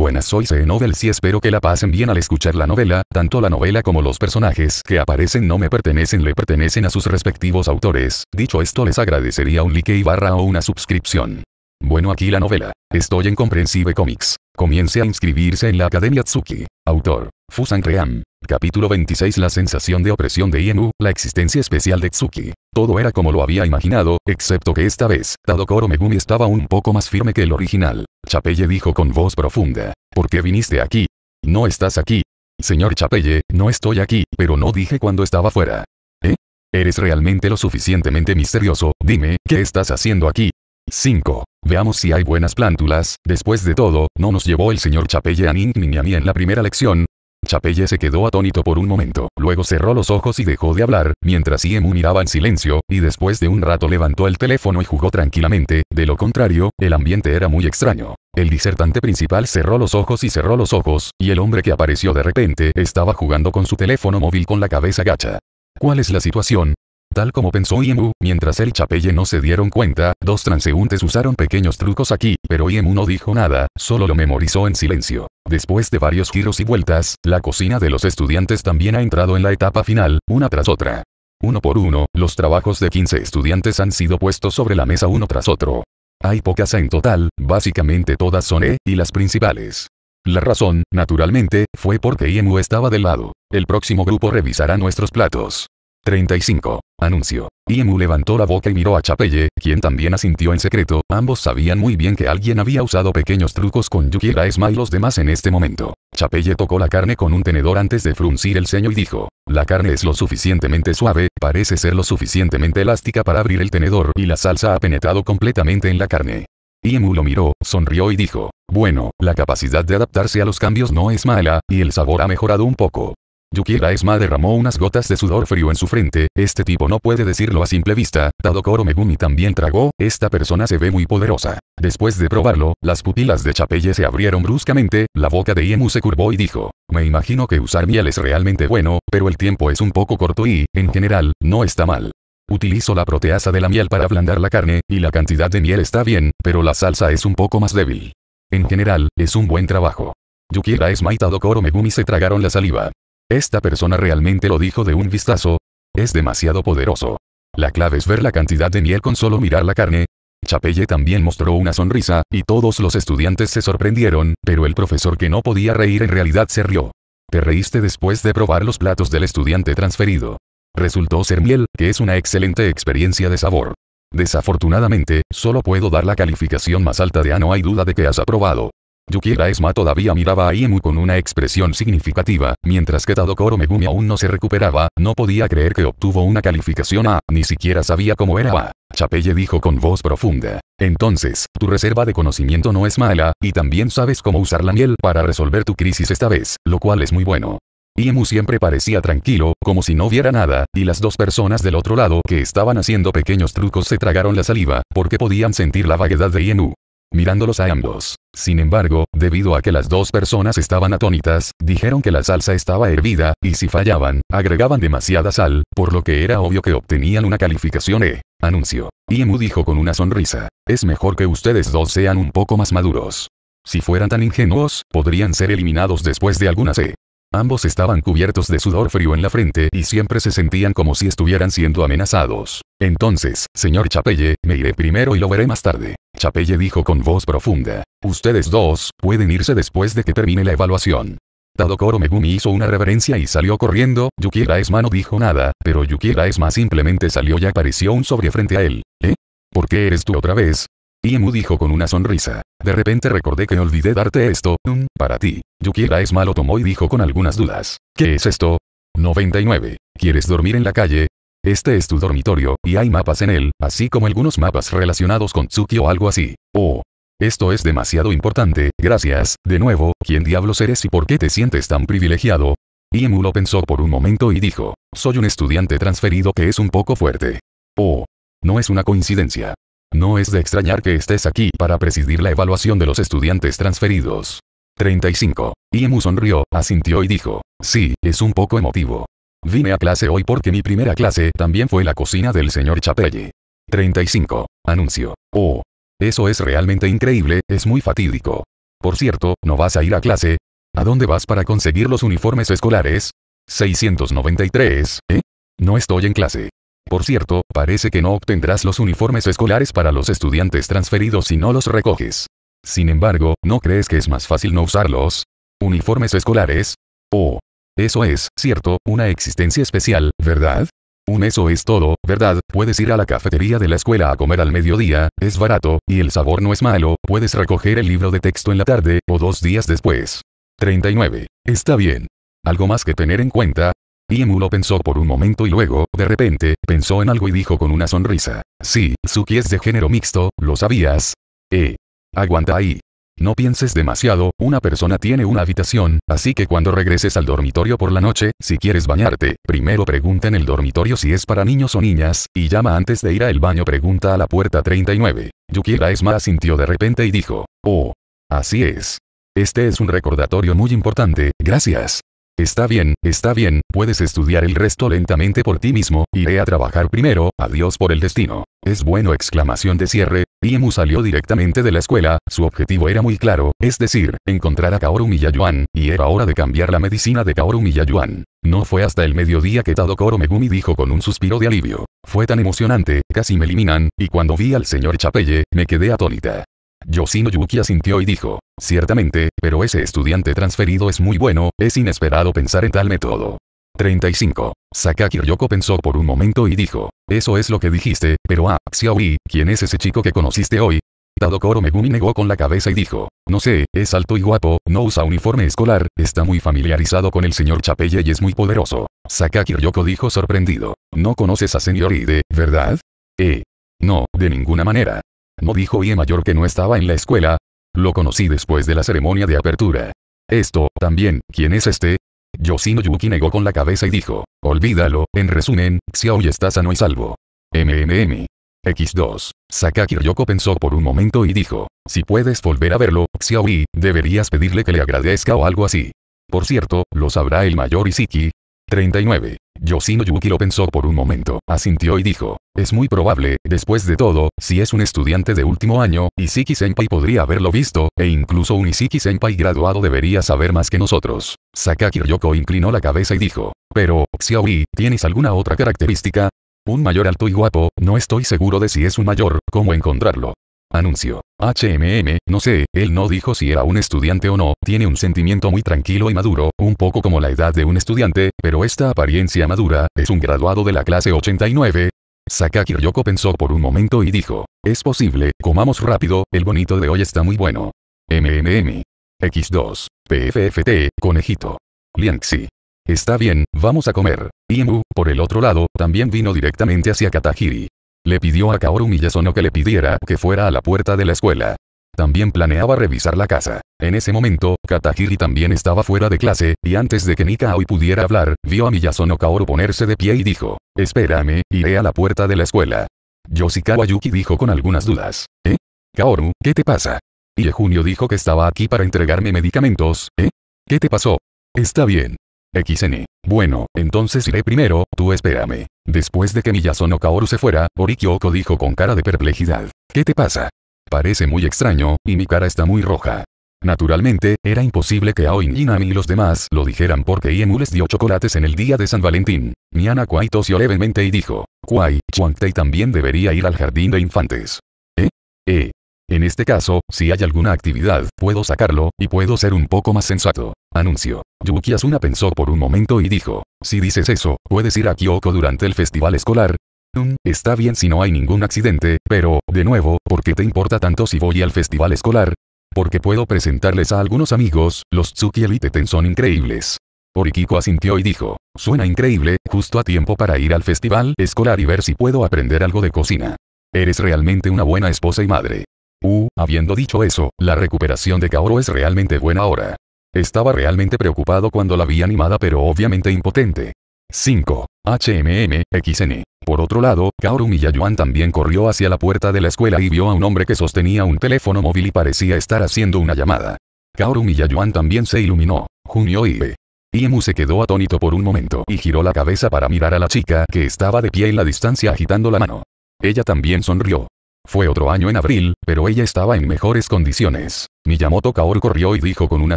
Buenas soy C. E Novels y espero que la pasen bien al escuchar la novela, tanto la novela como los personajes que aparecen no me pertenecen le pertenecen a sus respectivos autores, dicho esto les agradecería un like y barra o una suscripción. Bueno aquí la novela. Estoy en Comprensive Comics. Comience a inscribirse en la Academia Tsuki. Autor. Fusan Ream. Capítulo 26 La sensación de opresión de Ienu, la existencia especial de Tsuki. Todo era como lo había imaginado, excepto que esta vez, Tadokoro Megumi estaba un poco más firme que el original. Chapelle dijo con voz profunda. ¿Por qué viniste aquí? No estás aquí. Señor Chapelle, no estoy aquí, pero no dije cuando estaba fuera. ¿Eh? Eres realmente lo suficientemente misterioso, dime, ¿qué estás haciendo aquí? 5. Veamos si hay buenas plántulas, después de todo, no nos llevó el señor Chapelle a Ning ni a mí en la primera lección, Chapelle se quedó atónito por un momento, luego cerró los ojos y dejó de hablar, mientras Iemu miraba en silencio, y después de un rato levantó el teléfono y jugó tranquilamente, de lo contrario, el ambiente era muy extraño. El disertante principal cerró los ojos y cerró los ojos, y el hombre que apareció de repente estaba jugando con su teléfono móvil con la cabeza gacha. ¿Cuál es la situación? Tal como pensó Iemu, mientras él y Chapelle no se dieron cuenta, dos transeúntes usaron pequeños trucos aquí, pero Iemu no dijo nada, solo lo memorizó en silencio. Después de varios giros y vueltas, la cocina de los estudiantes también ha entrado en la etapa final, una tras otra. Uno por uno, los trabajos de 15 estudiantes han sido puestos sobre la mesa uno tras otro. Hay pocas en total, básicamente todas son E, y las principales. La razón, naturalmente, fue porque Iemu estaba del lado. El próximo grupo revisará nuestros platos. 35. Anuncio. Iemu levantó la boca y miró a Chapelle, quien también asintió en secreto, ambos sabían muy bien que alguien había usado pequeños trucos con Yukira Esma y los demás en este momento. Chapelle tocó la carne con un tenedor antes de fruncir el ceño y dijo, la carne es lo suficientemente suave, parece ser lo suficientemente elástica para abrir el tenedor y la salsa ha penetrado completamente en la carne. Iemu lo miró, sonrió y dijo, bueno, la capacidad de adaptarse a los cambios no es mala, y el sabor ha mejorado un poco. Yukira Esma derramó unas gotas de sudor frío en su frente, este tipo no puede decirlo a simple vista, Tadokoro Megumi también tragó, esta persona se ve muy poderosa. Después de probarlo, las pupilas de Chapelle se abrieron bruscamente, la boca de Iemu se curvó y dijo, me imagino que usar miel es realmente bueno, pero el tiempo es un poco corto y, en general, no está mal. Utilizo la proteasa de la miel para ablandar la carne, y la cantidad de miel está bien, pero la salsa es un poco más débil. En general, es un buen trabajo. Yukira Esma y Tadokoro Megumi se tragaron la saliva. ¿Esta persona realmente lo dijo de un vistazo? Es demasiado poderoso. La clave es ver la cantidad de miel con solo mirar la carne. Chapelle también mostró una sonrisa, y todos los estudiantes se sorprendieron, pero el profesor que no podía reír en realidad se rió. Te reíste después de probar los platos del estudiante transferido. Resultó ser miel, que es una excelente experiencia de sabor. Desafortunadamente, solo puedo dar la calificación más alta de A ah, no hay duda de que has aprobado. Yukira Esma todavía miraba a Iemu con una expresión significativa, mientras que Tadokoro Megumi aún no se recuperaba, no podía creer que obtuvo una calificación A, ni siquiera sabía cómo era A. Chapelle dijo con voz profunda. Entonces, tu reserva de conocimiento no es mala, y también sabes cómo usar la miel para resolver tu crisis esta vez, lo cual es muy bueno. Iemu siempre parecía tranquilo, como si no viera nada, y las dos personas del otro lado que estaban haciendo pequeños trucos se tragaron la saliva, porque podían sentir la vaguedad de Iemu mirándolos a ambos. Sin embargo, debido a que las dos personas estaban atónitas, dijeron que la salsa estaba hervida, y si fallaban, agregaban demasiada sal, por lo que era obvio que obtenían una calificación E. Anuncio. Iemu dijo con una sonrisa. Es mejor que ustedes dos sean un poco más maduros. Si fueran tan ingenuos, podrían ser eliminados después de algunas E. Ambos estaban cubiertos de sudor frío en la frente y siempre se sentían como si estuvieran siendo amenazados. Entonces, señor Chapelle, me iré primero y lo veré más tarde. Chapelle dijo con voz profunda. Ustedes dos, pueden irse después de que termine la evaluación. Tadokoro Megumi hizo una reverencia y salió corriendo, Yukira Esma no dijo nada, pero Yukira Esma simplemente salió y apareció un sobre frente a él. ¿Eh? ¿Por qué eres tú otra vez? Yemu dijo con una sonrisa. De repente recordé que olvidé darte esto, mm, para ti. Yukira es malo tomó y dijo con algunas dudas. ¿Qué es esto? 99. ¿Quieres dormir en la calle? Este es tu dormitorio, y hay mapas en él, así como algunos mapas relacionados con Tsuki o algo así. Oh. Esto es demasiado importante, gracias, de nuevo, ¿quién diablos eres y por qué te sientes tan privilegiado? Yemu lo pensó por un momento y dijo, soy un estudiante transferido que es un poco fuerte. Oh. No es una coincidencia. No es de extrañar que estés aquí para presidir la evaluación de los estudiantes transferidos. 35. Iemu sonrió, asintió y dijo, sí, es un poco emotivo. Vine a clase hoy porque mi primera clase también fue la cocina del señor Chapelle. 35. Anuncio. Oh. Eso es realmente increíble, es muy fatídico. Por cierto, ¿no vas a ir a clase? ¿A dónde vas para conseguir los uniformes escolares? 693, ¿eh? No estoy en clase. Por cierto, parece que no obtendrás los uniformes escolares para los estudiantes transferidos si no los recoges. Sin embargo, ¿no crees que es más fácil no usarlos? ¿Uniformes escolares? Oh. Eso es, cierto, una existencia especial, ¿verdad? Un eso es todo, ¿verdad? Puedes ir a la cafetería de la escuela a comer al mediodía, es barato, y el sabor no es malo, puedes recoger el libro de texto en la tarde, o dos días después. 39. Está bien. Algo más que tener en cuenta, Piemu lo pensó por un momento y luego, de repente, pensó en algo y dijo con una sonrisa. Sí, Suki es de género mixto, ¿lo sabías? Eh. Aguanta ahí. No pienses demasiado, una persona tiene una habitación, así que cuando regreses al dormitorio por la noche, si quieres bañarte, primero pregunta en el dormitorio si es para niños o niñas, y llama antes de ir al baño pregunta a la puerta 39. Yukira Esma sintió de repente y dijo, oh, así es. Este es un recordatorio muy importante, gracias. Está bien, está bien, puedes estudiar el resto lentamente por ti mismo, iré a trabajar primero, adiós por el destino. Es bueno exclamación de cierre, Iemu salió directamente de la escuela, su objetivo era muy claro, es decir, encontrar a Kaoru Miyayuan, y era hora de cambiar la medicina de Kaoru Miyayuan. No fue hasta el mediodía que Tadokoro Megumi dijo con un suspiro de alivio. Fue tan emocionante, casi me eliminan, y cuando vi al señor Chapelle, me quedé atónita. Yoshino Yuki asintió y dijo, Ciertamente, pero ese estudiante transferido es muy bueno, es inesperado pensar en tal método. 35. Sakaki Yoko pensó por un momento y dijo, eso es lo que dijiste, pero ah, Xiaoyi, ¿quién es ese chico que conociste hoy? Tadokoro Megumi negó con la cabeza y dijo, no sé, es alto y guapo, no usa uniforme escolar, está muy familiarizado con el señor Chapelle y es muy poderoso. Sakaki Yoko dijo sorprendido, no conoces a señor Ide, ¿verdad? Eh. No, de ninguna manera. ¿No dijo Ie mayor que no estaba en la escuela? Lo conocí después de la ceremonia de apertura. Esto, también, ¿quién es este? Yoshino Yuki negó con la cabeza y dijo, olvídalo, en resumen, Xiaoyi está sano y salvo. MMM. X2. Sakaki Ryoko pensó por un momento y dijo, si puedes volver a verlo, Xiaoyi, deberías pedirle que le agradezca o algo así. Por cierto, lo sabrá el mayor Isiki, 39. Yoshino Yuki lo pensó por un momento, asintió y dijo, es muy probable, después de todo, si es un estudiante de último año, Isiki Senpai podría haberlo visto, e incluso un Isiki Senpai graduado debería saber más que nosotros. Sakaki Ryoko inclinó la cabeza y dijo, pero, Xiaoyi, ¿tienes alguna otra característica? Un mayor alto y guapo, no estoy seguro de si es un mayor, cómo encontrarlo. Anuncio. HMM, no sé, él no dijo si era un estudiante o no, tiene un sentimiento muy tranquilo y maduro, un poco como la edad de un estudiante, pero esta apariencia madura, es un graduado de la clase 89. Sakaki Yoko pensó por un momento y dijo, es posible, comamos rápido, el bonito de hoy está muy bueno. MMM. X2. PFFT, conejito. Lianxi. Está bien, vamos a comer. Imu, por el otro lado, también vino directamente hacia Katahiri. Le pidió a Kaoru Miyazono que le pidiera que fuera a la puerta de la escuela. También planeaba revisar la casa. En ese momento, Katahiri también estaba fuera de clase, y antes de que Nika pudiera hablar, vio a Miyazono Kaoru ponerse de pie y dijo, Espérame, iré a la puerta de la escuela. Yoshikawa Yuki dijo con algunas dudas, ¿eh? Kaoru, ¿qué te pasa? Y Junio dijo que estaba aquí para entregarme medicamentos, ¿eh? ¿Qué te pasó? Está bien, XN. Bueno, entonces iré primero, tú espérame. Después de que Miyazono Kaoru se fuera, Orikyoko dijo con cara de perplejidad. ¿Qué te pasa? Parece muy extraño, y mi cara está muy roja. Naturalmente, era imposible que Aoi Ninami y los demás lo dijeran porque Iemu les dio chocolates en el día de San Valentín. Niana Kwai tosió levemente y dijo, Kwai, Chuangtei también debería ir al jardín de infantes. ¿Eh? Eh, en este caso, si hay alguna actividad, puedo sacarlo, y puedo ser un poco más sensato. Anuncio. Yuki Asuna pensó por un momento y dijo, si dices eso, puedes ir a Kyoko durante el festival escolar, mm, está bien si no hay ningún accidente, pero, de nuevo, ¿por qué te importa tanto si voy al festival escolar? Porque puedo presentarles a algunos amigos, los Tsuki son increíbles. Orikiko asintió y dijo, suena increíble, justo a tiempo para ir al festival escolar y ver si puedo aprender algo de cocina. Eres realmente una buena esposa y madre. Uh, habiendo dicho eso, la recuperación de Kaoru es realmente buena ahora. Estaba realmente preocupado cuando la vi animada pero obviamente impotente. 5. HMM, XN. Por otro lado, Kaoru Miyayuan también corrió hacia la puerta de la escuela y vio a un hombre que sostenía un teléfono móvil y parecía estar haciendo una llamada. Kaoru Miyayuan también se iluminó. Junio Ibe. Iemu se quedó atónito por un momento y giró la cabeza para mirar a la chica que estaba de pie en la distancia agitando la mano. Ella también sonrió. Fue otro año en abril, pero ella estaba en mejores condiciones. Miyamoto Kaoru corrió y dijo con una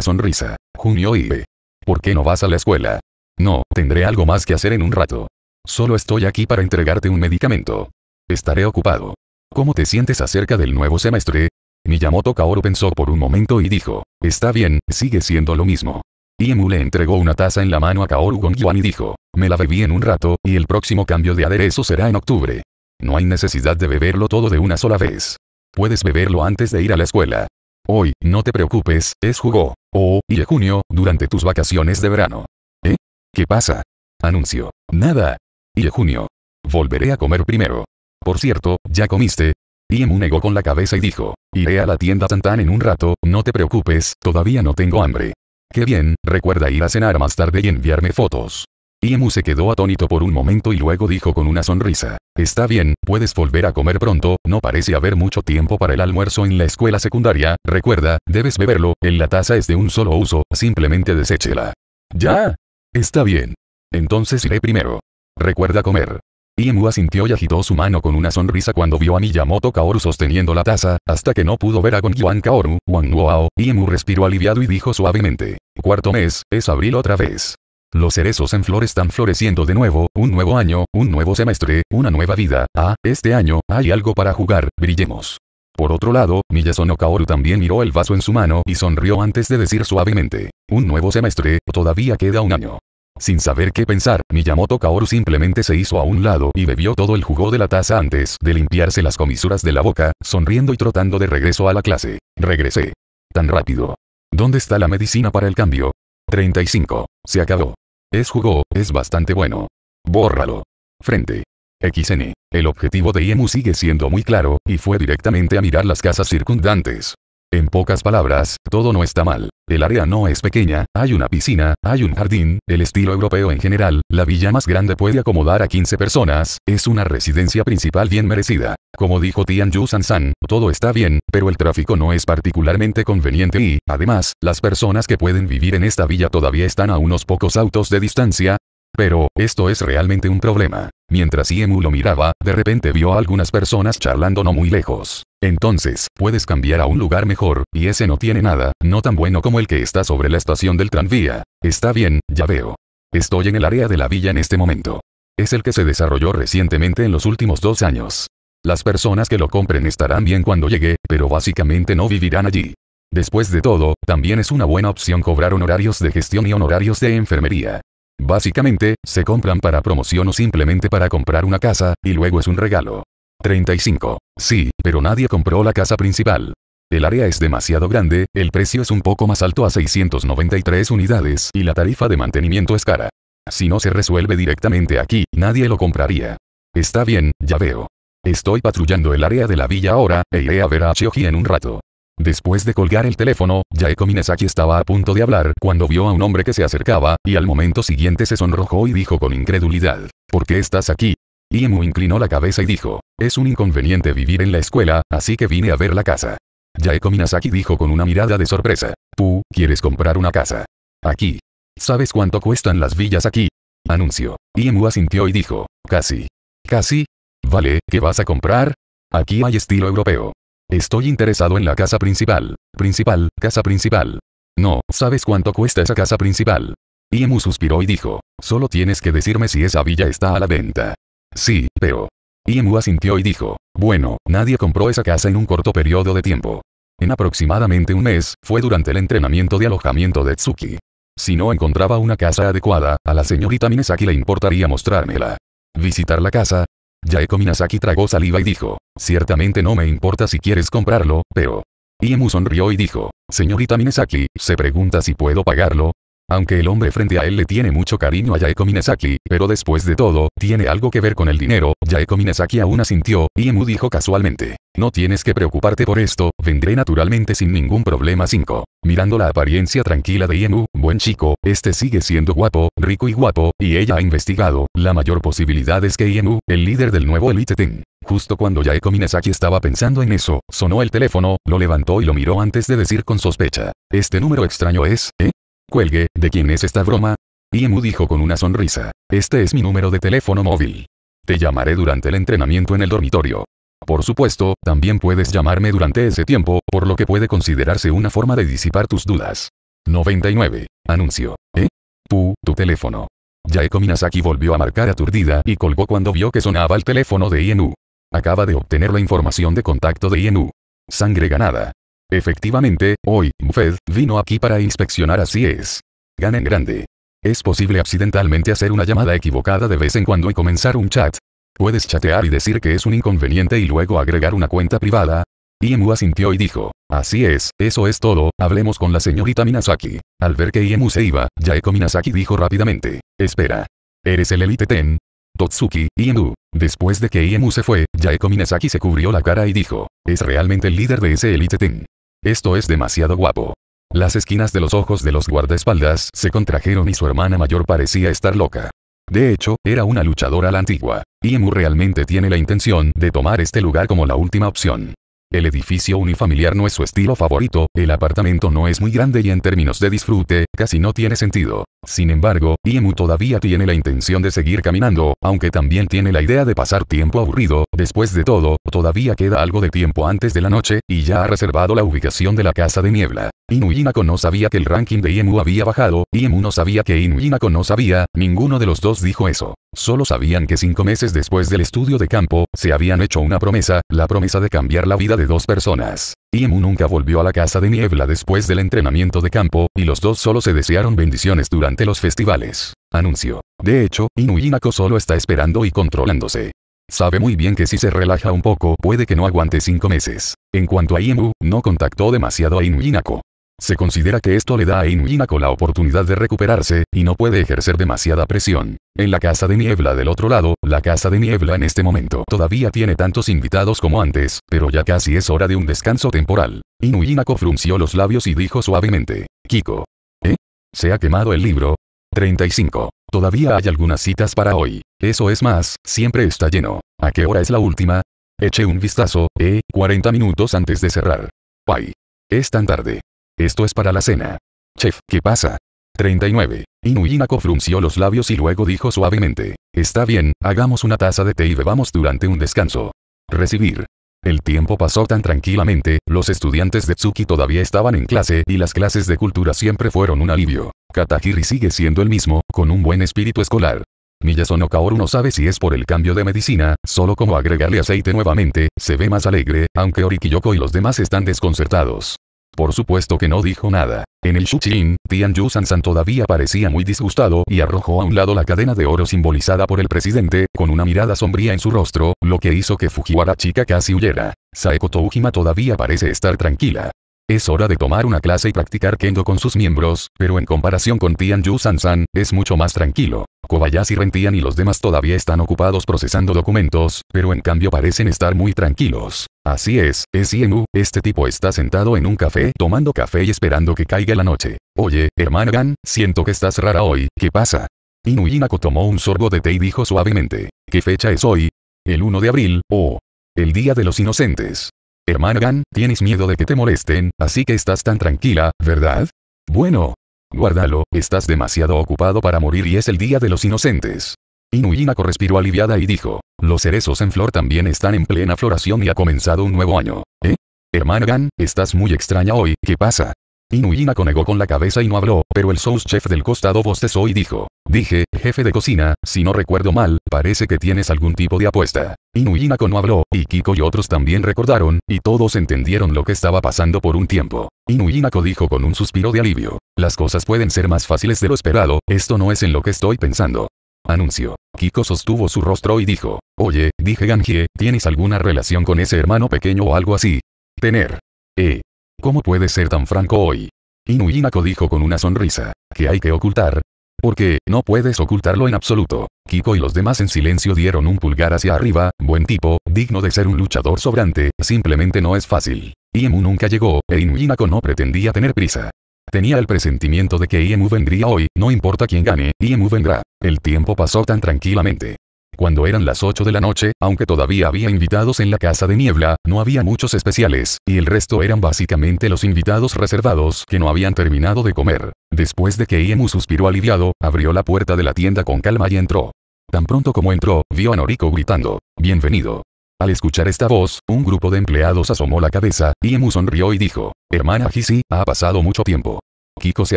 sonrisa. Junio Ibe. ¿Por qué no vas a la escuela? No, tendré algo más que hacer en un rato. Solo estoy aquí para entregarte un medicamento. Estaré ocupado. ¿Cómo te sientes acerca del nuevo semestre? Miyamoto Kaoru pensó por un momento y dijo, está bien, sigue siendo lo mismo. Iemu le entregó una taza en la mano a Kaoru Gongyuan y dijo, me la bebí en un rato, y el próximo cambio de aderezo será en octubre. No hay necesidad de beberlo todo de una sola vez. Puedes beberlo antes de ir a la escuela. Hoy, no te preocupes, es jugo. O, oh, y de junio, durante tus vacaciones de verano. ¿Eh? ¿Qué pasa? Anuncio. Nada. Y de junio. Volveré a comer primero. Por cierto, ¿ya comiste? Y negó con la cabeza y dijo, iré a la tienda Santán en un rato, no te preocupes, todavía no tengo hambre. Qué bien, recuerda ir a cenar más tarde y enviarme fotos. Iemu se quedó atónito por un momento y luego dijo con una sonrisa. Está bien, puedes volver a comer pronto, no parece haber mucho tiempo para el almuerzo en la escuela secundaria, recuerda, debes beberlo, en la taza es de un solo uso, simplemente deséchela. ¿Ya? Está bien. Entonces iré primero. Recuerda comer. Iemu asintió y agitó su mano con una sonrisa cuando vio a Miyamoto Kaoru sosteniendo la taza, hasta que no pudo ver a Gongyuan Kaoru, Wang Iemu respiró aliviado y dijo suavemente. Cuarto mes, es abril otra vez. Los cerezos en flor están floreciendo de nuevo, un nuevo año, un nuevo semestre, una nueva vida. Ah, este año, hay algo para jugar, brillemos. Por otro lado, Miyazono Kaoru también miró el vaso en su mano y sonrió antes de decir suavemente. Un nuevo semestre, todavía queda un año. Sin saber qué pensar, Miyamoto Kaoru simplemente se hizo a un lado y bebió todo el jugo de la taza antes de limpiarse las comisuras de la boca, sonriendo y trotando de regreso a la clase. Regresé. Tan rápido. ¿Dónde está la medicina para el cambio? 35. Se acabó. Es jugó, es bastante bueno. Bórralo. Frente. XN. El objetivo de Iemu sigue siendo muy claro, y fue directamente a mirar las casas circundantes. En pocas palabras, todo no está mal. El área no es pequeña, hay una piscina, hay un jardín, el estilo europeo en general, la villa más grande puede acomodar a 15 personas, es una residencia principal bien merecida. Como dijo Tian Yu Sansan, todo está bien, pero el tráfico no es particularmente conveniente y, además, las personas que pueden vivir en esta villa todavía están a unos pocos autos de distancia, pero, esto es realmente un problema. Mientras Iemu lo miraba, de repente vio a algunas personas charlando no muy lejos. Entonces, puedes cambiar a un lugar mejor, y ese no tiene nada, no tan bueno como el que está sobre la estación del tranvía. Está bien, ya veo. Estoy en el área de la villa en este momento. Es el que se desarrolló recientemente en los últimos dos años. Las personas que lo compren estarán bien cuando llegue, pero básicamente no vivirán allí. Después de todo, también es una buena opción cobrar honorarios de gestión y honorarios de enfermería. Básicamente, se compran para promoción o simplemente para comprar una casa, y luego es un regalo. 35. Sí, pero nadie compró la casa principal. El área es demasiado grande, el precio es un poco más alto a 693 unidades y la tarifa de mantenimiento es cara. Si no se resuelve directamente aquí, nadie lo compraría. Está bien, ya veo. Estoy patrullando el área de la villa ahora, e iré a ver a Shoji en un rato. Después de colgar el teléfono, Yaeko Minasaki estaba a punto de hablar cuando vio a un hombre que se acercaba, y al momento siguiente se sonrojó y dijo con incredulidad, ¿por qué estás aquí? Iemu inclinó la cabeza y dijo, es un inconveniente vivir en la escuela, así que vine a ver la casa. Yaeko Minasaki dijo con una mirada de sorpresa, tú, ¿quieres comprar una casa? Aquí. ¿Sabes cuánto cuestan las villas aquí? Anunció Iemu asintió y dijo, casi. ¿Casi? Vale, ¿qué vas a comprar? Aquí hay estilo europeo. Estoy interesado en la casa principal. Principal, casa principal. No, ¿sabes cuánto cuesta esa casa principal? Iemu suspiró y dijo, solo tienes que decirme si esa villa está a la venta. Sí, pero... Iemu asintió y dijo, bueno, nadie compró esa casa en un corto periodo de tiempo. En aproximadamente un mes, fue durante el entrenamiento de alojamiento de Tsuki. Si no encontraba una casa adecuada, a la señorita Minesaki le importaría mostrármela. Visitar la casa, Yaeko Minasaki tragó saliva y dijo, ciertamente no me importa si quieres comprarlo, pero... Iemu sonrió y dijo, señorita Minasaki, se pregunta si puedo pagarlo, aunque el hombre frente a él le tiene mucho cariño a Yaeko Minasaki, pero después de todo, tiene algo que ver con el dinero, Yaeko Minasaki aún asintió, y Emu dijo casualmente. No tienes que preocuparte por esto, vendré naturalmente sin ningún problema 5. Mirando la apariencia tranquila de Iemu, buen chico, este sigue siendo guapo, rico y guapo, y ella ha investigado, la mayor posibilidad es que Iemu, el líder del nuevo Elite Ten. Justo cuando Yaeko Minasaki estaba pensando en eso, sonó el teléfono, lo levantó y lo miró antes de decir con sospecha. Este número extraño es, ¿eh? Cuelgue, ¿de quién es esta broma? Iemu dijo con una sonrisa. Este es mi número de teléfono móvil. Te llamaré durante el entrenamiento en el dormitorio. Por supuesto, también puedes llamarme durante ese tiempo, por lo que puede considerarse una forma de disipar tus dudas. 99. Anuncio. ¿Eh? Pu, tu teléfono. Yaeko Minasaki volvió a marcar aturdida y colgó cuando vio que sonaba el teléfono de Ienu. Acaba de obtener la información de contacto de INU. Sangre ganada. Efectivamente, hoy, Mfed, vino aquí para inspeccionar así es. Ganen grande. Es posible accidentalmente hacer una llamada equivocada de vez en cuando y comenzar un chat. Puedes chatear y decir que es un inconveniente y luego agregar una cuenta privada. Iemu asintió y dijo, así es, eso es todo, hablemos con la señorita Minasaki. Al ver que Iemu se iba, Yaeko Minasaki dijo rápidamente, espera. ¿Eres el Elite Ten? Totsuki, Iemu. Después de que Iemu se fue, Yaeko Minasaki se cubrió la cara y dijo, es realmente el líder de ese Elite Ten. Esto es demasiado guapo. Las esquinas de los ojos de los guardaespaldas se contrajeron y su hermana mayor parecía estar loca. De hecho, era una luchadora a la antigua. Y Emu realmente tiene la intención de tomar este lugar como la última opción. El edificio unifamiliar no es su estilo favorito, el apartamento no es muy grande y en términos de disfrute, casi no tiene sentido. Sin embargo, Iemu todavía tiene la intención de seguir caminando, aunque también tiene la idea de pasar tiempo aburrido, después de todo, todavía queda algo de tiempo antes de la noche, y ya ha reservado la ubicación de la casa de niebla. Inuyinako no sabía que el ranking de Iemu había bajado, Iemu no sabía que Inuyinako no sabía, ninguno de los dos dijo eso. Solo sabían que cinco meses después del estudio de campo, se habían hecho una promesa, la promesa de cambiar la vida de dos personas. Iemu nunca volvió a la casa de Niebla después del entrenamiento de campo, y los dos solo se desearon bendiciones durante los festivales. Anuncio. De hecho, Inuyinako solo está esperando y controlándose. Sabe muy bien que si se relaja un poco puede que no aguante cinco meses. En cuanto a Iemu, no contactó demasiado a Inuyinako. Se considera que esto le da a Inuyinako la oportunidad de recuperarse, y no puede ejercer demasiada presión. En la Casa de Niebla del otro lado, la Casa de Niebla en este momento todavía tiene tantos invitados como antes, pero ya casi es hora de un descanso temporal. Inuyinako frunció los labios y dijo suavemente, Kiko. ¿Eh? ¿Se ha quemado el libro? 35. Todavía hay algunas citas para hoy. Eso es más, siempre está lleno. ¿A qué hora es la última? Eché un vistazo, eh, 40 minutos antes de cerrar. Ay, Es tan tarde. Esto es para la cena. Chef, ¿qué pasa? 39. Inuyinako frunció los labios y luego dijo suavemente. Está bien, hagamos una taza de té y bebamos durante un descanso. Recibir. El tiempo pasó tan tranquilamente, los estudiantes de Tsuki todavía estaban en clase y las clases de cultura siempre fueron un alivio. Katahiri sigue siendo el mismo, con un buen espíritu escolar. Miyasono Kaoru no sabe si es por el cambio de medicina, solo como agregarle aceite nuevamente, se ve más alegre, aunque Orikiyoko y los demás están desconcertados. Por supuesto que no dijo nada. En el Shuchin, Tian Yu Sansan todavía parecía muy disgustado y arrojó a un lado la cadena de oro simbolizada por el presidente, con una mirada sombría en su rostro, lo que hizo que Fujiwara chica casi huyera. Saeko Toujima todavía parece estar tranquila. Es hora de tomar una clase y practicar kendo con sus miembros, pero en comparación con San San, es mucho más tranquilo. Kobayashi Rentian y los demás todavía están ocupados procesando documentos, pero en cambio parecen estar muy tranquilos. Así es, es Iemu, este tipo está sentado en un café tomando café y esperando que caiga la noche. Oye, hermana siento que estás rara hoy, ¿qué pasa? Inuyinako tomó un sorbo de té y dijo suavemente, ¿qué fecha es hoy? El 1 de abril, o el Día de los Inocentes. Hermana Gan, tienes miedo de que te molesten, así que estás tan tranquila, ¿verdad? Bueno. Guárdalo, estás demasiado ocupado para morir y es el día de los inocentes. Inuyinako respiró aliviada y dijo, los cerezos en flor también están en plena floración y ha comenzado un nuevo año, ¿eh? Hermana Gan, estás muy extraña hoy, ¿qué pasa? Inuyinako negó con la cabeza y no habló, pero el sous chef del costado bostezó y dijo. Dije, jefe de cocina, si no recuerdo mal, parece que tienes algún tipo de apuesta. Inuyinako no habló, y Kiko y otros también recordaron, y todos entendieron lo que estaba pasando por un tiempo. Inuyinako dijo con un suspiro de alivio. Las cosas pueden ser más fáciles de lo esperado, esto no es en lo que estoy pensando. Anuncio. Kiko sostuvo su rostro y dijo. Oye, dije Gangie, ¿tienes alguna relación con ese hermano pequeño o algo así? Tener. Eh. ¿Cómo puede ser tan franco hoy? Inuyinako dijo con una sonrisa. ¿Qué hay que ocultar? Porque, no puedes ocultarlo en absoluto. Kiko y los demás en silencio dieron un pulgar hacia arriba, buen tipo, digno de ser un luchador sobrante, simplemente no es fácil. Iemu nunca llegó, e Inuyinako no pretendía tener prisa. Tenía el presentimiento de que Iemu vendría hoy, no importa quién gane, Iemu vendrá. El tiempo pasó tan tranquilamente. Cuando eran las 8 de la noche, aunque todavía había invitados en la casa de niebla, no había muchos especiales, y el resto eran básicamente los invitados reservados que no habían terminado de comer. Después de que Iemu suspiró aliviado, abrió la puerta de la tienda con calma y entró. Tan pronto como entró, vio a Noriko gritando, Bienvenido. Al escuchar esta voz, un grupo de empleados asomó la cabeza, Iemu sonrió y dijo, Hermana Hisi, ha pasado mucho tiempo. Kiko se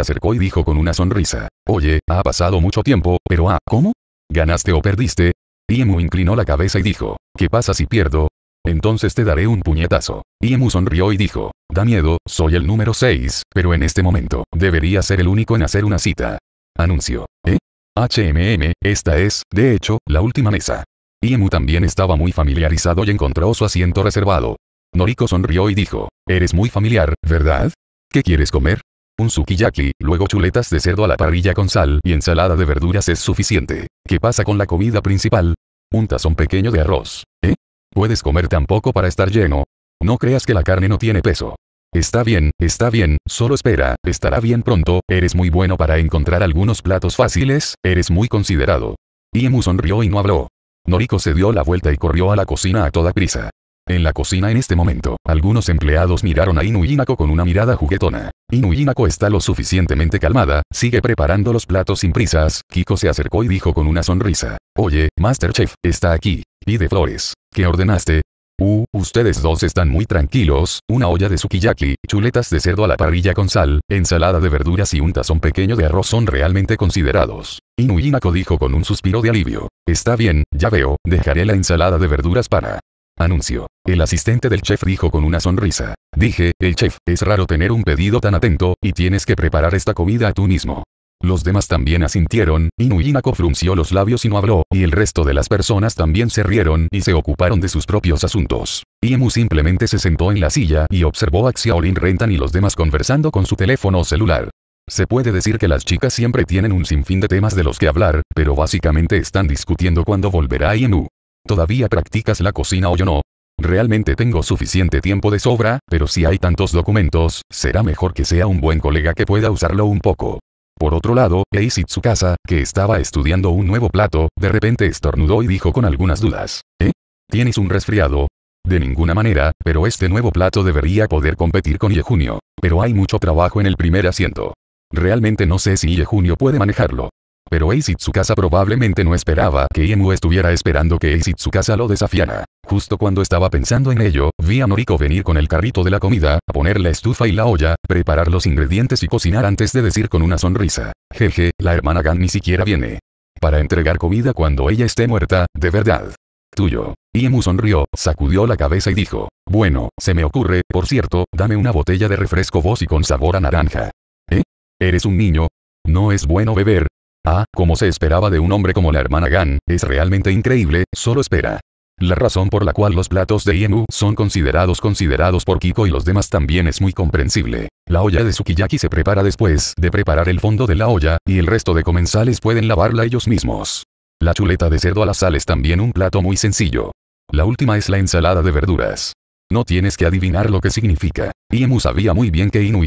acercó y dijo con una sonrisa, Oye, ha pasado mucho tiempo, pero ah, ¿cómo? ¿Ganaste o perdiste? Iemu inclinó la cabeza y dijo, ¿qué pasa si pierdo? Entonces te daré un puñetazo. Iemu sonrió y dijo, da miedo, soy el número 6, pero en este momento, debería ser el único en hacer una cita. Anuncio. ¿Eh? HMM, esta es, de hecho, la última mesa. Iemu también estaba muy familiarizado y encontró su asiento reservado. Noriko sonrió y dijo, eres muy familiar, ¿verdad? ¿Qué quieres comer? Un sukiyaki, luego chuletas de cerdo a la parrilla con sal y ensalada de verduras es suficiente. ¿Qué pasa con la comida principal? Un tazón pequeño de arroz. ¿Eh? Puedes comer tan poco para estar lleno. No creas que la carne no tiene peso. Está bien, está bien, solo espera, estará bien pronto, eres muy bueno para encontrar algunos platos fáciles, eres muy considerado. Iemu sonrió y no habló. Noriko se dio la vuelta y corrió a la cocina a toda prisa. En la cocina en este momento, algunos empleados miraron a Inuyinako con una mirada juguetona. Inuyinako está lo suficientemente calmada, sigue preparando los platos sin prisas, Kiko se acercó y dijo con una sonrisa. Oye, Masterchef, está aquí. Pide flores. ¿Qué ordenaste? Uh, ustedes dos están muy tranquilos, una olla de sukiyaki, chuletas de cerdo a la parrilla con sal, ensalada de verduras y un tazón pequeño de arroz son realmente considerados. Inuyinako dijo con un suspiro de alivio. Está bien, ya veo, dejaré la ensalada de verduras para... Anuncio. El asistente del chef dijo con una sonrisa. Dije, el chef, es raro tener un pedido tan atento, y tienes que preparar esta comida a tú mismo. Los demás también asintieron, Inuyinako frunció los labios y no habló, y el resto de las personas también se rieron y se ocuparon de sus propios asuntos. Iemu simplemente se sentó en la silla y observó a Xiaolin Rentan y los demás conversando con su teléfono celular. Se puede decir que las chicas siempre tienen un sinfín de temas de los que hablar, pero básicamente están discutiendo cuándo volverá Iemu. ¿Todavía practicas la cocina o yo no? Realmente tengo suficiente tiempo de sobra, pero si hay tantos documentos, será mejor que sea un buen colega que pueda usarlo un poco. Por otro lado, su Tsukasa, que estaba estudiando un nuevo plato, de repente estornudó y dijo con algunas dudas. ¿Eh? ¿Tienes un resfriado? De ninguna manera, pero este nuevo plato debería poder competir con Yejunio. Pero hay mucho trabajo en el primer asiento. Realmente no sé si Yejunio puede manejarlo. Pero Ace probablemente no esperaba que Iemu estuviera esperando que su lo desafiara. Justo cuando estaba pensando en ello, vi a Noriko venir con el carrito de la comida, a poner la estufa y la olla, preparar los ingredientes y cocinar antes de decir con una sonrisa. Jeje, la hermana Gan ni siquiera viene. Para entregar comida cuando ella esté muerta, de verdad. Tuyo. Iemu sonrió, sacudió la cabeza y dijo. Bueno, se me ocurre, por cierto, dame una botella de refresco vos y con sabor a naranja. ¿Eh? ¿Eres un niño? No es bueno beber, Ah, como se esperaba de un hombre como la hermana Gan, es realmente increíble, solo espera. La razón por la cual los platos de yenu son considerados considerados por Kiko y los demás también es muy comprensible. La olla de sukiyaki se prepara después de preparar el fondo de la olla, y el resto de comensales pueden lavarla ellos mismos. La chuleta de cerdo a la sal es también un plato muy sencillo. La última es la ensalada de verduras. No tienes que adivinar lo que significa. Iemu sabía muy bien que Inu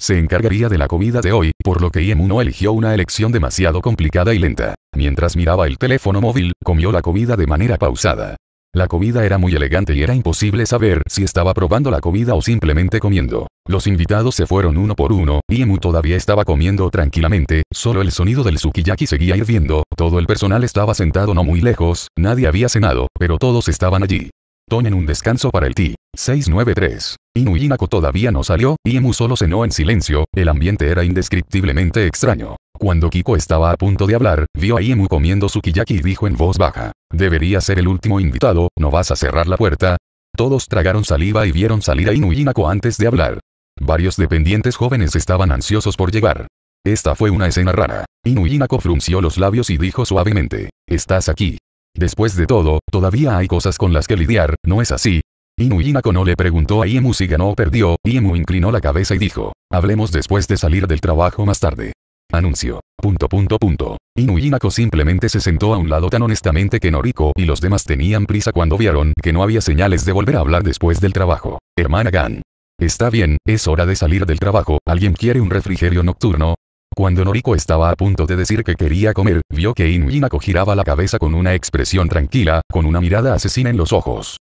se encargaría de la comida de hoy, por lo que Iemu no eligió una elección demasiado complicada y lenta. Mientras miraba el teléfono móvil, comió la comida de manera pausada. La comida era muy elegante y era imposible saber si estaba probando la comida o simplemente comiendo. Los invitados se fueron uno por uno, Iemu todavía estaba comiendo tranquilamente, solo el sonido del sukiyaki seguía hirviendo, todo el personal estaba sentado no muy lejos, nadie había cenado, pero todos estaban allí. Tomen un descanso para el ti. 693. Inuyinako todavía no salió, y Emu solo cenó en silencio, el ambiente era indescriptiblemente extraño. Cuando Kiko estaba a punto de hablar, vio a Iemu comiendo su sukiyaki y dijo en voz baja, «Debería ser el último invitado, ¿no vas a cerrar la puerta?» Todos tragaron saliva y vieron salir a Inuyinako antes de hablar. Varios dependientes jóvenes estaban ansiosos por llegar. Esta fue una escena rara. Inuyinako frunció los labios y dijo suavemente, «Estás aquí». Después de todo, todavía hay cosas con las que lidiar, ¿no es así? Inuyinako no le preguntó a Iemu si ganó o perdió, Iemu inclinó la cabeza y dijo, hablemos después de salir del trabajo más tarde. Anuncio. Punto punto punto. Inuyinako simplemente se sentó a un lado tan honestamente que Noriko y los demás tenían prisa cuando vieron que no había señales de volver a hablar después del trabajo. Hermana Gan. Está bien, es hora de salir del trabajo, ¿alguien quiere un refrigerio nocturno? Cuando Noriko estaba a punto de decir que quería comer, vio que Inuyinako giraba la cabeza con una expresión tranquila, con una mirada asesina en los ojos.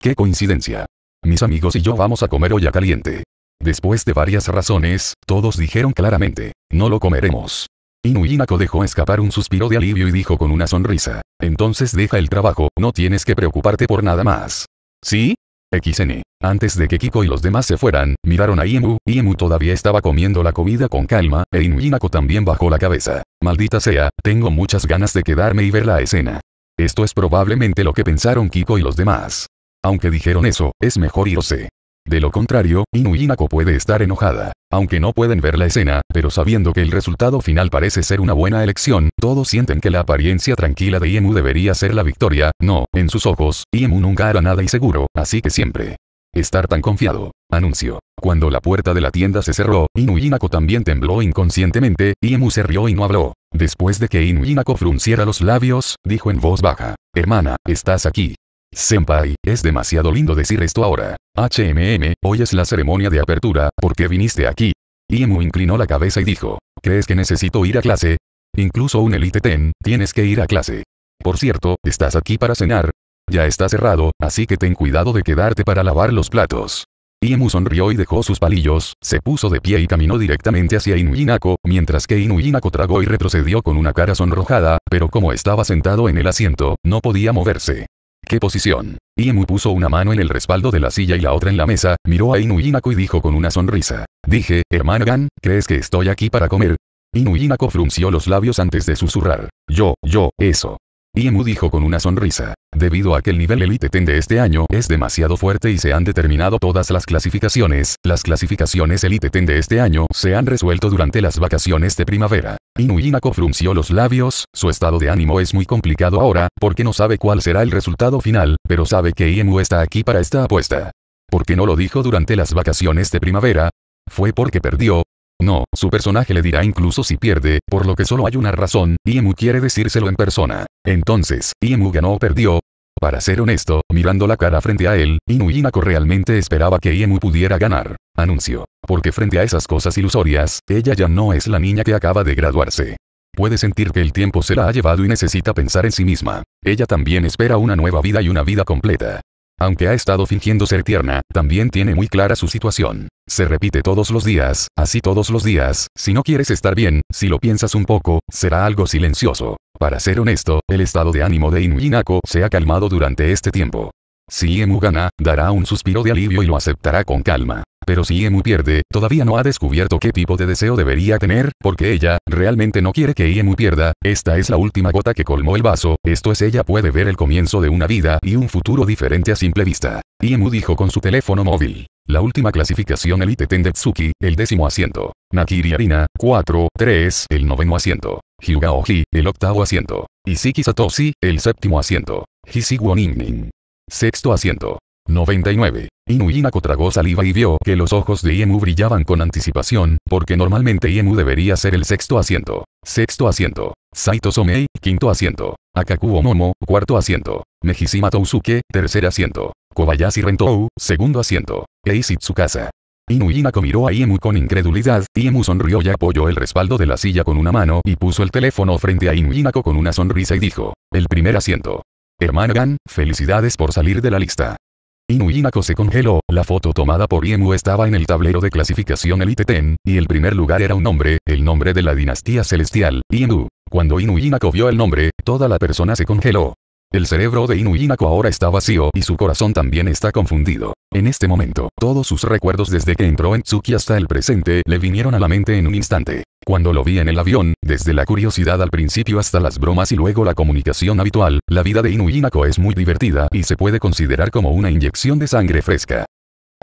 ¡Qué coincidencia! Mis amigos y yo vamos a comer olla caliente. Después de varias razones, todos dijeron claramente, no lo comeremos. Inuyinako dejó escapar un suspiro de alivio y dijo con una sonrisa, entonces deja el trabajo, no tienes que preocuparte por nada más. ¿Sí? XN. Antes de que Kiko y los demás se fueran, miraron a Iemu, Iemu todavía estaba comiendo la comida con calma, e Inuyinako también bajó la cabeza. Maldita sea, tengo muchas ganas de quedarme y ver la escena. Esto es probablemente lo que pensaron Kiko y los demás. Aunque dijeron eso, es mejor irse. De lo contrario, Inuyinako puede estar enojada. Aunque no pueden ver la escena, pero sabiendo que el resultado final parece ser una buena elección, todos sienten que la apariencia tranquila de Iemu debería ser la victoria, no, en sus ojos, Iemu nunca hará nada y seguro, así que siempre Estar tan confiado. anunció. Cuando la puerta de la tienda se cerró, Inuyinako también tembló inconscientemente, y Emu se rió y no habló. Después de que Inuyinako frunciera los labios, dijo en voz baja. Hermana, estás aquí. Senpai, es demasiado lindo decir esto ahora. HMM, hoy es la ceremonia de apertura, ¿por qué viniste aquí? Emu inclinó la cabeza y dijo. ¿Crees que necesito ir a clase? Incluso un Elite Ten, tienes que ir a clase. Por cierto, ¿estás aquí para cenar? Ya está cerrado, así que ten cuidado de quedarte para lavar los platos. Iemu sonrió y dejó sus palillos, se puso de pie y caminó directamente hacia Inuinako, mientras que Inuinako tragó y retrocedió con una cara sonrojada, pero como estaba sentado en el asiento, no podía moverse. ¿Qué posición? Iemu puso una mano en el respaldo de la silla y la otra en la mesa, miró a Inuinako y dijo con una sonrisa. Dije, hermana Gan, ¿crees que estoy aquí para comer? Inuyinako frunció los labios antes de susurrar. Yo, yo, eso. Iemu dijo con una sonrisa. Debido a que el nivel Elite Ten de este año es demasiado fuerte y se han determinado todas las clasificaciones, las clasificaciones Elite Ten de este año se han resuelto durante las vacaciones de primavera. Inuyinako frunció los labios, su estado de ánimo es muy complicado ahora, porque no sabe cuál será el resultado final, pero sabe que Iemu está aquí para esta apuesta. ¿Por qué no lo dijo durante las vacaciones de primavera? Fue porque perdió, no, su personaje le dirá incluso si pierde, por lo que solo hay una razón, Iemu quiere decírselo en persona. Entonces, Iemu ganó o perdió, para ser honesto, mirando la cara frente a él, Inu Inako realmente esperaba que Iemu pudiera ganar. Anuncio. Porque frente a esas cosas ilusorias, ella ya no es la niña que acaba de graduarse. Puede sentir que el tiempo se la ha llevado y necesita pensar en sí misma. Ella también espera una nueva vida y una vida completa. Aunque ha estado fingiendo ser tierna, también tiene muy clara su situación. Se repite todos los días, así todos los días, si no quieres estar bien, si lo piensas un poco, será algo silencioso. Para ser honesto, el estado de ánimo de Inuyinako se ha calmado durante este tiempo. Si Emu gana, dará un suspiro de alivio y lo aceptará con calma. Pero si Emu pierde, todavía no ha descubierto qué tipo de deseo debería tener, porque ella, realmente no quiere que Emu pierda, esta es la última gota que colmó el vaso, esto es ella puede ver el comienzo de una vida y un futuro diferente a simple vista. Iemu dijo con su teléfono móvil. La última clasificación Elite Tendetsuki, el décimo asiento. Nakiri Arina, 4, 3, el noveno asiento. Hyuga el octavo asiento. Isiki Satoshi, el séptimo asiento. Hisiguo Sexto asiento. 99. Inuyinako tragó saliva y vio que los ojos de Iemu brillaban con anticipación, porque normalmente Iemu debería ser el sexto asiento. Sexto asiento. Saito Somei, quinto asiento. Akaku Omomo, cuarto asiento. Mejishima Tousuke, tercer asiento. Kobayashi rentó, segundo asiento. Eisit su casa. miró a Iemu con incredulidad, Iemu sonrió y apoyó el respaldo de la silla con una mano y puso el teléfono frente a Inuyinako con una sonrisa y dijo, el primer asiento. Hermana Gan, felicidades por salir de la lista. Inuyinako se congeló, la foto tomada por Iemu estaba en el tablero de clasificación Elite Ten, y el primer lugar era un nombre, el nombre de la dinastía celestial, Iemu. Cuando Inuyinako vio el nombre, toda la persona se congeló, el cerebro de Inuyinako ahora está vacío y su corazón también está confundido. En este momento, todos sus recuerdos desde que entró en Tsuki hasta el presente le vinieron a la mente en un instante. Cuando lo vi en el avión, desde la curiosidad al principio hasta las bromas y luego la comunicación habitual, la vida de Inuyinako es muy divertida y se puede considerar como una inyección de sangre fresca.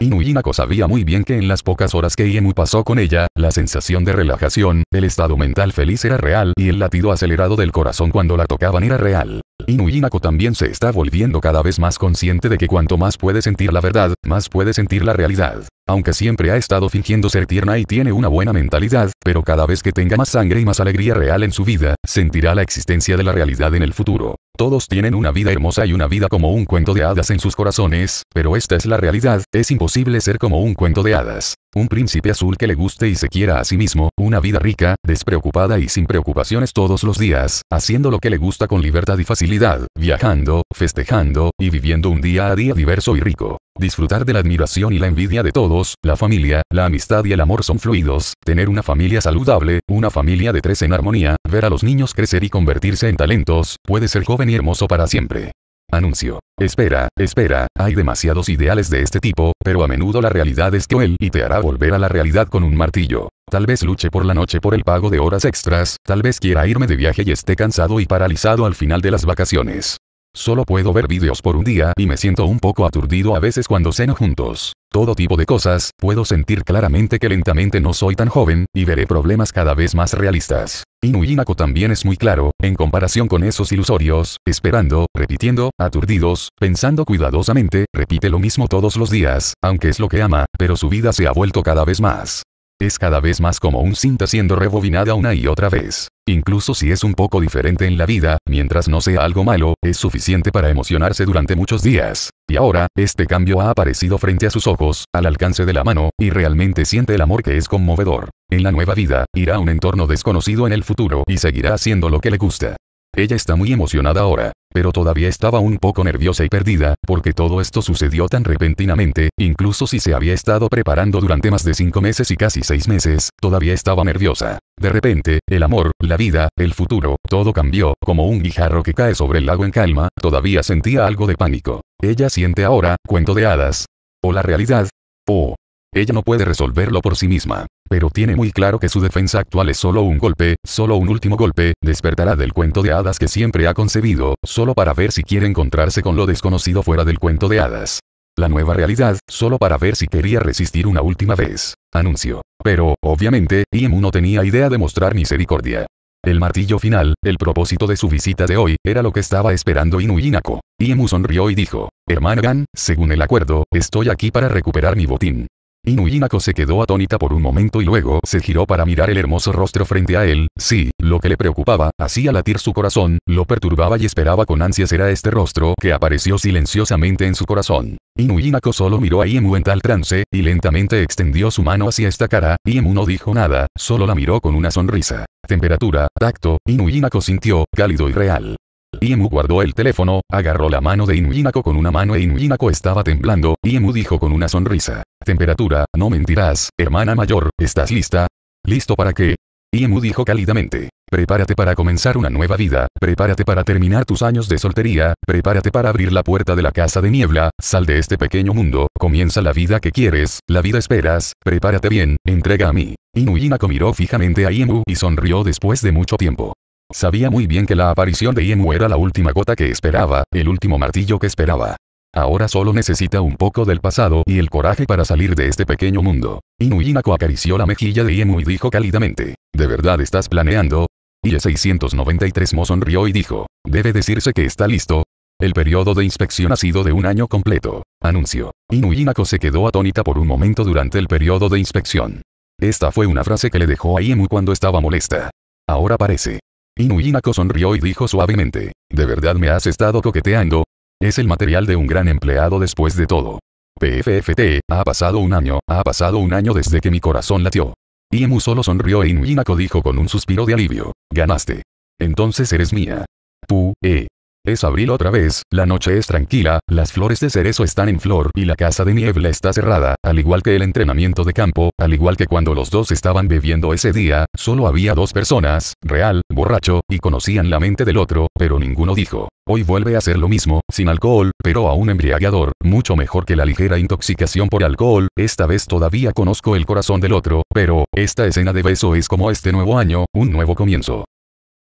Inuyinako sabía muy bien que en las pocas horas que Iemu pasó con ella, la sensación de relajación, el estado mental feliz era real y el latido acelerado del corazón cuando la tocaban era real. Inuyinako también se está volviendo cada vez más consciente de que cuanto más puede sentir la verdad, más puede sentir la realidad. Aunque siempre ha estado fingiendo ser tierna y tiene una buena mentalidad, pero cada vez que tenga más sangre y más alegría real en su vida, sentirá la existencia de la realidad en el futuro. Todos tienen una vida hermosa y una vida como un cuento de hadas en sus corazones, pero esta es la realidad, es imposible ser como un cuento de hadas. Un príncipe azul que le guste y se quiera a sí mismo, una vida rica, despreocupada y sin preocupaciones todos los días, haciendo lo que le gusta con libertad y facilidad, viajando, festejando, y viviendo un día a día diverso y rico disfrutar de la admiración y la envidia de todos, la familia, la amistad y el amor son fluidos, tener una familia saludable, una familia de tres en armonía, ver a los niños crecer y convertirse en talentos, puede ser joven y hermoso para siempre. Anuncio. Espera, espera, hay demasiados ideales de este tipo, pero a menudo la realidad es que él y te hará volver a la realidad con un martillo. Tal vez luche por la noche por el pago de horas extras, tal vez quiera irme de viaje y esté cansado y paralizado al final de las vacaciones. Solo puedo ver vídeos por un día y me siento un poco aturdido a veces cuando ceno juntos. Todo tipo de cosas, puedo sentir claramente que lentamente no soy tan joven, y veré problemas cada vez más realistas. Inuyinako también es muy claro, en comparación con esos ilusorios, esperando, repitiendo, aturdidos, pensando cuidadosamente, repite lo mismo todos los días, aunque es lo que ama, pero su vida se ha vuelto cada vez más es cada vez más como un cinta siendo rebobinada una y otra vez. Incluso si es un poco diferente en la vida, mientras no sea algo malo, es suficiente para emocionarse durante muchos días. Y ahora, este cambio ha aparecido frente a sus ojos, al alcance de la mano, y realmente siente el amor que es conmovedor. En la nueva vida, irá a un entorno desconocido en el futuro y seguirá haciendo lo que le gusta. Ella está muy emocionada ahora, pero todavía estaba un poco nerviosa y perdida, porque todo esto sucedió tan repentinamente, incluso si se había estado preparando durante más de cinco meses y casi seis meses, todavía estaba nerviosa. De repente, el amor, la vida, el futuro, todo cambió, como un guijarro que cae sobre el lago en calma, todavía sentía algo de pánico. Ella siente ahora, cuento de hadas. O la realidad. O, ella no puede resolverlo por sí misma. Pero tiene muy claro que su defensa actual es solo un golpe, solo un último golpe, despertará del cuento de hadas que siempre ha concebido, solo para ver si quiere encontrarse con lo desconocido fuera del cuento de hadas. La nueva realidad, solo para ver si quería resistir una última vez. Anuncio. Pero, obviamente, Iemu no tenía idea de mostrar misericordia. El martillo final, el propósito de su visita de hoy, era lo que estaba esperando Inu Inako. Iemu sonrió y dijo, Hermana Gan, según el acuerdo, estoy aquí para recuperar mi botín. Inuyinako se quedó atónita por un momento y luego se giró para mirar el hermoso rostro frente a él, sí, lo que le preocupaba, hacía latir su corazón, lo perturbaba y esperaba con ansias era este rostro que apareció silenciosamente en su corazón. Inuyinako solo miró a Iemu en tal trance, y lentamente extendió su mano hacia esta cara, Iemu no dijo nada, solo la miró con una sonrisa. Temperatura, tacto, Inuyinako sintió, cálido y real. Iemu guardó el teléfono, agarró la mano de Inuyinako con una mano e Inuyinako estaba temblando, Iemu dijo con una sonrisa. Temperatura, no mentirás, hermana mayor, ¿estás lista? ¿Listo para qué? Iemu dijo cálidamente. Prepárate para comenzar una nueva vida, prepárate para terminar tus años de soltería, prepárate para abrir la puerta de la casa de niebla, sal de este pequeño mundo, comienza la vida que quieres, la vida esperas, prepárate bien, entrega a mí. Inuyinako miró fijamente a Iemu y sonrió después de mucho tiempo. Sabía muy bien que la aparición de Iemu era la última gota que esperaba, el último martillo que esperaba. Ahora solo necesita un poco del pasado y el coraje para salir de este pequeño mundo. Inuyinako acarició la mejilla de Iemu y dijo cálidamente, ¿de verdad estás planeando? IE 693 Mo sonrió y dijo, debe decirse que está listo. El periodo de inspección ha sido de un año completo. Anuncio. Inuyinako se quedó atónita por un momento durante el periodo de inspección. Esta fue una frase que le dejó a Iemu cuando estaba molesta. Ahora parece Inuyinako sonrió y dijo suavemente, ¿de verdad me has estado coqueteando? Es el material de un gran empleado después de todo. PFFT, ha pasado un año, ha pasado un año desde que mi corazón latió. Iemu solo sonrió y e Inuyinako dijo con un suspiro de alivio, ganaste. Entonces eres mía. Pu, eh es abril otra vez, la noche es tranquila, las flores de cerezo están en flor y la casa de niebla está cerrada, al igual que el entrenamiento de campo, al igual que cuando los dos estaban bebiendo ese día, solo había dos personas, real, borracho, y conocían la mente del otro, pero ninguno dijo. Hoy vuelve a ser lo mismo, sin alcohol, pero a un embriagador, mucho mejor que la ligera intoxicación por alcohol, esta vez todavía conozco el corazón del otro, pero, esta escena de beso es como este nuevo año, un nuevo comienzo.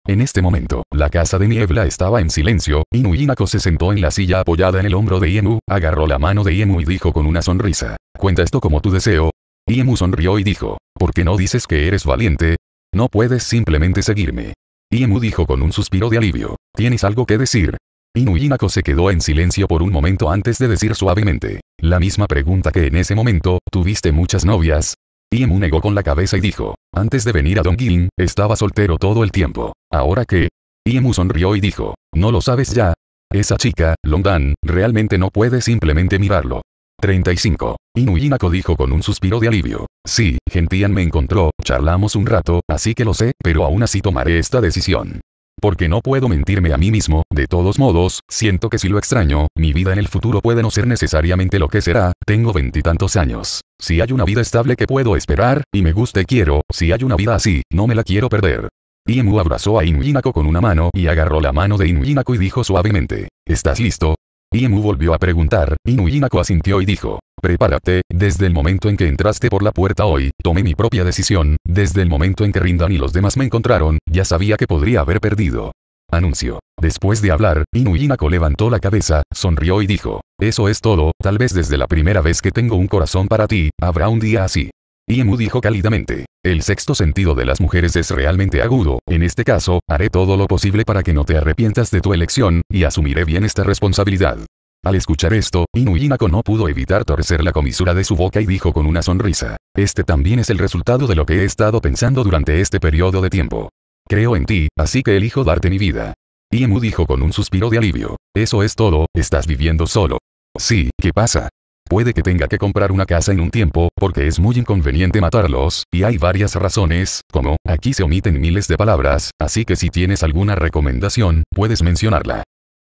En este momento, la casa de niebla estaba en silencio, y se sentó en la silla apoyada en el hombro de Iemu, agarró la mano de Iemu y dijo con una sonrisa, cuenta esto como tu deseo. Iemu sonrió y dijo, ¿por qué no dices que eres valiente? No puedes simplemente seguirme. Iemu dijo con un suspiro de alivio, ¿tienes algo que decir? Inuyinako se quedó en silencio por un momento antes de decir suavemente, la misma pregunta que en ese momento, ¿tuviste muchas novias? Iemu negó con la cabeza y dijo, antes de venir a Dongin, estaba soltero todo el tiempo. ¿Ahora qué? Iemu sonrió y dijo, ¿no lo sabes ya? Esa chica, Londan, realmente no puede simplemente mirarlo. 35. Inuyinako dijo con un suspiro de alivio. Sí, Gentian me encontró, charlamos un rato, así que lo sé, pero aún así tomaré esta decisión. Porque no puedo mentirme a mí mismo, de todos modos, siento que si lo extraño, mi vida en el futuro puede no ser necesariamente lo que será, tengo veintitantos años. Si hay una vida estable que puedo esperar, y me guste quiero, si hay una vida así, no me la quiero perder. Iemu abrazó a Inuinako con una mano y agarró la mano de Inuinako y dijo suavemente, ¿estás listo? Iemu volvió a preguntar, Inuyinako asintió y dijo, prepárate, desde el momento en que entraste por la puerta hoy, tomé mi propia decisión, desde el momento en que Rindan y los demás me encontraron, ya sabía que podría haber perdido. Anuncio. Después de hablar, Inuyinako levantó la cabeza, sonrió y dijo, eso es todo, tal vez desde la primera vez que tengo un corazón para ti, habrá un día así. Iemu dijo cálidamente. El sexto sentido de las mujeres es realmente agudo, en este caso, haré todo lo posible para que no te arrepientas de tu elección, y asumiré bien esta responsabilidad. Al escuchar esto, Inuyinako no pudo evitar torcer la comisura de su boca y dijo con una sonrisa. Este también es el resultado de lo que he estado pensando durante este periodo de tiempo. Creo en ti, así que elijo darte mi vida. Iemu dijo con un suspiro de alivio. Eso es todo, estás viviendo solo. Sí, ¿qué pasa? Puede que tenga que comprar una casa en un tiempo, porque es muy inconveniente matarlos, y hay varias razones, como, aquí se omiten miles de palabras, así que si tienes alguna recomendación, puedes mencionarla.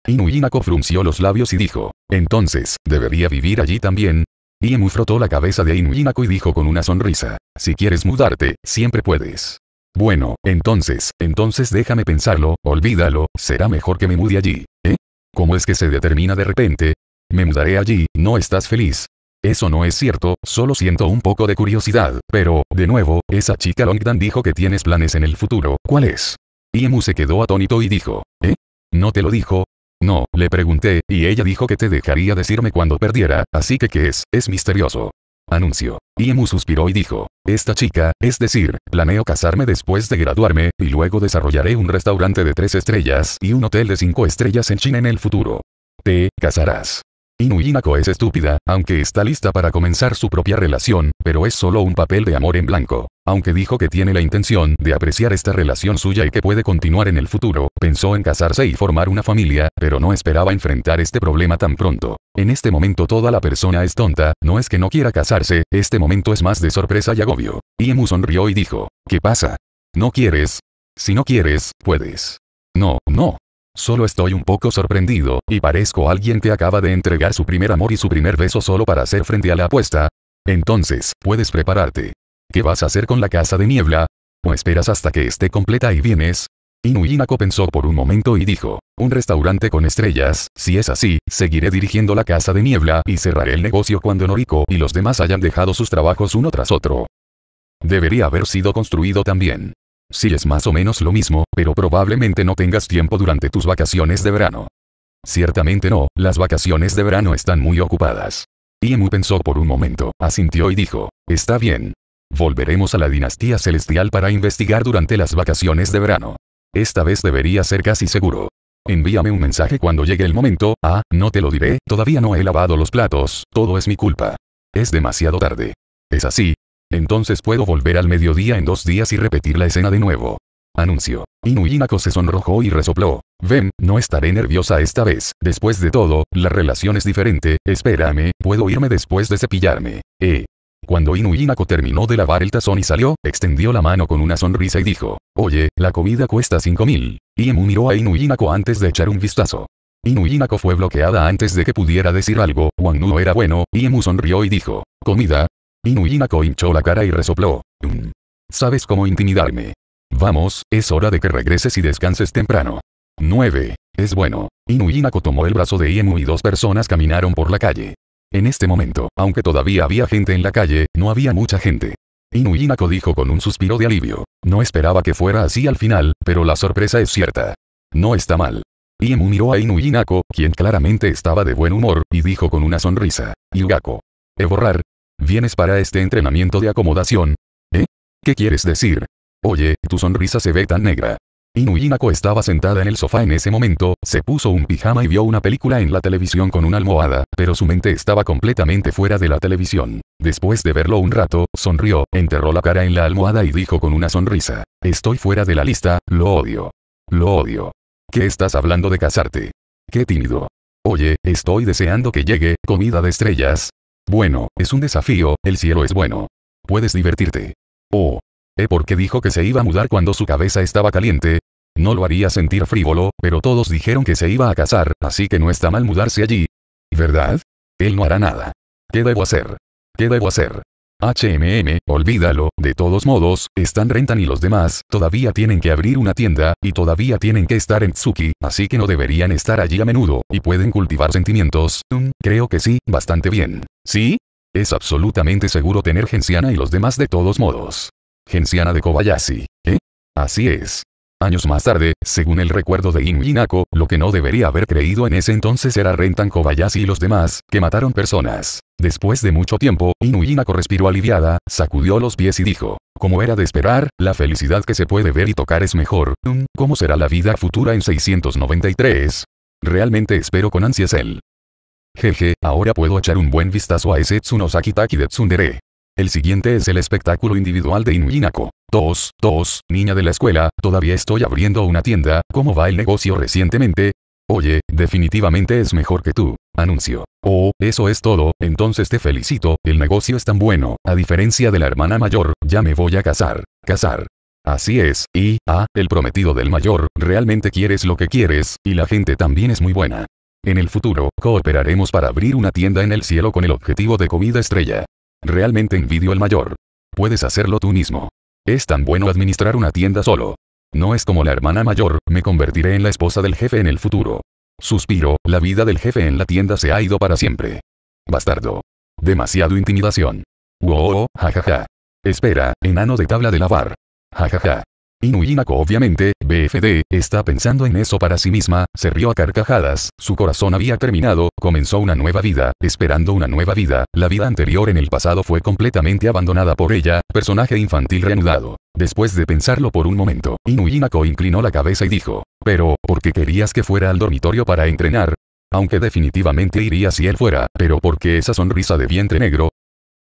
Inuinako frunció los labios y dijo, entonces, ¿debería vivir allí también? Iemu frotó la cabeza de Inuinako y dijo con una sonrisa, si quieres mudarte, siempre puedes. Bueno, entonces, entonces déjame pensarlo, olvídalo, será mejor que me mude allí, ¿eh? ¿Cómo es que se determina de repente? Me mudaré allí, no estás feliz. Eso no es cierto, solo siento un poco de curiosidad, pero, de nuevo, esa chica Longdan dijo que tienes planes en el futuro, ¿cuál es? Iemu se quedó atónito y dijo, ¿eh? ¿No te lo dijo? No, le pregunté, y ella dijo que te dejaría decirme cuando perdiera, así que qué es, es misterioso. Anuncio. Iemu suspiró y dijo, esta chica, es decir, planeo casarme después de graduarme, y luego desarrollaré un restaurante de tres estrellas y un hotel de cinco estrellas en China en el futuro. Te casarás. Inuyinako es estúpida, aunque está lista para comenzar su propia relación, pero es solo un papel de amor en blanco. Aunque dijo que tiene la intención de apreciar esta relación suya y que puede continuar en el futuro, pensó en casarse y formar una familia, pero no esperaba enfrentar este problema tan pronto. En este momento toda la persona es tonta, no es que no quiera casarse, este momento es más de sorpresa y agobio. Iemu sonrió y dijo, ¿qué pasa? ¿No quieres? Si no quieres, puedes. No, no, Solo estoy un poco sorprendido, y parezco alguien que acaba de entregar su primer amor y su primer beso solo para hacer frente a la apuesta. Entonces, puedes prepararte. ¿Qué vas a hacer con la casa de niebla? ¿O esperas hasta que esté completa y vienes? Inuyinako pensó por un momento y dijo, un restaurante con estrellas, si es así, seguiré dirigiendo la casa de niebla y cerraré el negocio cuando Noriko y los demás hayan dejado sus trabajos uno tras otro. Debería haber sido construido también. Si es más o menos lo mismo, pero probablemente no tengas tiempo durante tus vacaciones de verano. Ciertamente no, las vacaciones de verano están muy ocupadas. Iemu pensó por un momento, asintió y dijo, está bien. Volveremos a la dinastía celestial para investigar durante las vacaciones de verano. Esta vez debería ser casi seguro. Envíame un mensaje cuando llegue el momento, ah, no te lo diré, todavía no he lavado los platos, todo es mi culpa. Es demasiado tarde. Es así, entonces puedo volver al mediodía en dos días y repetir la escena de nuevo. Anuncio. Inuyinaco se sonrojó y resopló. Ven, no estaré nerviosa esta vez. Después de todo, la relación es diferente, espérame, puedo irme después de cepillarme. Eh. Cuando Inuyinaco terminó de lavar el tazón y salió, extendió la mano con una sonrisa y dijo, Oye, la comida cuesta 5000. Iemu miró a Inuyinaco antes de echar un vistazo. Inuyinako fue bloqueada antes de que pudiera decir algo, Juan era bueno, Iemu sonrió y dijo, Comida, Inuyinako hinchó la cara y resopló. Sabes cómo intimidarme. Vamos, es hora de que regreses y descanses temprano. 9. Es bueno. Inuyinako tomó el brazo de Iemu y dos personas caminaron por la calle. En este momento, aunque todavía había gente en la calle, no había mucha gente. Inuyinako dijo con un suspiro de alivio. No esperaba que fuera así al final, pero la sorpresa es cierta. No está mal. Iemu miró a Inuyinako, quien claramente estaba de buen humor, y dijo con una sonrisa. Yugako. Eborrar, ¿Vienes para este entrenamiento de acomodación? ¿Eh? ¿Qué quieres decir? Oye, tu sonrisa se ve tan negra. inuínaco estaba sentada en el sofá en ese momento, se puso un pijama y vio una película en la televisión con una almohada, pero su mente estaba completamente fuera de la televisión. Después de verlo un rato, sonrió, enterró la cara en la almohada y dijo con una sonrisa, Estoy fuera de la lista, lo odio. Lo odio. ¿Qué estás hablando de casarte? Qué tímido. Oye, estoy deseando que llegue, comida de estrellas, bueno, es un desafío, el cielo es bueno. Puedes divertirte. Oh. ¿Eh? ¿Por qué dijo que se iba a mudar cuando su cabeza estaba caliente? No lo haría sentir frívolo, pero todos dijeron que se iba a casar, así que no está mal mudarse allí. ¿Verdad? Él no hará nada. ¿Qué debo hacer? ¿Qué debo hacer? HMM, olvídalo, de todos modos, están Rentan y los demás, todavía tienen que abrir una tienda, y todavía tienen que estar en Tsuki, así que no deberían estar allí a menudo, y pueden cultivar sentimientos, mm, creo que sí, bastante bien. ¿Sí? Es absolutamente seguro tener Genciana y los demás de todos modos. Genciana de Kobayashi, ¿eh? Así es. Años más tarde, según el recuerdo de Inuyinako, lo que no debería haber creído en ese entonces era Rentan Kobayashi y los demás, que mataron personas. Después de mucho tiempo, Inu respiró aliviada, sacudió los pies y dijo, como era de esperar, la felicidad que se puede ver y tocar es mejor. Mm, ¿Cómo será la vida futura en 693? Realmente espero con ansias el. Jeje, ahora puedo echar un buen vistazo a ese Tsunosaki Taki de Tsundere. El siguiente es el espectáculo individual de Inuinako. Tos, tos, Niña de la escuela, todavía estoy abriendo una tienda, ¿cómo va el negocio recientemente? Oye, definitivamente es mejor que tú. Anuncio. Oh, eso es todo, entonces te felicito, el negocio es tan bueno, a diferencia de la hermana mayor, ya me voy a casar. Casar. Así es, y, ah, el prometido del mayor, realmente quieres lo que quieres, y la gente también es muy buena. En el futuro, cooperaremos para abrir una tienda en el cielo con el objetivo de comida estrella. Realmente envidio al mayor. Puedes hacerlo tú mismo. Es tan bueno administrar una tienda solo. No es como la hermana mayor, me convertiré en la esposa del jefe en el futuro. Suspiro, la vida del jefe en la tienda se ha ido para siempre. Bastardo. Demasiado intimidación. Wow, jajaja. Espera, enano de tabla de lavar. Jajaja. Inuyinako obviamente, BFD, está pensando en eso para sí misma, se rió a carcajadas, su corazón había terminado, comenzó una nueva vida, esperando una nueva vida, la vida anterior en el pasado fue completamente abandonada por ella, personaje infantil reanudado. Después de pensarlo por un momento, Inuyinako inclinó la cabeza y dijo, pero, ¿por qué querías que fuera al dormitorio para entrenar? Aunque definitivamente iría si él fuera, pero ¿por qué esa sonrisa de vientre negro?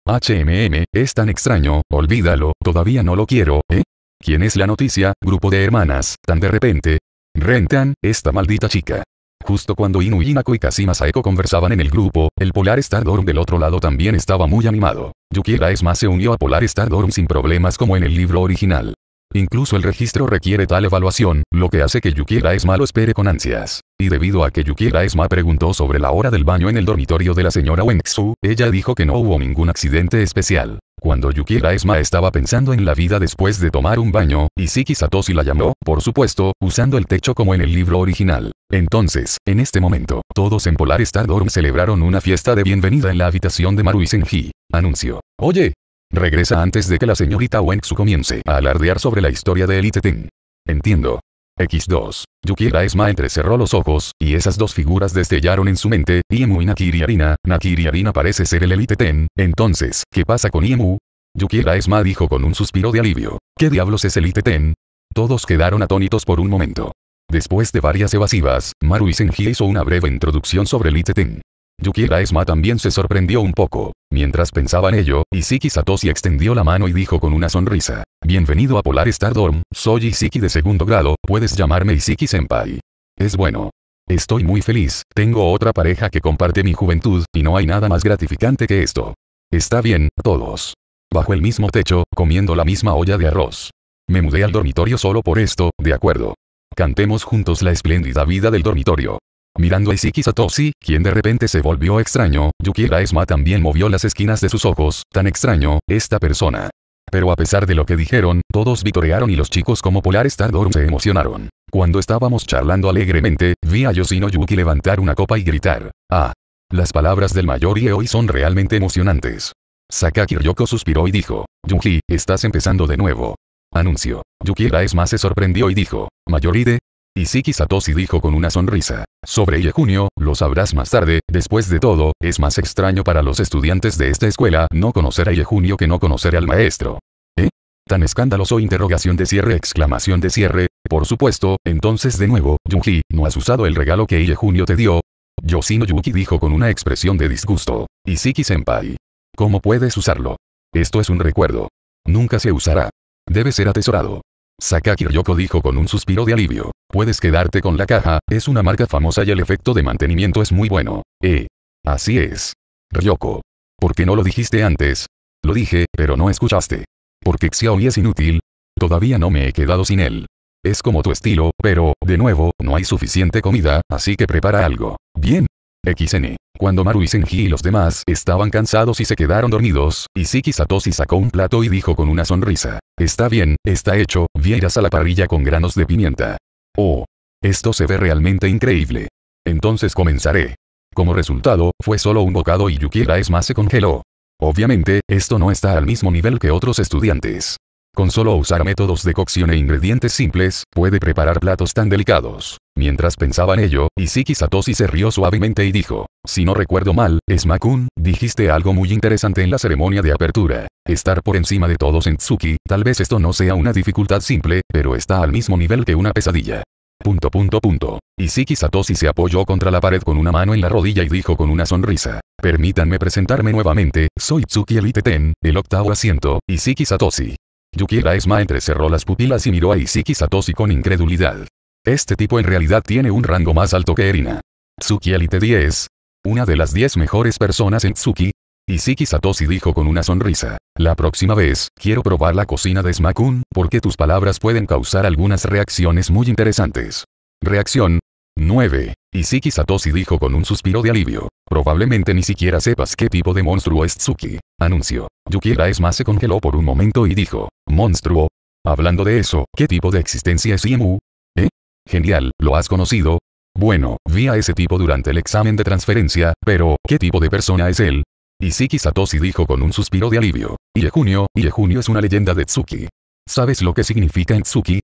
HMM, es tan extraño, olvídalo, todavía no lo quiero, ¿eh? ¿Quién es la noticia, grupo de hermanas, tan de repente? Rentan, esta maldita chica. Justo cuando Inu y Kazima Saeko conversaban en el grupo, el Polar Star Dorm del otro lado también estaba muy animado. Yukiera Esma se unió a Polar Star Dorm sin problemas como en el libro original. Incluso el registro requiere tal evaluación, lo que hace que yukira Esma lo espere con ansias. Y debido a que Yukira Esma preguntó sobre la hora del baño en el dormitorio de la señora Wenxu, ella dijo que no hubo ningún accidente especial. Cuando Yukira Esma estaba pensando en la vida después de tomar un baño, Isiki Satoshi la llamó, por supuesto, usando el techo como en el libro original. Entonces, en este momento, todos en Polar Dorm celebraron una fiesta de bienvenida en la habitación de y Senji. Anuncio. Oye. Regresa antes de que la señorita Wenxu comience a alardear sobre la historia de Elite Ten. Entiendo. X2. Yukira Esma entrecerró los ojos, y esas dos figuras destellaron en su mente, Iemu y Nakiri Arina, Nakiri Arina parece ser el Elite Ten, entonces, ¿qué pasa con Iemu? Yukira Esma dijo con un suspiro de alivio. ¿Qué diablos es Elite Ten? Todos quedaron atónitos por un momento. Después de varias evasivas, Maru Senji hizo una breve introducción sobre Elite Ten. Yukira Esma también se sorprendió un poco. Mientras pensaba en ello, Isiki Satoshi extendió la mano y dijo con una sonrisa. Bienvenido a Polar Stardom, soy Isiki de segundo grado, puedes llamarme Isiki Senpai. Es bueno. Estoy muy feliz, tengo otra pareja que comparte mi juventud, y no hay nada más gratificante que esto. Está bien, todos. Bajo el mismo techo, comiendo la misma olla de arroz. Me mudé al dormitorio solo por esto, de acuerdo. Cantemos juntos la espléndida vida del dormitorio. Mirando a Isiki Satoshi, quien de repente se volvió extraño, Yukira Esma también movió las esquinas de sus ojos, tan extraño, esta persona. Pero a pesar de lo que dijeron, todos vitorearon y los chicos como Polar stardor se emocionaron. Cuando estábamos charlando alegremente, vi a Yoshino Yuki levantar una copa y gritar. Ah. Las palabras del mayor y hoy son realmente emocionantes. Sakaki Ryoko suspiró y dijo. Yuki, estás empezando de nuevo. Anuncio. Yuki Esma se sorprendió y dijo. Mayoride. Isiki Satoshi dijo con una sonrisa. Sobre Junio, lo sabrás más tarde, después de todo, es más extraño para los estudiantes de esta escuela no conocer a Junio que no conocer al maestro. ¿Eh? ¿Tan escandaloso interrogación de cierre exclamación de cierre? Por supuesto, entonces de nuevo, Yuki, ¿no has usado el regalo que Junio te dio? Yoshino Yuki dijo con una expresión de disgusto. Isiki-senpai. ¿Cómo puedes usarlo? Esto es un recuerdo. Nunca se usará. Debe ser atesorado. Sakaki Ryoko dijo con un suspiro de alivio. Puedes quedarte con la caja, es una marca famosa y el efecto de mantenimiento es muy bueno. Eh. Así es. Ryoko. ¿Por qué no lo dijiste antes? Lo dije, pero no escuchaste. Porque Xiaoyi es inútil. Todavía no me he quedado sin él. Es como tu estilo, pero, de nuevo, no hay suficiente comida, así que prepara algo. Bien. XN. Cuando Maru y Senji y los demás estaban cansados y se quedaron dormidos, Isiki Satoshi sacó un plato y dijo con una sonrisa. Está bien, está hecho, vieras a la parrilla con granos de pimienta. Oh. Esto se ve realmente increíble. Entonces comenzaré. Como resultado, fue solo un bocado y Yukira es más se congeló. Obviamente, esto no está al mismo nivel que otros estudiantes. Con solo usar métodos de cocción e ingredientes simples, puede preparar platos tan delicados. Mientras pensaba en ello, Isiki Satoshi se rió suavemente y dijo, si no recuerdo mal, Smakun, dijiste algo muy interesante en la ceremonia de apertura. Estar por encima de todos en Tsuki, tal vez esto no sea una dificultad simple, pero está al mismo nivel que una pesadilla. Punto punto punto. Isiki Satoshi se apoyó contra la pared con una mano en la rodilla y dijo con una sonrisa. Permítanme presentarme nuevamente, soy Tsuki Elite Ten, el octavo asiento, Isiki Satoshi. Yukira Esma entrecerró las pupilas y miró a Isiki Satoshi con incredulidad. Este tipo en realidad tiene un rango más alto que Erina. Tsuki Elite 10. Una de las 10 mejores personas en Tsuki. Isiki Satoshi dijo con una sonrisa. La próxima vez, quiero probar la cocina de Smakun, porque tus palabras pueden causar algunas reacciones muy interesantes. Reacción. 9. Siki Satoshi dijo con un suspiro de alivio. Probablemente ni siquiera sepas qué tipo de monstruo es Tsuki. Anunció. Yukira es más se congeló por un momento y dijo. Monstruo. Hablando de eso, ¿qué tipo de existencia es IMU? ¿Eh? Genial, ¿lo has conocido? Bueno, vi a ese tipo durante el examen de transferencia, pero, ¿qué tipo de persona es él? Siki Satoshi dijo con un suspiro de alivio. Iejunio, Junio es una leyenda de Tsuki. ¿Sabes lo que significa en Tsuki?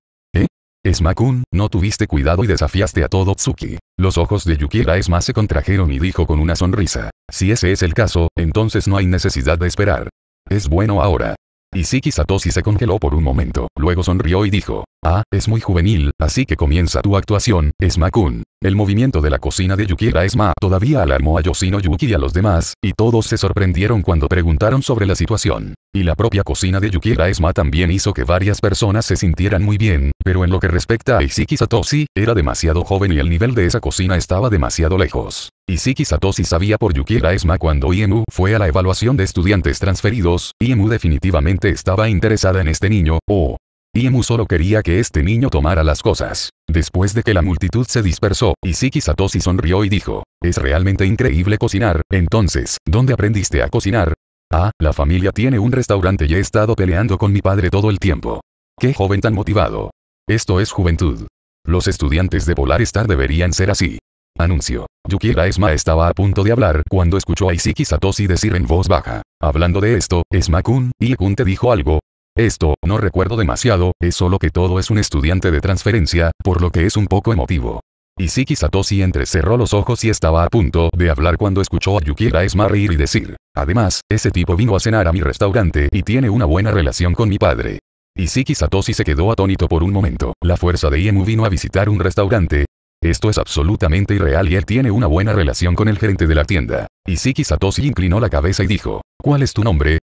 Esmakun, no tuviste cuidado y desafiaste a todo Tsuki. Los ojos de Yukira Esma se contrajeron y dijo con una sonrisa. Si ese es el caso, entonces no hay necesidad de esperar. Es bueno ahora. Isiki Satoshi se congeló por un momento, luego sonrió y dijo. Ah, es muy juvenil, así que comienza tu actuación, Esma-kun. El movimiento de la cocina de Yukira Esma todavía alarmó a Yoshino Yuki y a los demás, y todos se sorprendieron cuando preguntaron sobre la situación. Y la propia cocina de Yukira Esma también hizo que varias personas se sintieran muy bien, pero en lo que respecta a Isiki Satoshi, era demasiado joven y el nivel de esa cocina estaba demasiado lejos. Isiki Satoshi sabía por Yukira Esma cuando IMU fue a la evaluación de estudiantes transferidos, Iemu definitivamente estaba interesada en este niño, o, Yemu solo quería que este niño tomara las cosas. Después de que la multitud se dispersó, Isiki Satoshi sonrió y dijo, es realmente increíble cocinar, entonces, ¿dónde aprendiste a cocinar? Ah, la familia tiene un restaurante y he estado peleando con mi padre todo el tiempo. Qué joven tan motivado. Esto es juventud. Los estudiantes de Polar Star deberían ser así. Anuncio. Yukira Esma estaba a punto de hablar cuando escuchó a Isiki Satoshi decir en voz baja. Hablando de esto, Esma-kun, Iekun te dijo algo, esto, no recuerdo demasiado, es solo que todo es un estudiante de transferencia, por lo que es un poco emotivo. Isiki Satoshi entrecerró los ojos y estaba a punto de hablar cuando escuchó a Yukira reír y decir, además, ese tipo vino a cenar a mi restaurante y tiene una buena relación con mi padre. Isiki Satoshi se quedó atónito por un momento, la fuerza de Iemu vino a visitar un restaurante, esto es absolutamente irreal y él tiene una buena relación con el gerente de la tienda. Isiki Satoshi inclinó la cabeza y dijo, ¿cuál es tu nombre?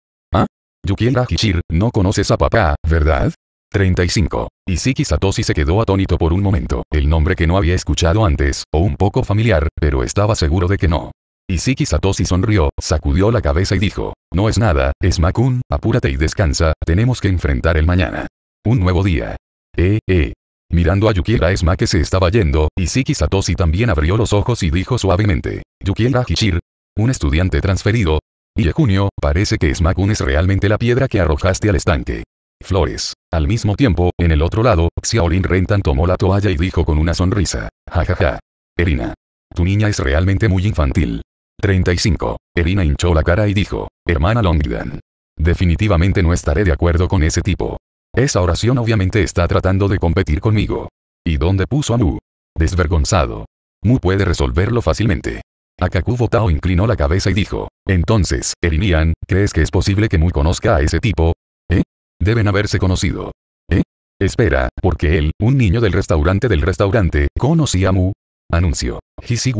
«Yukira Kichir, no conoces a papá, ¿verdad? 35. Isiki Satoshi se quedó atónito por un momento, el nombre que no había escuchado antes, o un poco familiar, pero estaba seguro de que no. Isiki Satoshi sonrió, sacudió la cabeza y dijo, no es nada, es Makun, apúrate y descansa, tenemos que enfrentar el mañana. Un nuevo día. Eh, eh. Mirando a Yukira Esma que se estaba yendo, Isiki Satoshi también abrió los ojos y dijo suavemente, «Yukira Hichir, Un estudiante transferido, y junio parece que Smagun es realmente la piedra que arrojaste al estanque. Flores. Al mismo tiempo, en el otro lado, Xiaolin Rentan tomó la toalla y dijo con una sonrisa. Jajaja. Ja, ja. Erina. Tu niña es realmente muy infantil. 35. Erina hinchó la cara y dijo. Hermana Longdan. Definitivamente no estaré de acuerdo con ese tipo. Esa oración obviamente está tratando de competir conmigo. ¿Y dónde puso a Mu? Desvergonzado. Mu puede resolverlo fácilmente. Akakubo Tao inclinó la cabeza y dijo, entonces, Erinian, ¿crees que es posible que Mu conozca a ese tipo? ¿Eh? Deben haberse conocido. ¿Eh? Espera, porque él, un niño del restaurante del restaurante, conocía a Mu. Anuncio. Hisi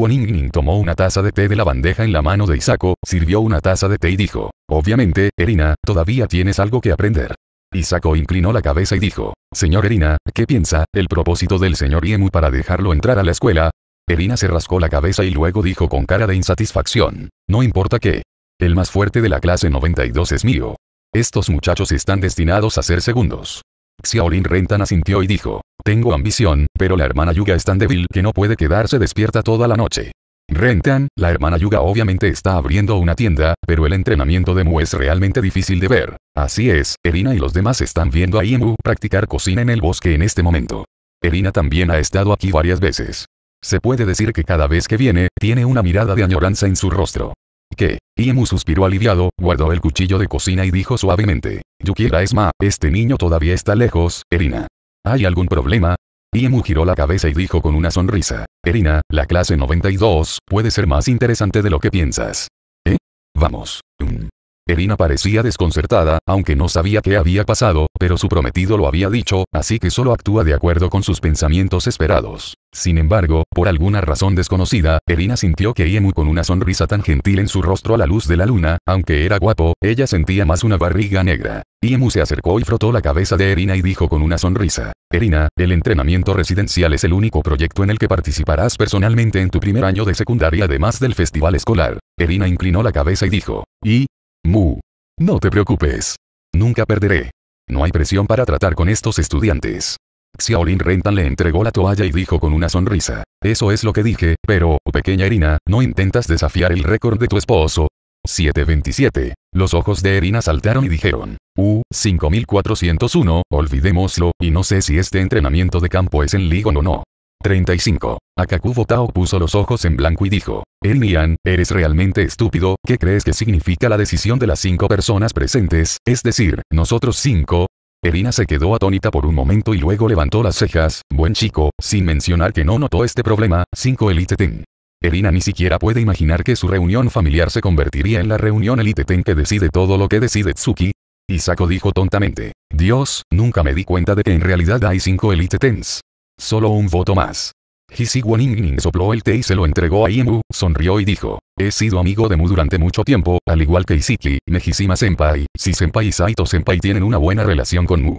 tomó una taza de té de la bandeja en la mano de Isako, sirvió una taza de té y dijo, obviamente, Erina, todavía tienes algo que aprender. Isako inclinó la cabeza y dijo, Señor Erina, ¿qué piensa, el propósito del señor Iemu para dejarlo entrar a la escuela? Erina se rascó la cabeza y luego dijo con cara de insatisfacción. No importa qué. El más fuerte de la clase 92 es mío. Estos muchachos están destinados a ser segundos. Xiaolin Rentan asintió y dijo, tengo ambición, pero la hermana Yuga es tan débil que no puede quedarse despierta toda la noche. Rentan, la hermana Yuga obviamente está abriendo una tienda, pero el entrenamiento de Mu es realmente difícil de ver. Así es, Erina y los demás están viendo a Mu practicar cocina en el bosque en este momento. Erina también ha estado aquí varias veces. Se puede decir que cada vez que viene, tiene una mirada de añoranza en su rostro. ¿Qué? Iemu suspiró aliviado, guardó el cuchillo de cocina y dijo suavemente. Yukira Esma, este niño todavía está lejos, Erina. ¿Hay algún problema? Iemu giró la cabeza y dijo con una sonrisa. Erina, la clase 92, puede ser más interesante de lo que piensas. ¿Eh? Vamos. Erina parecía desconcertada, aunque no sabía qué había pasado, pero su prometido lo había dicho, así que solo actúa de acuerdo con sus pensamientos esperados. Sin embargo, por alguna razón desconocida, Erina sintió que Iemu con una sonrisa tan gentil en su rostro a la luz de la luna, aunque era guapo, ella sentía más una barriga negra. Iemu se acercó y frotó la cabeza de Erina y dijo con una sonrisa, Erina, el entrenamiento residencial es el único proyecto en el que participarás personalmente en tu primer año de secundaria además del festival escolar. Erina inclinó la cabeza y dijo, ¿y? Mu. No te preocupes. Nunca perderé. No hay presión para tratar con estos estudiantes. Xiaolin Rentan le entregó la toalla y dijo con una sonrisa. Eso es lo que dije, pero, oh, pequeña Erina, ¿no intentas desafiar el récord de tu esposo? 727. Los ojos de Erina saltaron y dijeron. U, uh, 5401, olvidémoslo, y no sé si este entrenamiento de campo es en Ligon o no. 35. Akakubo Tao puso los ojos en blanco y dijo, Nian, eres realmente estúpido, ¿qué crees que significa la decisión de las cinco personas presentes, es decir, nosotros cinco? Erina se quedó atónita por un momento y luego levantó las cejas, buen chico, sin mencionar que no notó este problema, 5 Elite Ten. Erina ni siquiera puede imaginar que su reunión familiar se convertiría en la reunión Elite Ten que decide todo lo que decide Tsuki. Isako dijo tontamente, Dios, nunca me di cuenta de que en realidad hay cinco Elite Tens. Solo un voto más. Hisi sopló el té y se lo entregó a Iemu, sonrió y dijo, he sido amigo de Mu durante mucho tiempo, al igual que Isiki, Mejishima Senpai, Si Senpai y Saito Senpai tienen una buena relación con Mu.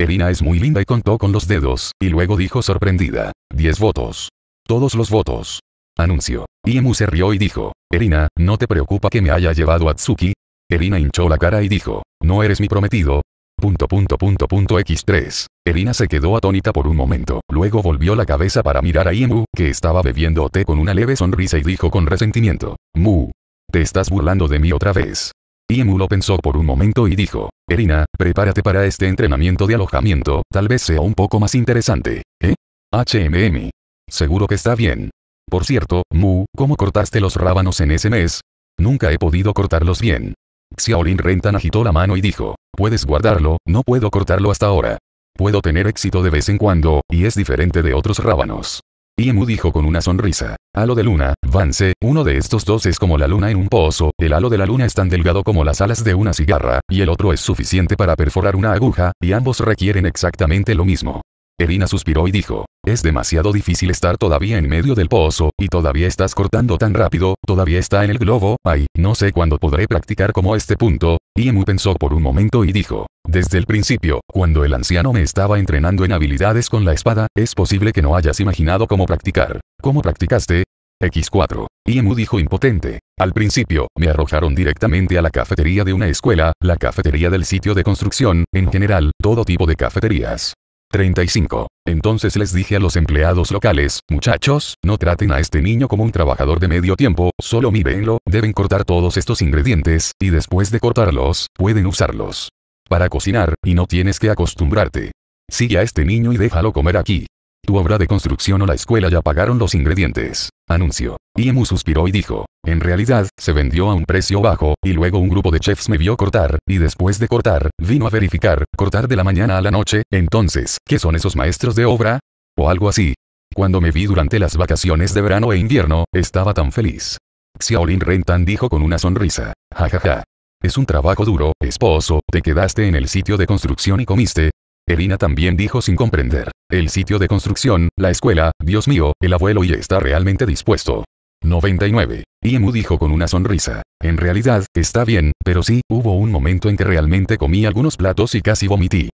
Erina es muy linda y contó con los dedos, y luego dijo sorprendida, 10 votos. Todos los votos. Anuncio. Imu se rió y dijo, Erina, ¿no te preocupa que me haya llevado a Tsuki? Erina hinchó la cara y dijo, no eres mi prometido, Punto punto punto X3. Erina se quedó atónita por un momento, luego volvió la cabeza para mirar a Imu, que estaba bebiendo té con una leve sonrisa y dijo con resentimiento. Mu. Te estás burlando de mí otra vez. Imu lo pensó por un momento y dijo, Erina, prepárate para este entrenamiento de alojamiento, tal vez sea un poco más interesante, ¿eh? HMM. Seguro que está bien. Por cierto, Mu, ¿cómo cortaste los rábanos en ese mes? Nunca he podido cortarlos bien. Xiaolin Rentan agitó la mano y dijo, puedes guardarlo, no puedo cortarlo hasta ahora. Puedo tener éxito de vez en cuando, y es diferente de otros rábanos. Yemu dijo con una sonrisa. Halo de luna, Vance, uno de estos dos es como la luna en un pozo, el halo de la luna es tan delgado como las alas de una cigarra, y el otro es suficiente para perforar una aguja, y ambos requieren exactamente lo mismo. Erina suspiró y dijo, es demasiado difícil estar todavía en medio del pozo, y todavía estás cortando tan rápido, todavía está en el globo, ay, no sé cuándo podré practicar como este punto, Iemu pensó por un momento y dijo, desde el principio, cuando el anciano me estaba entrenando en habilidades con la espada, es posible que no hayas imaginado cómo practicar. ¿Cómo practicaste? X4. Iemu dijo impotente. Al principio, me arrojaron directamente a la cafetería de una escuela, la cafetería del sitio de construcción, en general, todo tipo de cafeterías. 35. Entonces les dije a los empleados locales, muchachos, no traten a este niño como un trabajador de medio tiempo, solo mírenlo, deben cortar todos estos ingredientes, y después de cortarlos, pueden usarlos para cocinar, y no tienes que acostumbrarte. Sigue a este niño y déjalo comer aquí. Tu obra de construcción o la escuela ya pagaron los ingredientes. Anuncio. Yemu suspiró y dijo. En realidad, se vendió a un precio bajo, y luego un grupo de chefs me vio cortar, y después de cortar, vino a verificar, cortar de la mañana a la noche, entonces, ¿qué son esos maestros de obra? O algo así. Cuando me vi durante las vacaciones de verano e invierno, estaba tan feliz. Xiaolin Rentan dijo con una sonrisa. jajaja. ja ja. Es un trabajo duro, esposo, te quedaste en el sitio de construcción y comiste, Erina también dijo sin comprender. El sitio de construcción, la escuela, Dios mío, el abuelo y está realmente dispuesto. 99. Iemu dijo con una sonrisa. En realidad, está bien, pero sí, hubo un momento en que realmente comí algunos platos y casi vomití.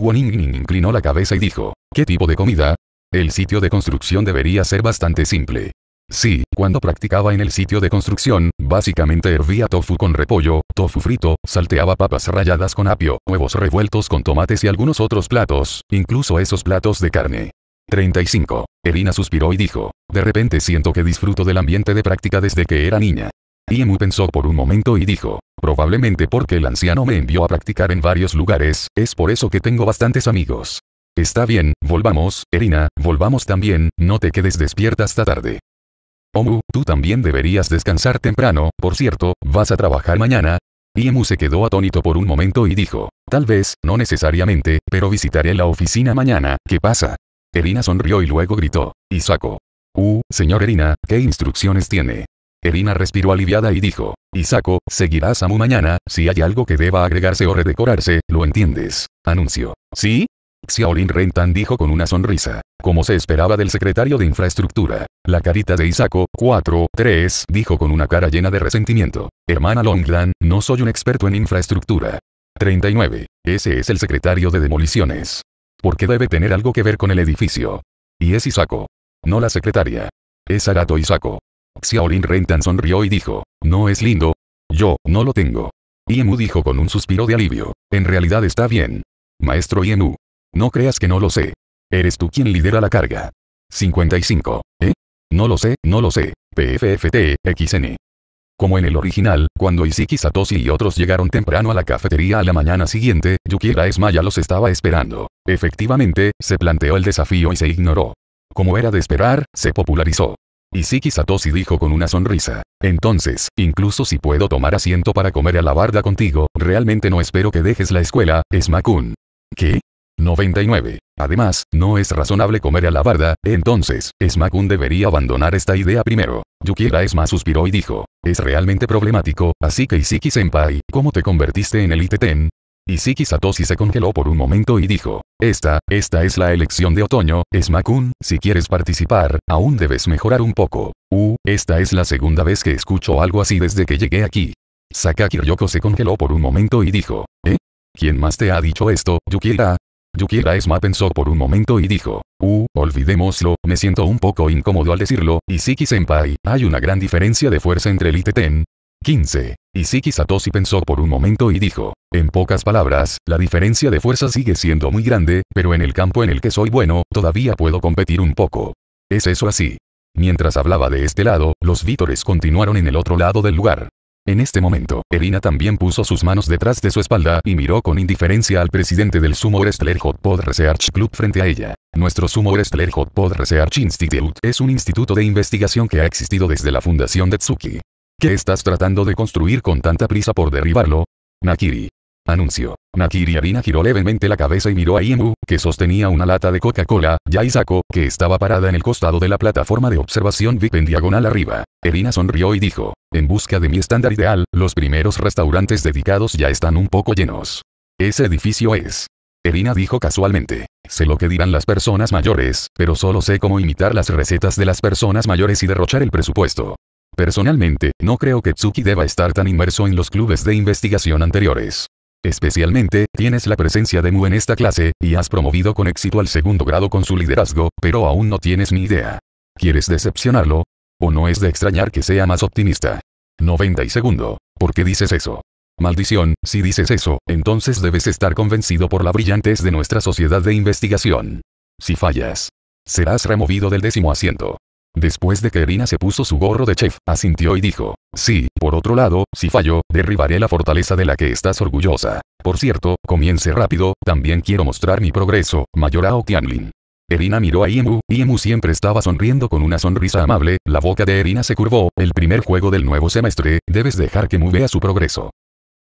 Woningning inclinó la cabeza y dijo, ¿qué tipo de comida? El sitio de construcción debería ser bastante simple. Sí, cuando practicaba en el sitio de construcción, básicamente hervía tofu con repollo, tofu frito, salteaba papas ralladas con apio, huevos revueltos con tomates y algunos otros platos, incluso esos platos de carne. 35. Erina suspiró y dijo, de repente siento que disfruto del ambiente de práctica desde que era niña. Yemu pensó por un momento y dijo, probablemente porque el anciano me envió a practicar en varios lugares, es por eso que tengo bastantes amigos. Está bien, volvamos, Erina, volvamos también, no te quedes despierta hasta tarde. Omu, tú también deberías descansar temprano, por cierto, ¿vas a trabajar mañana? Iemu se quedó atónito por un momento y dijo, tal vez, no necesariamente, pero visitaré la oficina mañana, ¿qué pasa? Erina sonrió y luego gritó, Isako. Uh, señor Erina, ¿qué instrucciones tiene? Erina respiró aliviada y dijo, Isako, seguirás a Mu mañana, si hay algo que deba agregarse o redecorarse, lo entiendes. Anuncio. ¿Sí? Xiaolin Rentan dijo con una sonrisa. Como se esperaba del secretario de Infraestructura, la carita de Isako, 4-3, dijo con una cara llena de resentimiento. Hermana Longlan, no soy un experto en infraestructura. 39. Ese es el secretario de Demoliciones. Porque debe tener algo que ver con el edificio? Y es Isako. No la secretaria. Es Arato Isako. Xiaolin Rentan sonrió y dijo, ¿no es lindo? Yo, no lo tengo. Iemu dijo con un suspiro de alivio, en realidad está bien. Maestro Yemu. No creas que no lo sé. Eres tú quien lidera la carga. 55. ¿Eh? No lo sé, no lo sé. PFFT, XN. Como en el original, cuando Isiki Satoshi y otros llegaron temprano a la cafetería a la mañana siguiente, Yukira Esma ya los estaba esperando. Efectivamente, se planteó el desafío y se ignoró. Como era de esperar, se popularizó. Isiki Satoshi dijo con una sonrisa. Entonces, incluso si puedo tomar asiento para comer a la barda contigo, realmente no espero que dejes la escuela, Esma-kun. ¿Qué? 99. Además, no es razonable comer a la barda, entonces, Smakun debería abandonar esta idea primero. Yukira Esma suspiró y dijo, es realmente problemático, así que Isiki Senpai, ¿cómo te convertiste en el Iteten? Isiki Satoshi se congeló por un momento y dijo, esta, esta es la elección de otoño, Smakun, si quieres participar, aún debes mejorar un poco. Uh, esta es la segunda vez que escucho algo así desde que llegué aquí. Sakaki se congeló por un momento y dijo, ¿eh? ¿Quién más te ha dicho esto, Yukira? Yukira Esma pensó por un momento y dijo. Uh, olvidémoslo, me siento un poco incómodo al decirlo, Isiki-senpai, hay una gran diferencia de fuerza entre el Ten. 15. Isiki Satoshi pensó por un momento y dijo, en pocas palabras, la diferencia de fuerza sigue siendo muy grande, pero en el campo en el que soy bueno, todavía puedo competir un poco. ¿Es eso así? Mientras hablaba de este lado, los vítores continuaron en el otro lado del lugar. En este momento, Erina también puso sus manos detrás de su espalda y miró con indiferencia al presidente del Sumo Wrestler Hot Pod Research Club frente a ella. Nuestro Sumo Wrestler Hot Pod Research Institute es un instituto de investigación que ha existido desde la fundación de Tsuki. ¿Qué estás tratando de construir con tanta prisa por derribarlo? Nakiri, Anuncio. Nakiri Arina giró levemente la cabeza y miró a Iemu, que sostenía una lata de Coca-Cola, Isako, que estaba parada en el costado de la plataforma de observación VIP en diagonal arriba. Erina sonrió y dijo, en busca de mi estándar ideal, los primeros restaurantes dedicados ya están un poco llenos. Ese edificio es. Erina dijo casualmente, sé lo que dirán las personas mayores, pero solo sé cómo imitar las recetas de las personas mayores y derrochar el presupuesto. Personalmente, no creo que Tsuki deba estar tan inmerso en los clubes de investigación anteriores. Especialmente, tienes la presencia de Mu en esta clase, y has promovido con éxito al segundo grado con su liderazgo, pero aún no tienes ni idea. ¿Quieres decepcionarlo? ¿O no es de extrañar que sea más optimista? 90 y segundo. ¿Por qué dices eso? Maldición, si dices eso, entonces debes estar convencido por la brillantez de nuestra sociedad de investigación. Si fallas, serás removido del décimo asiento. Después de que Erina se puso su gorro de chef, asintió y dijo, sí, por otro lado, si fallo, derribaré la fortaleza de la que estás orgullosa. Por cierto, comience rápido, también quiero mostrar mi progreso, Mayorao Tianlin. Erina miró a Iemu, Iemu siempre estaba sonriendo con una sonrisa amable, la boca de Erina se curvó, el primer juego del nuevo semestre, debes dejar que Mu vea su progreso.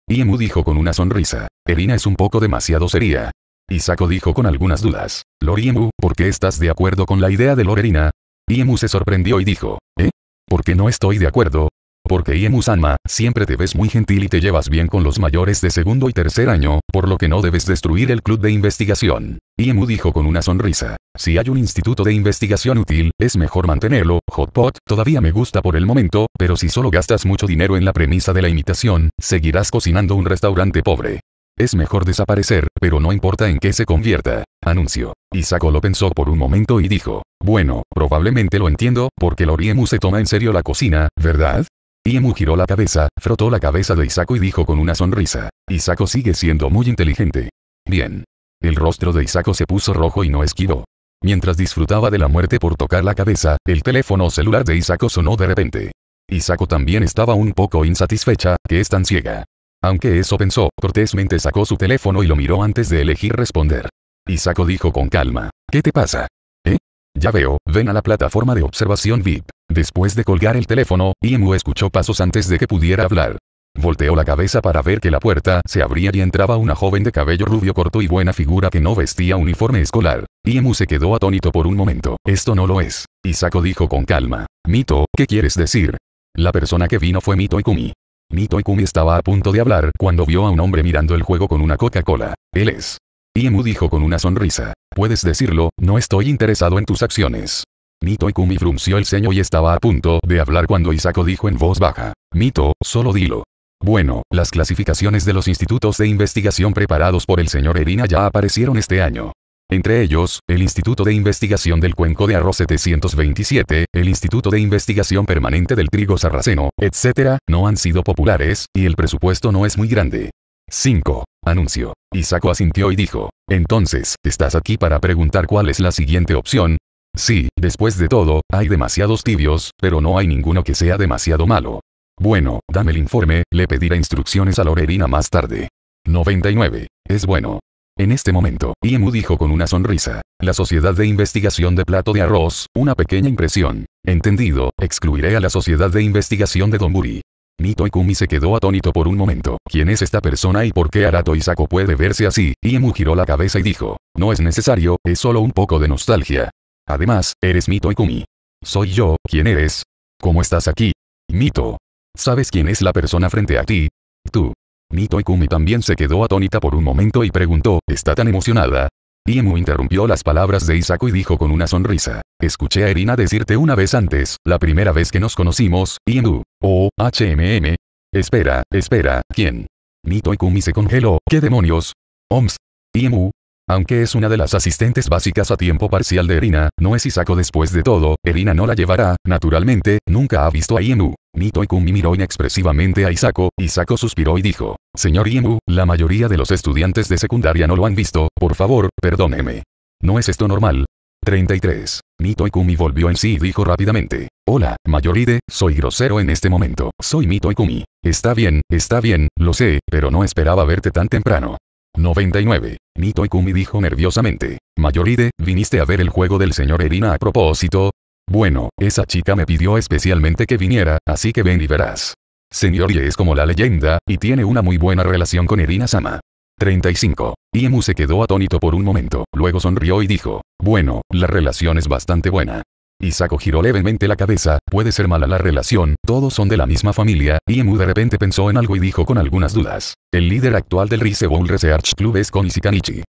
Iemu dijo con una sonrisa, Erina es un poco demasiado seria. Isako dijo con algunas dudas, Iemu, ¿por qué estás de acuerdo con la idea de Erina? Iemu se sorprendió y dijo, ¿eh? ¿Por qué no estoy de acuerdo? Porque Iemu-sama, siempre te ves muy gentil y te llevas bien con los mayores de segundo y tercer año, por lo que no debes destruir el club de investigación. Iemu dijo con una sonrisa. Si hay un instituto de investigación útil, es mejor mantenerlo, Hotpot, todavía me gusta por el momento, pero si solo gastas mucho dinero en la premisa de la imitación, seguirás cocinando un restaurante pobre. Es mejor desaparecer, pero no importa en qué se convierta. Anuncio. Isako lo pensó por un momento y dijo, bueno, probablemente lo entiendo, porque Loriemu se toma en serio la cocina, ¿verdad? Iemu giró la cabeza, frotó la cabeza de Isako y dijo con una sonrisa, Isako sigue siendo muy inteligente. Bien. El rostro de Isako se puso rojo y no esquivó. Mientras disfrutaba de la muerte por tocar la cabeza, el teléfono celular de Isako sonó de repente. Isako también estaba un poco insatisfecha, que es tan ciega. Aunque eso pensó, cortésmente sacó su teléfono y lo miró antes de elegir responder. Isako dijo con calma, ¿qué te pasa? ¿Eh? Ya veo, ven a la plataforma de observación VIP. Después de colgar el teléfono, Iemu escuchó pasos antes de que pudiera hablar. Volteó la cabeza para ver que la puerta se abría y entraba una joven de cabello rubio corto y buena figura que no vestía uniforme escolar. Iemu se quedó atónito por un momento. Esto no lo es. Isako dijo con calma. Mito, ¿qué quieres decir? La persona que vino fue Mito Ikumi y Kumi estaba a punto de hablar cuando vio a un hombre mirando el juego con una Coca-Cola. Él es. Iemu dijo con una sonrisa. Puedes decirlo, no estoy interesado en tus acciones. Mito Ikumi frunció el ceño y estaba a punto de hablar cuando Isako dijo en voz baja. Mito, solo dilo. Bueno, las clasificaciones de los institutos de investigación preparados por el señor Erina ya aparecieron este año. Entre ellos, el Instituto de Investigación del Cuenco de Arroz 727, el Instituto de Investigación Permanente del Trigo Sarraceno, etc., no han sido populares, y el presupuesto no es muy grande. 5. Anuncio. Isako asintió y dijo, entonces, ¿estás aquí para preguntar cuál es la siguiente opción? Sí, después de todo, hay demasiados tibios, pero no hay ninguno que sea demasiado malo. Bueno, dame el informe, le pediré instrucciones a Lorerina más tarde. 99. Es bueno, en este momento, Iemu dijo con una sonrisa. La Sociedad de Investigación de Plato de Arroz, una pequeña impresión. Entendido, excluiré a la Sociedad de Investigación de Donburi. y Kumi se quedó atónito por un momento. ¿Quién es esta persona y por qué Arato Isako puede verse así? Iemu giró la cabeza y dijo. No es necesario, es solo un poco de nostalgia. Además, eres Mito Kumi. Soy yo, ¿quién eres? ¿Cómo estás aquí? Mito. ¿Sabes quién es la persona frente a ti? Tú. Nito Kumi también se quedó atónita por un momento y preguntó, ¿está tan emocionada? Iemu interrumpió las palabras de Isako y dijo con una sonrisa. Escuché a Erina decirte una vez antes, la primera vez que nos conocimos, Iemu. Oh, HMM. Espera, espera, ¿quién? Nito Ikumi se congeló, ¿qué demonios? Oms. Iemu. Aunque es una de las asistentes básicas a tiempo parcial de Erina, no es Isako después de todo, Erina no la llevará, naturalmente, nunca ha visto a Iemu. Nito miró inexpresivamente a Isako, Isako suspiró y dijo, Señor Yemu, la mayoría de los estudiantes de secundaria no lo han visto, por favor, perdóneme. ¿No es esto normal? 33. Mito Ikumi volvió en sí y dijo rápidamente. Hola, Mayoride, soy grosero en este momento. Soy Mito Ikumi. Está bien, está bien, lo sé, pero no esperaba verte tan temprano. 99. Mitoikumi Ikumi dijo nerviosamente. Mayoride, ¿viniste a ver el juego del señor Erina a propósito? Bueno, esa chica me pidió especialmente que viniera, así que ven y verás. Señor es como la leyenda, y tiene una muy buena relación con Irina Sama. 35. Iemu se quedó atónito por un momento, luego sonrió y dijo, bueno, la relación es bastante buena. Isako giró levemente la cabeza, puede ser mala la relación, todos son de la misma familia, Iemu de repente pensó en algo y dijo con algunas dudas. El líder actual del Rise Bowl Research Club es Konishi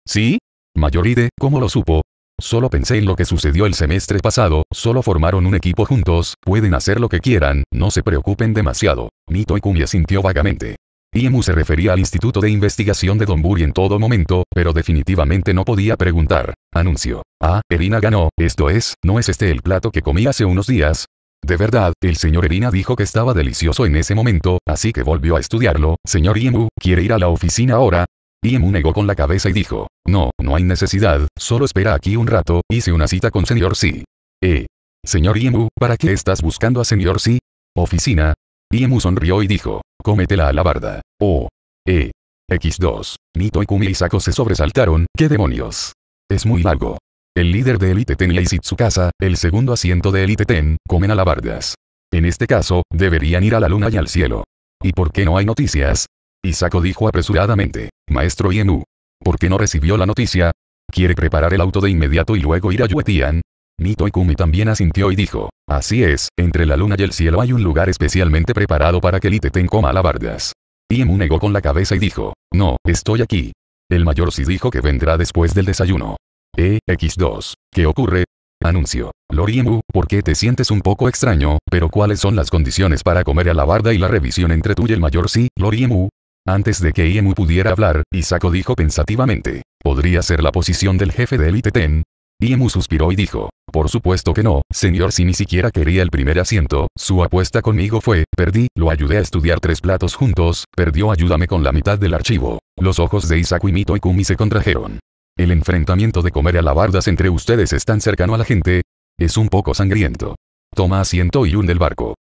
¿Sí? Mayoride, ¿cómo lo supo? Solo pensé en lo que sucedió el semestre pasado, solo formaron un equipo juntos, pueden hacer lo que quieran, no se preocupen demasiado. Mito y Kumi sintió vagamente. Iemu se refería al Instituto de Investigación de Donburi en todo momento, pero definitivamente no podía preguntar. Anuncio. Ah, Erina ganó, esto es, ¿no es este el plato que comí hace unos días? De verdad, el señor Erina dijo que estaba delicioso en ese momento, así que volvió a estudiarlo. Señor Iemu, ¿quiere ir a la oficina ahora? IEMU negó con la cabeza y dijo, no, no hay necesidad, solo espera aquí un rato, hice una cita con señor Si. Eh. Señor Iemu, ¿para qué estás buscando a señor Si? Oficina. Iemu sonrió y dijo, cómetela a la barda. Oh. Eh. X2. Nito y Kumi y se sobresaltaron, ¿qué demonios? Es muy largo. El líder de Elite Ten y casa, el segundo asiento de Elite Ten, comen alabardas. En este caso, deberían ir a la luna y al cielo. ¿Y por qué no hay noticias? Isako dijo apresuradamente, Maestro Iemu. ¿Por qué no recibió la noticia? ¿Quiere preparar el auto de inmediato y luego ir a Yuetian? Nito Ikumi también asintió y dijo, así es, entre la luna y el cielo hay un lugar especialmente preparado para que Liteten coma alabardas. Iemu negó con la cabeza y dijo, no, estoy aquí. El mayor sí dijo que vendrá después del desayuno. x e 2 ¿Qué ocurre? Anuncio. Loriemu, ¿por qué te sientes un poco extraño? Pero ¿cuáles son las condiciones para comer alabarda y la revisión entre tú y el mayor sí? Loriemu, antes de que Iemu pudiera hablar, Isako dijo pensativamente, ¿podría ser la posición del jefe de élite Ten? Iemu suspiró y dijo, por supuesto que no, señor si ni siquiera quería el primer asiento, su apuesta conmigo fue, perdí, lo ayudé a estudiar tres platos juntos, perdió ayúdame con la mitad del archivo. Los ojos de Isaku y Mito y Kumi se contrajeron. El enfrentamiento de comer alabardas entre ustedes es tan cercano a la gente. Es un poco sangriento. Toma asiento y un del barco.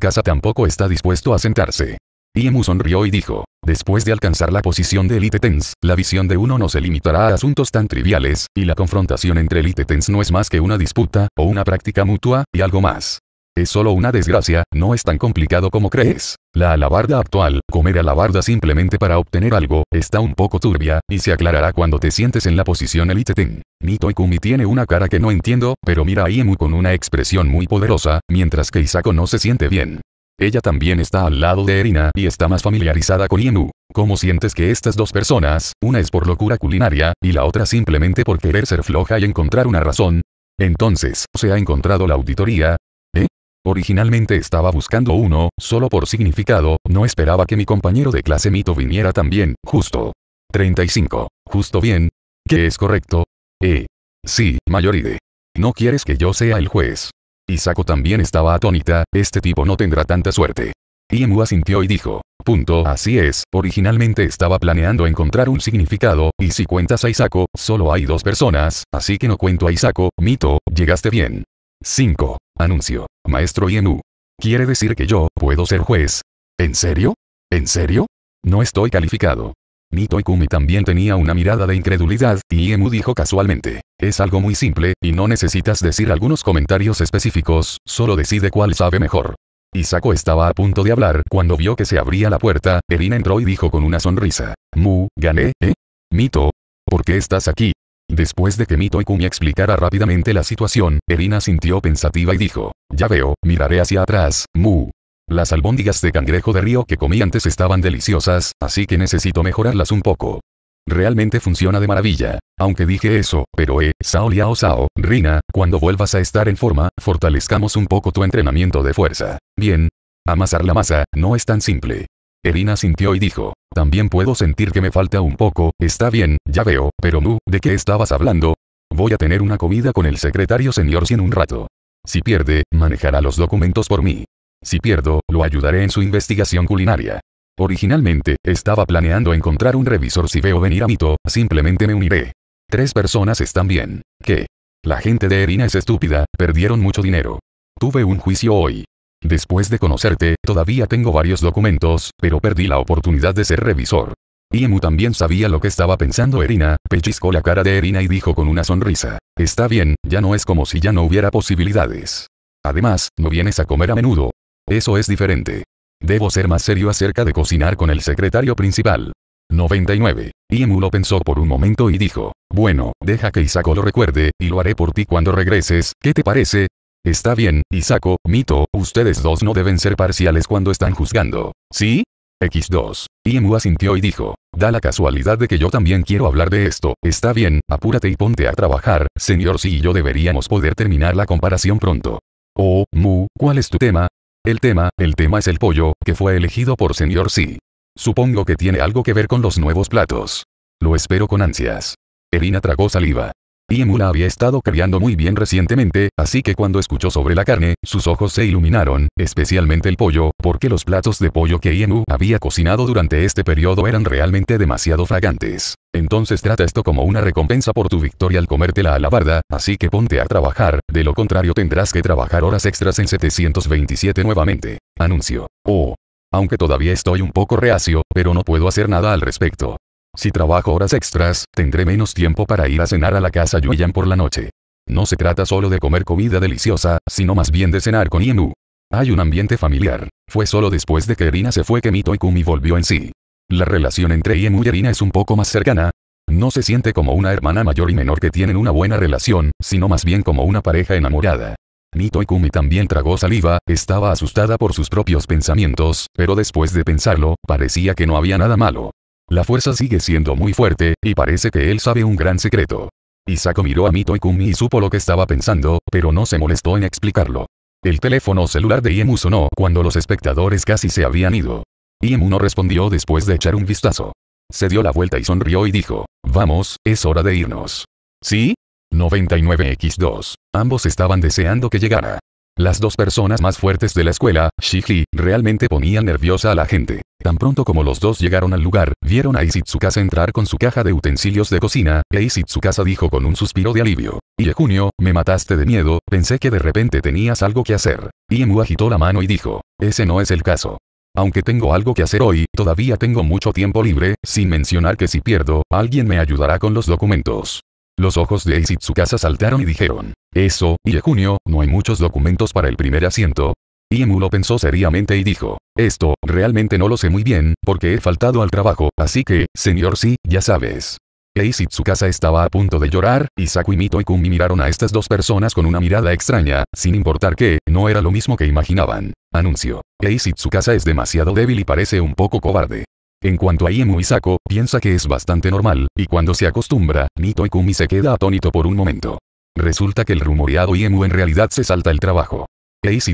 casa tampoco está dispuesto a sentarse. Iemu sonrió y dijo, después de alcanzar la posición de Elite Tens, la visión de uno no se limitará a asuntos tan triviales, y la confrontación entre Elite Tens no es más que una disputa, o una práctica mutua, y algo más. Es solo una desgracia, no es tan complicado como crees. La alabarda actual, comer alabarda simplemente para obtener algo, está un poco turbia, y se aclarará cuando te sientes en la posición Elite Ten. Nito Kumi tiene una cara que no entiendo, pero mira a Iemu con una expresión muy poderosa, mientras que Isako no se siente bien. Ella también está al lado de Erina y está más familiarizada con yenu ¿Cómo sientes que estas dos personas, una es por locura culinaria, y la otra simplemente por querer ser floja y encontrar una razón? Entonces, ¿se ha encontrado la auditoría? ¿Eh? Originalmente estaba buscando uno, solo por significado, no esperaba que mi compañero de clase Mito viniera también, justo. 35. Justo bien. ¿Qué es correcto? Eh. Sí, Mayoride. No quieres que yo sea el juez. Isako también estaba atónita, este tipo no tendrá tanta suerte. Iemu asintió y dijo. Punto. Así es, originalmente estaba planeando encontrar un significado, y si cuentas a Isako, solo hay dos personas, así que no cuento a Isako, mito, llegaste bien. 5. Anuncio. Maestro Iemu. ¿Quiere decir que yo puedo ser juez? ¿En serio? ¿En serio? No estoy calificado y Kumi también tenía una mirada de incredulidad, y Emu dijo casualmente. Es algo muy simple, y no necesitas decir algunos comentarios específicos, solo decide cuál sabe mejor. Isako estaba a punto de hablar cuando vio que se abría la puerta, Erina entró y dijo con una sonrisa. Mu, gané, ¿eh? Mito. ¿Por qué estás aquí? Después de que Mito y Kumi explicara rápidamente la situación, Erina sintió pensativa y dijo, ya veo, miraré hacia atrás, Mu, las albóndigas de cangrejo de río que comí antes estaban deliciosas, así que necesito mejorarlas un poco. Realmente funciona de maravilla. Aunque dije eso, pero eh, Sao Liao Sao, Rina, cuando vuelvas a estar en forma, fortalezcamos un poco tu entrenamiento de fuerza. Bien. Amasar la masa, no es tan simple. Erina sintió y dijo, también puedo sentir que me falta un poco, está bien, ya veo, pero Mu, ¿de qué estabas hablando? Voy a tener una comida con el secretario señor en un rato. Si pierde, manejará los documentos por mí. Si pierdo, lo ayudaré en su investigación culinaria. Originalmente, estaba planeando encontrar un revisor si veo venir a Mito, simplemente me uniré. Tres personas están bien. ¿Qué? La gente de Erina es estúpida, perdieron mucho dinero. Tuve un juicio hoy. Después de conocerte, todavía tengo varios documentos, pero perdí la oportunidad de ser revisor. Emu también sabía lo que estaba pensando Erina, pellizcó la cara de Erina y dijo con una sonrisa, está bien, ya no es como si ya no hubiera posibilidades. Además, no vienes a comer a menudo, eso es diferente. Debo ser más serio acerca de cocinar con el secretario principal. 99. Iemu lo pensó por un momento y dijo, bueno, deja que Isako lo recuerde, y lo haré por ti cuando regreses, ¿qué te parece? Está bien, Isako, Mito, ustedes dos no deben ser parciales cuando están juzgando, ¿sí? X2. Iemu asintió y dijo, da la casualidad de que yo también quiero hablar de esto, está bien, apúrate y ponte a trabajar, señor Si y yo deberíamos poder terminar la comparación pronto. Oh, Mu, ¿cuál es tu tema? El tema, el tema es el pollo, que fue elegido por Señor Sí. Supongo que tiene algo que ver con los nuevos platos. Lo espero con ansias. Erina tragó saliva. Iemu la había estado criando muy bien recientemente, así que cuando escuchó sobre la carne, sus ojos se iluminaron, especialmente el pollo, porque los platos de pollo que Iemu había cocinado durante este periodo eran realmente demasiado fragantes. Entonces trata esto como una recompensa por tu victoria al comerte la alabarda, así que ponte a trabajar, de lo contrario tendrás que trabajar horas extras en 727 nuevamente. Anuncio. Oh. Aunque todavía estoy un poco reacio, pero no puedo hacer nada al respecto. Si trabajo horas extras, tendré menos tiempo para ir a cenar a la casa Yuyan por la noche. No se trata solo de comer comida deliciosa, sino más bien de cenar con Yenu. Hay un ambiente familiar. Fue solo después de que Irina se fue que Mito y Kumi volvió en sí. La relación entre Yenu y Irina es un poco más cercana. No se siente como una hermana mayor y menor que tienen una buena relación, sino más bien como una pareja enamorada. Mito y Kumi también tragó saliva, estaba asustada por sus propios pensamientos, pero después de pensarlo, parecía que no había nada malo. La fuerza sigue siendo muy fuerte, y parece que él sabe un gran secreto. Isako miró a Mito y Kumi y supo lo que estaba pensando, pero no se molestó en explicarlo. El teléfono celular de Iemu sonó cuando los espectadores casi se habían ido. Iemu no respondió después de echar un vistazo. Se dio la vuelta y sonrió y dijo, vamos, es hora de irnos. ¿Sí? 99X2. Ambos estaban deseando que llegara. Las dos personas más fuertes de la escuela, Shiji, realmente ponían nerviosa a la gente. Tan pronto como los dos llegaron al lugar, vieron a Isitsukasa entrar con su caja de utensilios de cocina, e Isitsukasa dijo con un suspiro de alivio. Y junio, me mataste de miedo, pensé que de repente tenías algo que hacer. Iemu agitó la mano y dijo, ese no es el caso. Aunque tengo algo que hacer hoy, todavía tengo mucho tiempo libre, sin mencionar que si pierdo, alguien me ayudará con los documentos. Los ojos de Ace saltaron y dijeron, eso, y junio, no hay muchos documentos para el primer asiento. Iemu lo pensó seriamente y dijo, esto, realmente no lo sé muy bien, porque he faltado al trabajo, así que, señor sí, ya sabes. Ace estaba a punto de llorar, y Saku y y Kumi miraron a estas dos personas con una mirada extraña, sin importar que, no era lo mismo que imaginaban. Anuncio. Ace es demasiado débil y parece un poco cobarde. En cuanto a Iemu Isako, piensa que es bastante normal, y cuando se acostumbra, Nito y Kumi se queda atónito por un momento. Resulta que el rumoreado Iemu en realidad se salta el trabajo.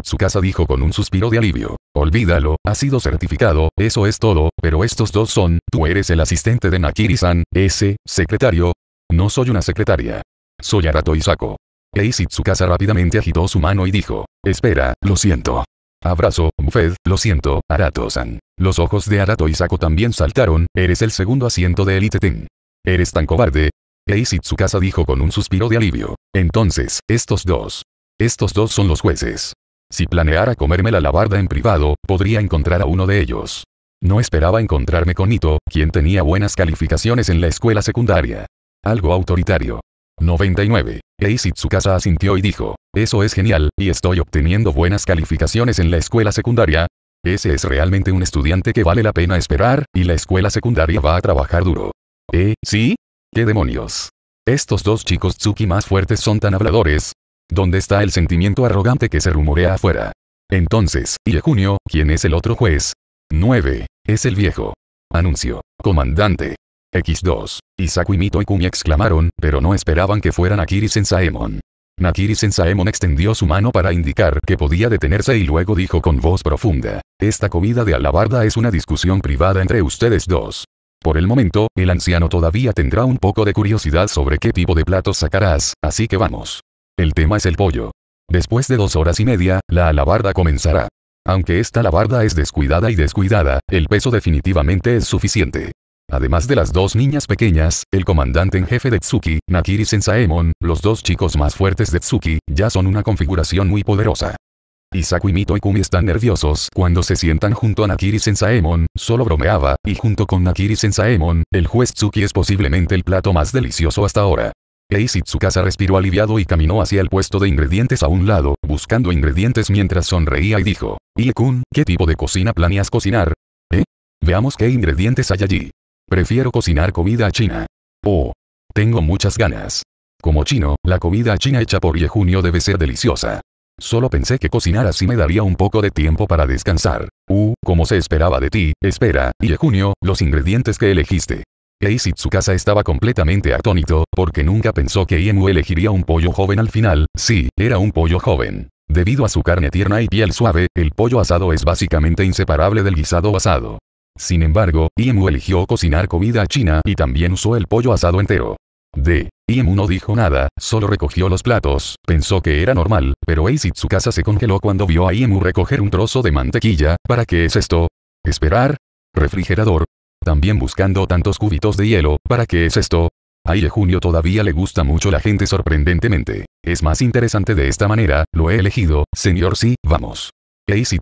su casa dijo con un suspiro de alivio. Olvídalo, ha sido certificado, eso es todo, pero estos dos son, tú eres el asistente de Nakiri-san, ese, secretario. No soy una secretaria. Soy Arato Isako. su rápidamente agitó su mano y dijo. Espera, lo siento. Abrazo, Mufed. lo siento, Arato-san. Los ojos de Arato y Sako también saltaron, eres el segundo asiento de Elite Ten. Eres tan cobarde. su dijo con un suspiro de alivio. Entonces, estos dos. Estos dos son los jueces. Si planeara comerme la labarda en privado, podría encontrar a uno de ellos. No esperaba encontrarme con Ito, quien tenía buenas calificaciones en la escuela secundaria. Algo autoritario. 99. su asintió y dijo. Eso es genial, y estoy obteniendo buenas calificaciones en la escuela secundaria. Ese es realmente un estudiante que vale la pena esperar, y la escuela secundaria va a trabajar duro. ¿Eh, sí? ¿Qué demonios? Estos dos chicos Tsuki más fuertes son tan habladores. ¿Dónde está el sentimiento arrogante que se rumorea afuera? Entonces, y junio, ¿quién es el otro juez? 9. Es el viejo. Anuncio. Comandante. X2. Isaku y Mito y Kumi exclamaron, pero no esperaban que fueran Akiri Saemon. Nakiri Sensaemon extendió su mano para indicar que podía detenerse y luego dijo con voz profunda. Esta comida de alabarda es una discusión privada entre ustedes dos. Por el momento, el anciano todavía tendrá un poco de curiosidad sobre qué tipo de platos sacarás, así que vamos. El tema es el pollo. Después de dos horas y media, la alabarda comenzará. Aunque esta alabarda es descuidada y descuidada, el peso definitivamente es suficiente. Además de las dos niñas pequeñas, el comandante en jefe de Tsuki, Nakiri Sensaemon, los dos chicos más fuertes de Tsuki, ya son una configuración muy poderosa. Isaku y Mito Kumi están nerviosos cuando se sientan junto a Nakiri Sensaemon, solo bromeaba, y junto con Nakiri Sensaemon, el juez Tsuki es posiblemente el plato más delicioso hasta ahora. Eisi Tsukasa respiró aliviado y caminó hacia el puesto de ingredientes a un lado, buscando ingredientes mientras sonreía y dijo, ie ¿qué tipo de cocina planeas cocinar? ¿Eh? Veamos qué ingredientes hay allí. Prefiero cocinar comida china. Oh. Tengo muchas ganas. Como chino, la comida china hecha por Junio debe ser deliciosa. Solo pensé que cocinar así me daría un poco de tiempo para descansar. Uh, como se esperaba de ti, espera, Junio, los ingredientes que elegiste. su casa estaba completamente atónito, porque nunca pensó que Iemu elegiría un pollo joven al final, sí, era un pollo joven. Debido a su carne tierna y piel suave, el pollo asado es básicamente inseparable del guisado asado. Sin embargo, Iemu eligió cocinar comida china y también usó el pollo asado entero. D. Iemu no dijo nada, solo recogió los platos, pensó que era normal, pero su casa se congeló cuando vio a Iemu recoger un trozo de mantequilla, ¿para qué es esto? ¿Esperar? ¿Refrigerador? También buscando tantos cubitos de hielo, ¿para qué es esto? A Ie Junio todavía le gusta mucho la gente sorprendentemente. Es más interesante de esta manera, lo he elegido, señor sí, vamos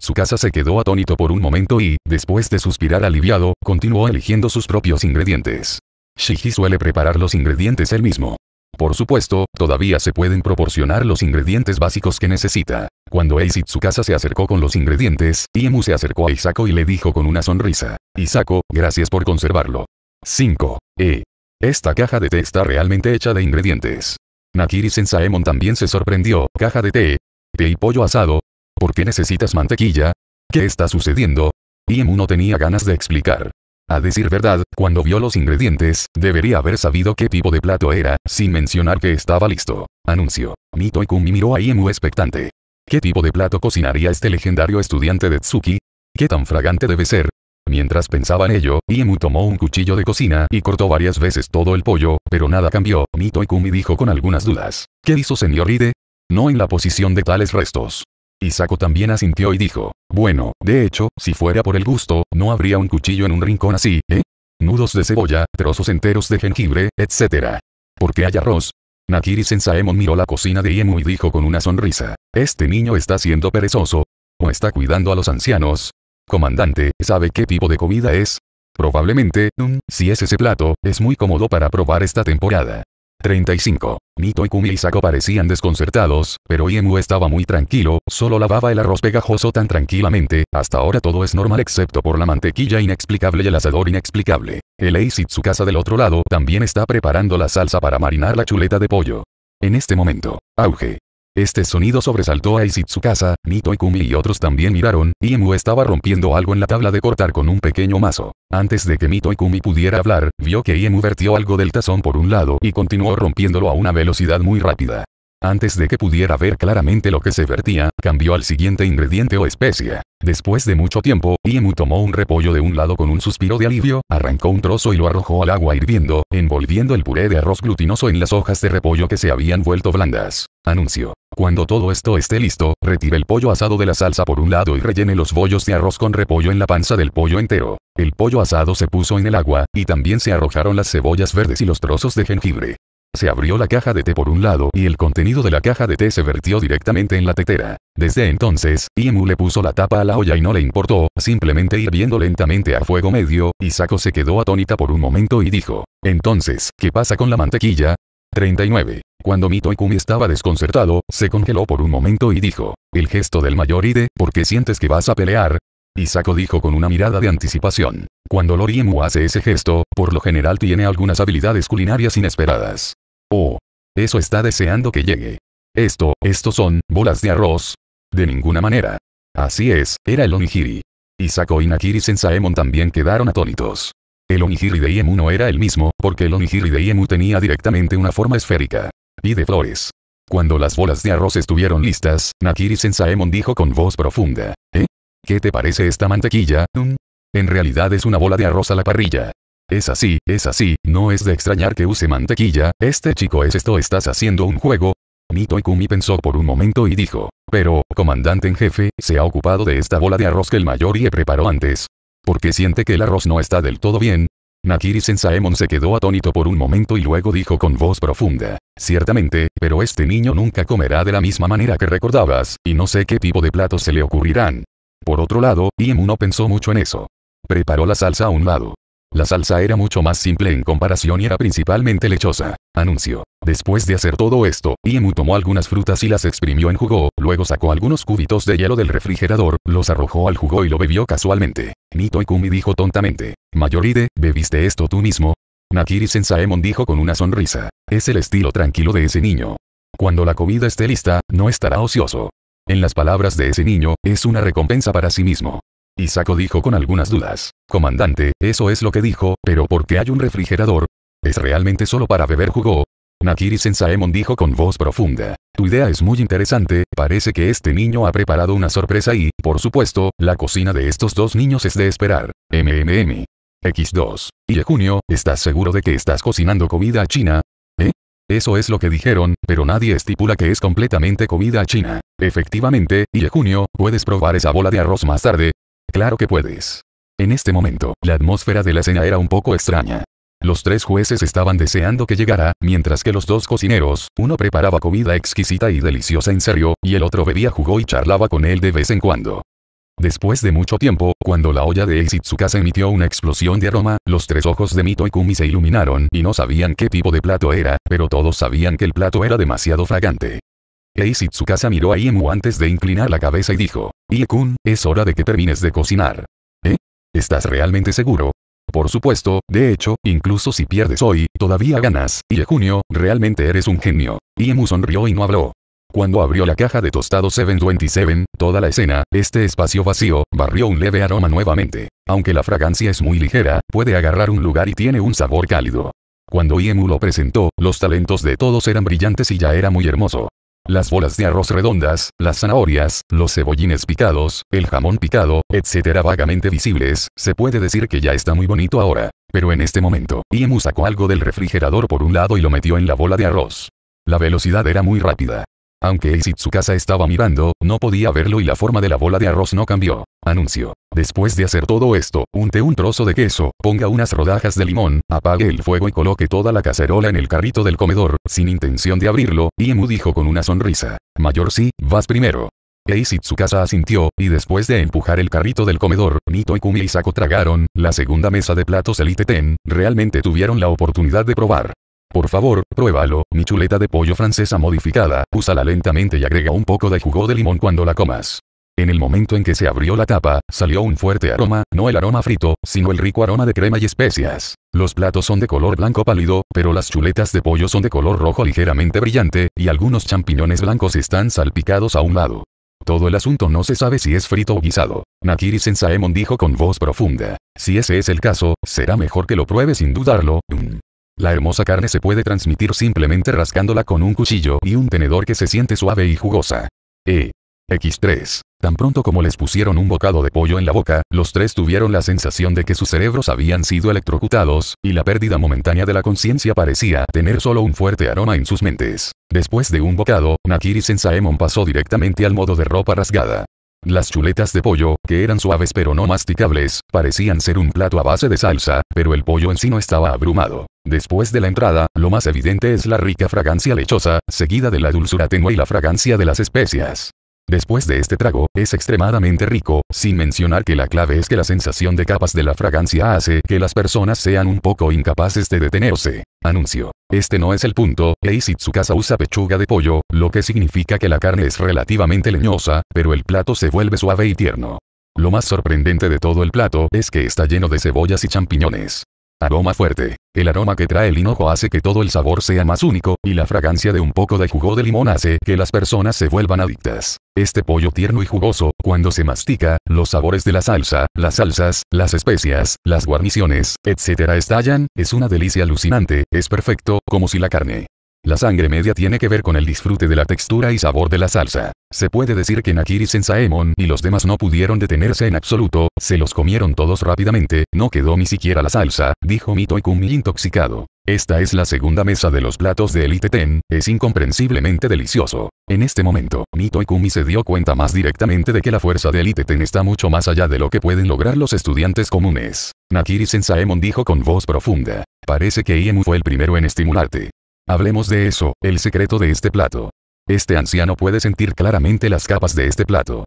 su casa se quedó atónito por un momento y, después de suspirar aliviado, continuó eligiendo sus propios ingredientes. Shiji suele preparar los ingredientes él mismo. Por supuesto, todavía se pueden proporcionar los ingredientes básicos que necesita. Cuando su casa se acercó con los ingredientes, Iemu se acercó a Isako y le dijo con una sonrisa. Isako, gracias por conservarlo. 5. E. Esta caja de té está realmente hecha de ingredientes. Nakiri Sensaemon también se sorprendió, caja de té. Té y pollo asado, ¿Por qué necesitas mantequilla? ¿Qué está sucediendo? Iemu no tenía ganas de explicar. A decir verdad, cuando vio los ingredientes, debería haber sabido qué tipo de plato era, sin mencionar que estaba listo. Anuncio. y Kumi miró a Iemu expectante. ¿Qué tipo de plato cocinaría este legendario estudiante de Tsuki? ¿Qué tan fragante debe ser? Mientras pensaba en ello, Iemu tomó un cuchillo de cocina y cortó varias veces todo el pollo, pero nada cambió. y Kumi dijo con algunas dudas. ¿Qué hizo señor Ide? No en la posición de tales restos. Isako también asintió y dijo, bueno, de hecho, si fuera por el gusto, no habría un cuchillo en un rincón así, ¿eh? Nudos de cebolla, trozos enteros de jengibre, etc. Porque hay arroz? Nakiri Senzaemon miró la cocina de Iemu y dijo con una sonrisa, este niño está siendo perezoso. O está cuidando a los ancianos. Comandante, ¿sabe qué tipo de comida es? Probablemente, mm, si es ese plato, es muy cómodo para probar esta temporada. 35. Nito y Kumi y Sako parecían desconcertados, pero Iemu estaba muy tranquilo, solo lavaba el arroz pegajoso tan tranquilamente, hasta ahora todo es normal excepto por la mantequilla inexplicable y el asador inexplicable. El su casa del otro lado también está preparando la salsa para marinar la chuleta de pollo. En este momento, auge. Este sonido sobresaltó a Isitsukasa, Nito y Kumi y otros también miraron, Emu estaba rompiendo algo en la tabla de cortar con un pequeño mazo. Antes de que Mito pudiera hablar, vio que Emu vertió algo del tazón por un lado y continuó rompiéndolo a una velocidad muy rápida. Antes de que pudiera ver claramente lo que se vertía, cambió al siguiente ingrediente o especia Después de mucho tiempo, Iemu tomó un repollo de un lado con un suspiro de alivio, arrancó un trozo y lo arrojó al agua hirviendo, envolviendo el puré de arroz glutinoso en las hojas de repollo que se habían vuelto blandas. Anuncio. Cuando todo esto esté listo, retire el pollo asado de la salsa por un lado y rellene los bollos de arroz con repollo en la panza del pollo entero. El pollo asado se puso en el agua, y también se arrojaron las cebollas verdes y los trozos de jengibre. Se abrió la caja de té por un lado y el contenido de la caja de té se vertió directamente en la tetera. Desde entonces, Iemu le puso la tapa a la olla y no le importó, simplemente hirviendo lentamente a fuego medio, Isako se quedó atónita por un momento y dijo, entonces, ¿qué pasa con la mantequilla? 39. Cuando Mito Ikumi estaba desconcertado, se congeló por un momento y dijo, el gesto del mayoride, ¿por qué sientes que vas a pelear? Isako dijo con una mirada de anticipación. Cuando Loriemu hace ese gesto, por lo general tiene algunas habilidades culinarias inesperadas. Oh. Eso está deseando que llegue. Esto, estos son, bolas de arroz. De ninguna manera. Así es, era el onigiri. Isako y Nakiri Sensaemon también quedaron atónitos. El onigiri de Iemu no era el mismo, porque el onigiri de Iemu tenía directamente una forma esférica. Y de flores. Cuando las bolas de arroz estuvieron listas, Nakiri Senzaemon dijo con voz profunda. ¿Eh? ¿Qué te parece esta mantequilla? Mm. En realidad es una bola de arroz a la parrilla. Es así, es así, no es de extrañar que use mantequilla, este chico es esto estás haciendo un juego. y Ikumi pensó por un momento y dijo, pero, comandante en jefe, se ha ocupado de esta bola de arroz que el mayor Ie preparó antes. Porque siente que el arroz no está del todo bien. Nakiri Sensaemon se quedó atónito por un momento y luego dijo con voz profunda, ciertamente, pero este niño nunca comerá de la misma manera que recordabas, y no sé qué tipo de platos se le ocurrirán. Por otro lado, Iemu no pensó mucho en eso. Preparó la salsa a un lado, la salsa era mucho más simple en comparación y era principalmente lechosa. Anuncio. Después de hacer todo esto, Iemu tomó algunas frutas y las exprimió en jugo, luego sacó algunos cubitos de hielo del refrigerador, los arrojó al jugo y lo bebió casualmente. Nito Ikumi dijo tontamente, Mayoride, ¿bebiste esto tú mismo? Nakiri Sensaemon dijo con una sonrisa, es el estilo tranquilo de ese niño. Cuando la comida esté lista, no estará ocioso. En las palabras de ese niño, es una recompensa para sí mismo. Isako dijo con algunas dudas. Comandante, eso es lo que dijo, pero ¿por qué hay un refrigerador? ¿Es realmente solo para beber jugo? Nakiri Sensaemon dijo con voz profunda. Tu idea es muy interesante, parece que este niño ha preparado una sorpresa y, por supuesto, la cocina de estos dos niños es de esperar. MMM. X2. Y junio, ¿estás seguro de que estás cocinando comida china? ¿Eh? Eso es lo que dijeron, pero nadie estipula que es completamente comida china. Efectivamente, y junio, puedes probar esa bola de arroz más tarde, Claro que puedes. En este momento, la atmósfera de la cena era un poco extraña. Los tres jueces estaban deseando que llegara, mientras que los dos cocineros, uno preparaba comida exquisita y deliciosa en serio, y el otro bebía jugo y charlaba con él de vez en cuando. Después de mucho tiempo, cuando la olla de casa emitió una explosión de aroma, los tres ojos de Mito y Kumi se iluminaron y no sabían qué tipo de plato era, pero todos sabían que el plato era demasiado fragante su casa miró a Iemu antes de inclinar la cabeza y dijo, Iekun, es hora de que termines de cocinar. ¿Eh? ¿Estás realmente seguro? Por supuesto, de hecho, incluso si pierdes hoy, todavía ganas, Iekunio, realmente eres un genio. Iemu sonrió y no habló. Cuando abrió la caja de tostado 727, toda la escena, este espacio vacío, barrió un leve aroma nuevamente. Aunque la fragancia es muy ligera, puede agarrar un lugar y tiene un sabor cálido. Cuando Iemu lo presentó, los talentos de todos eran brillantes y ya era muy hermoso. Las bolas de arroz redondas, las zanahorias, los cebollines picados, el jamón picado, etcétera, vagamente visibles, se puede decir que ya está muy bonito ahora. Pero en este momento, Iemu sacó algo del refrigerador por un lado y lo metió en la bola de arroz. La velocidad era muy rápida. Aunque él estaba mirando, no podía verlo y la forma de la bola de arroz no cambió. Anuncio. Después de hacer todo esto, unte un trozo de queso, ponga unas rodajas de limón, apague el fuego y coloque toda la cacerola en el carrito del comedor, sin intención de abrirlo, y Emu dijo con una sonrisa. Mayor sí, vas primero. Eishitsukasa asintió, y después de empujar el carrito del comedor, Nito y Kumi y Sako tragaron, la segunda mesa de platos Elite Ten, realmente tuvieron la oportunidad de probar. Por favor, pruébalo, mi chuleta de pollo francesa modificada, úsala lentamente y agrega un poco de jugo de limón cuando la comas. En el momento en que se abrió la tapa, salió un fuerte aroma, no el aroma frito, sino el rico aroma de crema y especias. Los platos son de color blanco pálido, pero las chuletas de pollo son de color rojo ligeramente brillante, y algunos champiñones blancos están salpicados a un lado. Todo el asunto no se sabe si es frito o guisado. Nakiri Sensaemon dijo con voz profunda. Si ese es el caso, será mejor que lo pruebe sin dudarlo. La hermosa carne se puede transmitir simplemente rascándola con un cuchillo y un tenedor que se siente suave y jugosa. E. X3. Tan pronto como les pusieron un bocado de pollo en la boca, los tres tuvieron la sensación de que sus cerebros habían sido electrocutados, y la pérdida momentánea de la conciencia parecía tener solo un fuerte aroma en sus mentes. Después de un bocado, Nakiri Senzaemon pasó directamente al modo de ropa rasgada. Las chuletas de pollo, que eran suaves pero no masticables, parecían ser un plato a base de salsa, pero el pollo en sí no estaba abrumado. Después de la entrada, lo más evidente es la rica fragancia lechosa, seguida de la dulzura tenue y la fragancia de las especias. Después de este trago, es extremadamente rico, sin mencionar que la clave es que la sensación de capas de la fragancia hace que las personas sean un poco incapaces de detenerse. Anuncio. Este no es el punto, su Tsukasa usa pechuga de pollo, lo que significa que la carne es relativamente leñosa, pero el plato se vuelve suave y tierno. Lo más sorprendente de todo el plato es que está lleno de cebollas y champiñones. Aroma fuerte. El aroma que trae el hinojo hace que todo el sabor sea más único, y la fragancia de un poco de jugo de limón hace que las personas se vuelvan adictas. Este pollo tierno y jugoso, cuando se mastica, los sabores de la salsa, las salsas, las especias, las guarniciones, etc. estallan, es una delicia alucinante, es perfecto, como si la carne la sangre media tiene que ver con el disfrute de la textura y sabor de la salsa. Se puede decir que Nakiri Sensaemon y los demás no pudieron detenerse en absoluto, se los comieron todos rápidamente, no quedó ni siquiera la salsa, dijo Mito intoxicado. Esta es la segunda mesa de los platos de Elite Ten, es incomprensiblemente delicioso. En este momento, Mito se dio cuenta más directamente de que la fuerza de Elite Ten está mucho más allá de lo que pueden lograr los estudiantes comunes. Nakiri Sensaemon dijo con voz profunda. Parece que Iemu fue el primero en estimularte. Hablemos de eso, el secreto de este plato. Este anciano puede sentir claramente las capas de este plato.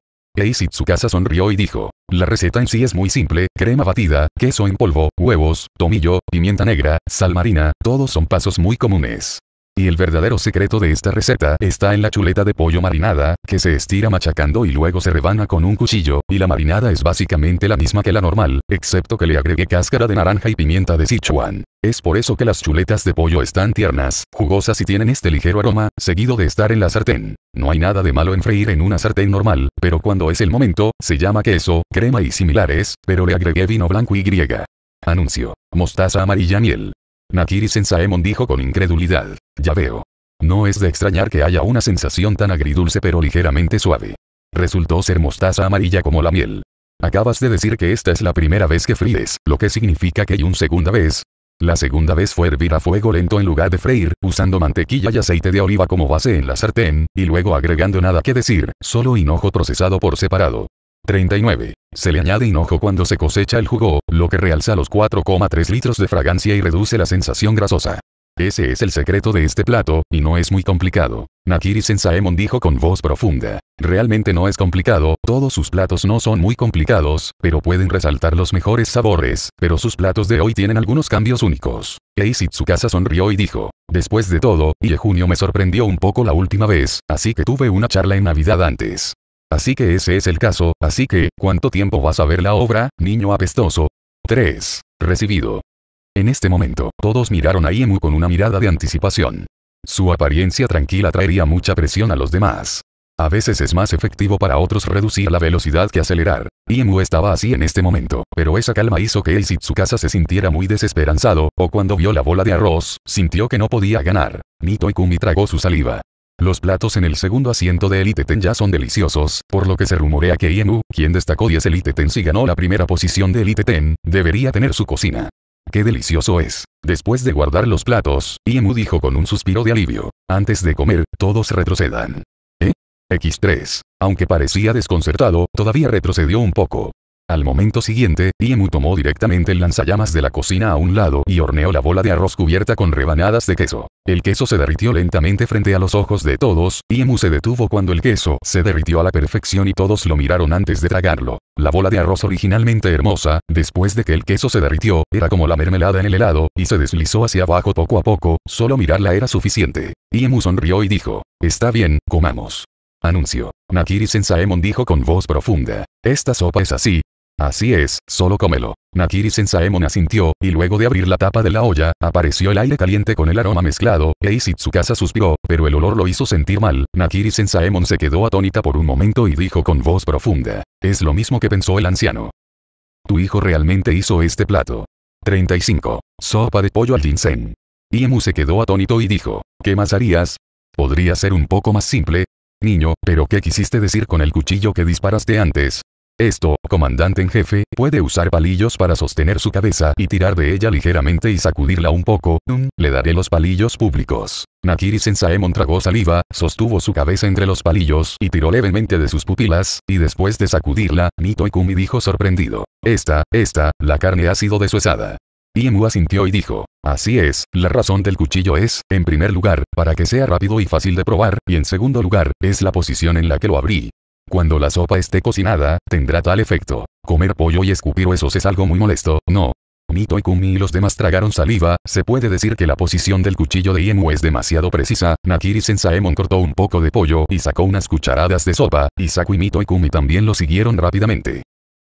su sonrió y dijo, la receta en sí es muy simple, crema batida, queso en polvo, huevos, tomillo, pimienta negra, sal marina, todos son pasos muy comunes. Y el verdadero secreto de esta receta está en la chuleta de pollo marinada, que se estira machacando y luego se rebana con un cuchillo, y la marinada es básicamente la misma que la normal, excepto que le agregué cáscara de naranja y pimienta de Sichuan. Es por eso que las chuletas de pollo están tiernas, jugosas y tienen este ligero aroma, seguido de estar en la sartén. No hay nada de malo en freír en una sartén normal, pero cuando es el momento, se llama queso, crema y similares, pero le agregué vino blanco y griega. Anuncio. Mostaza amarilla miel. Nakiri Sensaemon dijo con incredulidad. Ya veo. No es de extrañar que haya una sensación tan agridulce pero ligeramente suave. Resultó ser mostaza amarilla como la miel. Acabas de decir que esta es la primera vez que fríes, lo que significa que hay una segunda vez. La segunda vez fue hervir a fuego lento en lugar de freír, usando mantequilla y aceite de oliva como base en la sartén, y luego agregando nada que decir, solo hinojo procesado por separado. 39. Se le añade hinojo cuando se cosecha el jugo, lo que realza los 4,3 litros de fragancia y reduce la sensación grasosa. Ese es el secreto de este plato, y no es muy complicado. Nakiri Sensaemon dijo con voz profunda. Realmente no es complicado, todos sus platos no son muy complicados, pero pueden resaltar los mejores sabores, pero sus platos de hoy tienen algunos cambios únicos. su Tsukasa sonrió y dijo. Después de todo, Junio me sorprendió un poco la última vez, así que tuve una charla en Navidad antes. Así que ese es el caso, así que, ¿cuánto tiempo vas a ver la obra, niño apestoso? 3. Recibido. En este momento, todos miraron a Iemu con una mirada de anticipación. Su apariencia tranquila traería mucha presión a los demás. A veces es más efectivo para otros reducir la velocidad que acelerar. Iemu estaba así en este momento, pero esa calma hizo que Isitsukasa casa se sintiera muy desesperanzado, o cuando vio la bola de arroz, sintió que no podía ganar. Nito y tragó su saliva. Los platos en el segundo asiento de Elite Ten ya son deliciosos, por lo que se rumorea que Iemu, quien destacó 10 Elite Ten si ganó la primera posición de Elite Ten, debería tener su cocina. ¡Qué delicioso es! Después de guardar los platos, Iemu dijo con un suspiro de alivio. Antes de comer, todos retrocedan. ¿Eh? X3. Aunque parecía desconcertado, todavía retrocedió un poco. Al momento siguiente, Iemu tomó directamente el lanzallamas de la cocina a un lado y horneó la bola de arroz cubierta con rebanadas de queso. El queso se derritió lentamente frente a los ojos de todos, Iemu se detuvo cuando el queso se derritió a la perfección y todos lo miraron antes de tragarlo. La bola de arroz originalmente hermosa, después de que el queso se derritió, era como la mermelada en el helado, y se deslizó hacia abajo poco a poco, solo mirarla era suficiente. Iemu sonrió y dijo, está bien, comamos. Anuncio. Nakiri Sensaemon dijo con voz profunda. Esta sopa es así, Así es, solo cómelo. Nakiri Senzaemon asintió, y luego de abrir la tapa de la olla, apareció el aire caliente con el aroma mezclado, su e Isitsukasa suspiró, pero el olor lo hizo sentir mal. Nakiri Senzaemon se quedó atónita por un momento y dijo con voz profunda. Es lo mismo que pensó el anciano. Tu hijo realmente hizo este plato. 35. Sopa de pollo al ginseng. Iemu se quedó atónito y dijo. ¿Qué más harías? ¿Podría ser un poco más simple? Niño, ¿pero qué quisiste decir con el cuchillo que disparaste antes? Esto, comandante en jefe, puede usar palillos para sostener su cabeza y tirar de ella ligeramente y sacudirla un poco, mm, le daré los palillos públicos. Nakiri Sensaemon tragó saliva, sostuvo su cabeza entre los palillos y tiró levemente de sus pupilas, y después de sacudirla, Nito Ikumi dijo sorprendido. Esta, esta, la carne ha sido deshuesada. Iemu asintió y dijo, Así es, la razón del cuchillo es, en primer lugar, para que sea rápido y fácil de probar, y en segundo lugar, es la posición en la que lo abrí. Cuando la sopa esté cocinada, tendrá tal efecto. Comer pollo y escupir huesos es algo muy molesto, no. Mito y Kumi y los demás tragaron saliva, se puede decir que la posición del cuchillo de Iemu es demasiado precisa, Nakiri Sensaemon cortó un poco de pollo y sacó unas cucharadas de sopa, Saku y Mito y Kumi también lo siguieron rápidamente.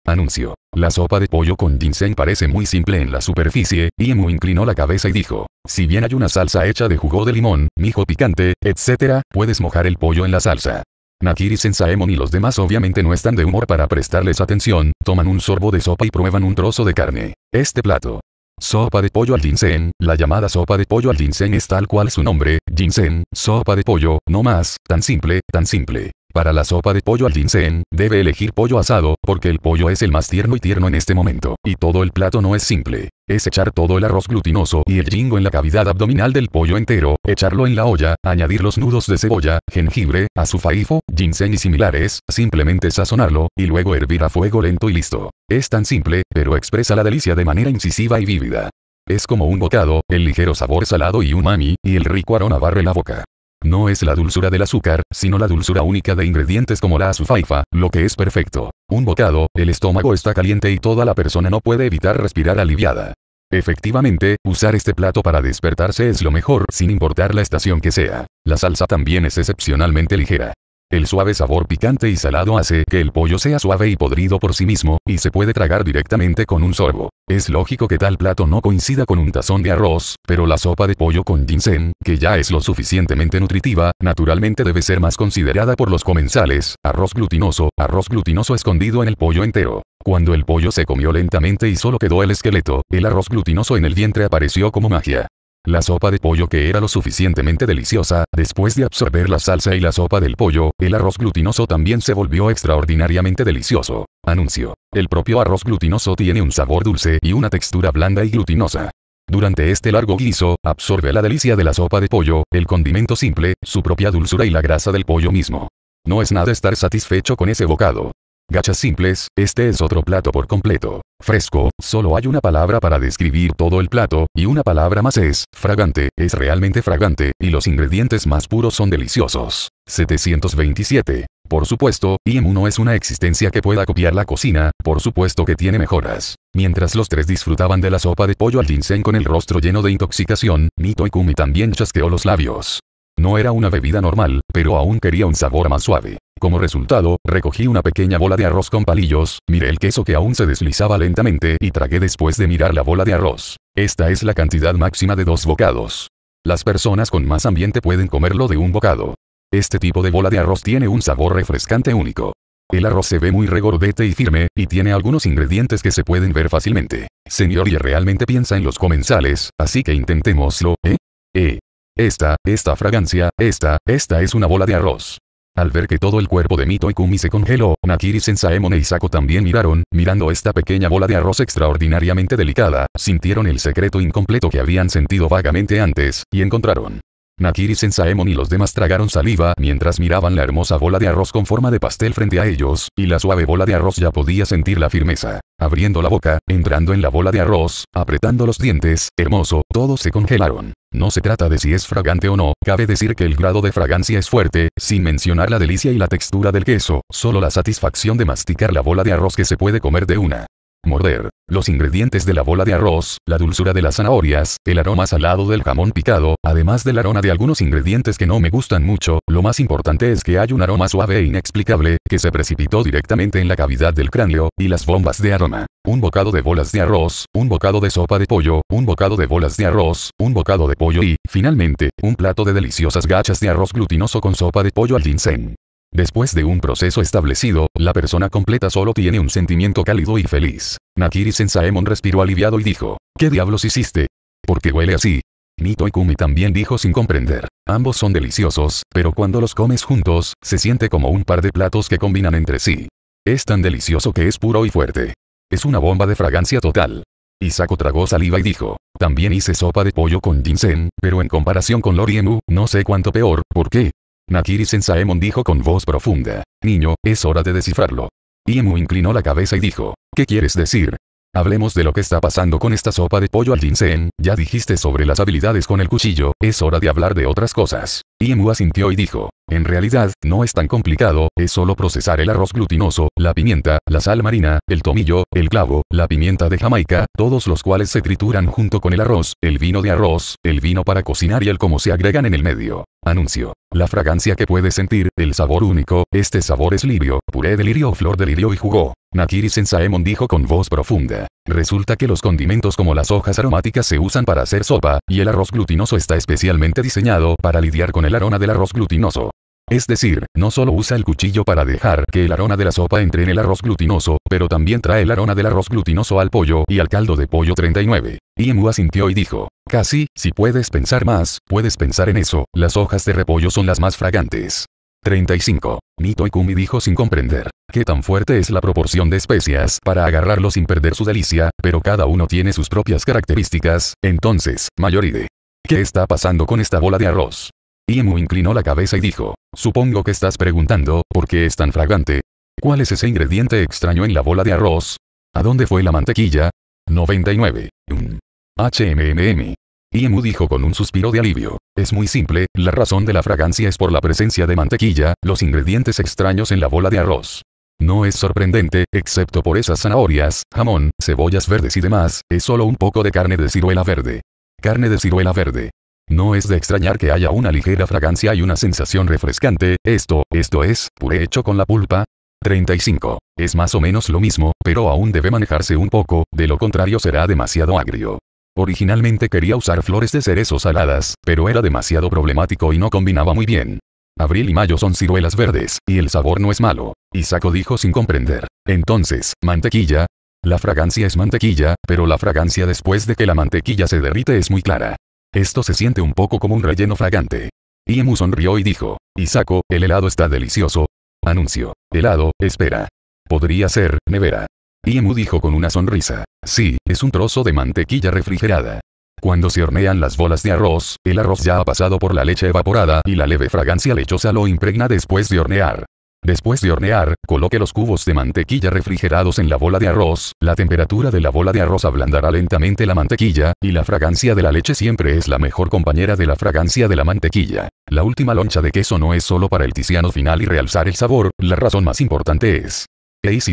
Anuncio. La sopa de pollo con ginseng parece muy simple en la superficie, Iemu inclinó la cabeza y dijo, si bien hay una salsa hecha de jugo de limón, mijo picante, etc., puedes mojar el pollo en la salsa. Nakiri Sensaemon y los demás obviamente no están de humor para prestarles atención, toman un sorbo de sopa y prueban un trozo de carne. Este plato. Sopa de pollo al ginseng, la llamada sopa de pollo al ginseng es tal cual su nombre, ginseng, sopa de pollo, no más, tan simple, tan simple. Para la sopa de pollo al ginseng, debe elegir pollo asado, porque el pollo es el más tierno y tierno en este momento, y todo el plato no es simple. Es echar todo el arroz glutinoso y el jingo en la cavidad abdominal del pollo entero, echarlo en la olla, añadir los nudos de cebolla, jengibre, azufaifo, ginseng y similares, simplemente sazonarlo, y luego hervir a fuego lento y listo. Es tan simple, pero expresa la delicia de manera incisiva y vívida. Es como un bocado, el ligero sabor salado y umami, y el rico aroma barre la boca no es la dulzura del azúcar, sino la dulzura única de ingredientes como la azufaifa, lo que es perfecto. Un bocado, el estómago está caliente y toda la persona no puede evitar respirar aliviada. Efectivamente, usar este plato para despertarse es lo mejor sin importar la estación que sea. La salsa también es excepcionalmente ligera. El suave sabor picante y salado hace que el pollo sea suave y podrido por sí mismo, y se puede tragar directamente con un sorbo. Es lógico que tal plato no coincida con un tazón de arroz, pero la sopa de pollo con ginseng, que ya es lo suficientemente nutritiva, naturalmente debe ser más considerada por los comensales. Arroz glutinoso, arroz glutinoso escondido en el pollo entero. Cuando el pollo se comió lentamente y solo quedó el esqueleto, el arroz glutinoso en el vientre apareció como magia. La sopa de pollo que era lo suficientemente deliciosa, después de absorber la salsa y la sopa del pollo, el arroz glutinoso también se volvió extraordinariamente delicioso. Anuncio. El propio arroz glutinoso tiene un sabor dulce y una textura blanda y glutinosa. Durante este largo guiso, absorbe la delicia de la sopa de pollo, el condimento simple, su propia dulzura y la grasa del pollo mismo. No es nada estar satisfecho con ese bocado. Gachas simples, este es otro plato por completo. Fresco, solo hay una palabra para describir todo el plato, y una palabra más es, fragante, es realmente fragante, y los ingredientes más puros son deliciosos. 727. Por supuesto, IM 1 es una existencia que pueda copiar la cocina, por supuesto que tiene mejoras. Mientras los tres disfrutaban de la sopa de pollo al ginseng con el rostro lleno de intoxicación, y Kumi también chasqueó los labios. No era una bebida normal, pero aún quería un sabor más suave. Como resultado, recogí una pequeña bola de arroz con palillos, miré el queso que aún se deslizaba lentamente y tragué después de mirar la bola de arroz. Esta es la cantidad máxima de dos bocados. Las personas con más ambiente pueden comerlo de un bocado. Este tipo de bola de arroz tiene un sabor refrescante único. El arroz se ve muy regordete y firme, y tiene algunos ingredientes que se pueden ver fácilmente. Señor y realmente piensa en los comensales, así que intentémoslo, ¿eh? Eh. Esta, esta fragancia, esta, esta es una bola de arroz. Al ver que todo el cuerpo de Mito y Kumi se congeló, Nakiri Saemon y Sako también miraron, mirando esta pequeña bola de arroz extraordinariamente delicada, sintieron el secreto incompleto que habían sentido vagamente antes, y encontraron Nakiri Sensaemon y los demás tragaron saliva mientras miraban la hermosa bola de arroz con forma de pastel frente a ellos, y la suave bola de arroz ya podía sentir la firmeza. Abriendo la boca, entrando en la bola de arroz, apretando los dientes, hermoso, todos se congelaron. No se trata de si es fragante o no, cabe decir que el grado de fragancia es fuerte, sin mencionar la delicia y la textura del queso, solo la satisfacción de masticar la bola de arroz que se puede comer de una. Morder. Los ingredientes de la bola de arroz, la dulzura de las zanahorias, el aroma salado del jamón picado, además del aroma de algunos ingredientes que no me gustan mucho, lo más importante es que hay un aroma suave e inexplicable, que se precipitó directamente en la cavidad del cráneo, y las bombas de aroma. Un bocado de bolas de arroz, un bocado de sopa de pollo, un bocado de bolas de arroz, un bocado de pollo y, finalmente, un plato de deliciosas gachas de arroz glutinoso con sopa de pollo al ginseng. Después de un proceso establecido, la persona completa solo tiene un sentimiento cálido y feliz. Nakiri Sensaemon respiró aliviado y dijo, ¿qué diablos hiciste? ¿Por qué huele así? Nito y Kumi también dijo sin comprender. Ambos son deliciosos, pero cuando los comes juntos, se siente como un par de platos que combinan entre sí. Es tan delicioso que es puro y fuerte. Es una bomba de fragancia total. Isako tragó saliva y dijo, también hice sopa de pollo con ginseng, pero en comparación con Loriemu, no sé cuánto peor, ¿por qué? Nakiri Sensaemon dijo con voz profunda. Niño, es hora de descifrarlo. Iemu inclinó la cabeza y dijo. ¿Qué quieres decir? Hablemos de lo que está pasando con esta sopa de pollo al ginseng, ya dijiste sobre las habilidades con el cuchillo, es hora de hablar de otras cosas. Iemu asintió y dijo. En realidad, no es tan complicado, es solo procesar el arroz glutinoso, la pimienta, la sal marina, el tomillo, el clavo, la pimienta de Jamaica, todos los cuales se trituran junto con el arroz, el vino de arroz, el vino para cocinar y el cómo se agregan en el medio. Anuncio. La fragancia que puedes sentir, el sabor único, este sabor es lirio, puré de lirio, flor de lirio y jugo. Nakiri Saemon dijo con voz profunda. Resulta que los condimentos como las hojas aromáticas se usan para hacer sopa, y el arroz glutinoso está especialmente diseñado para lidiar con el aroma del arroz glutinoso. Es decir, no solo usa el cuchillo para dejar que el aroma de la sopa entre en el arroz glutinoso, pero también trae el aroma del arroz glutinoso al pollo y al caldo de pollo 39. Yemu asintió y dijo, casi, si puedes pensar más, puedes pensar en eso, las hojas de repollo son las más fragantes. 35. Nito Kumi dijo sin comprender qué tan fuerte es la proporción de especias para agarrarlo sin perder su delicia, pero cada uno tiene sus propias características, entonces, mayoride. ¿Qué está pasando con esta bola de arroz? Iemu inclinó la cabeza y dijo, supongo que estás preguntando, ¿por qué es tan fragante? ¿Cuál es ese ingrediente extraño en la bola de arroz? ¿A dónde fue la mantequilla? 99. Um. HMMM. Iemu dijo con un suspiro de alivio. Es muy simple, la razón de la fragancia es por la presencia de mantequilla, los ingredientes extraños en la bola de arroz. No es sorprendente, excepto por esas zanahorias, jamón, cebollas verdes y demás, es solo un poco de carne de ciruela verde. Carne de ciruela verde. No es de extrañar que haya una ligera fragancia y una sensación refrescante, esto, esto es, puré hecho con la pulpa. 35. Es más o menos lo mismo, pero aún debe manejarse un poco, de lo contrario será demasiado agrio. Originalmente quería usar flores de cerezo saladas, pero era demasiado problemático y no combinaba muy bien. Abril y mayo son ciruelas verdes, y el sabor no es malo. Isako dijo sin comprender. Entonces, mantequilla. La fragancia es mantequilla, pero la fragancia después de que la mantequilla se derrite es muy clara. Esto se siente un poco como un relleno fragante. Iemu sonrió y dijo, "Isaco, el helado está delicioso. Anuncio. Helado, espera. Podría ser, nevera. Iemu dijo con una sonrisa. Sí, es un trozo de mantequilla refrigerada. Cuando se hornean las bolas de arroz, el arroz ya ha pasado por la leche evaporada y la leve fragancia lechosa lo impregna después de hornear. Después de hornear, coloque los cubos de mantequilla refrigerados en la bola de arroz, la temperatura de la bola de arroz ablandará lentamente la mantequilla, y la fragancia de la leche siempre es la mejor compañera de la fragancia de la mantequilla. La última loncha de queso no es solo para el tiziano final y realzar el sabor, la razón más importante es.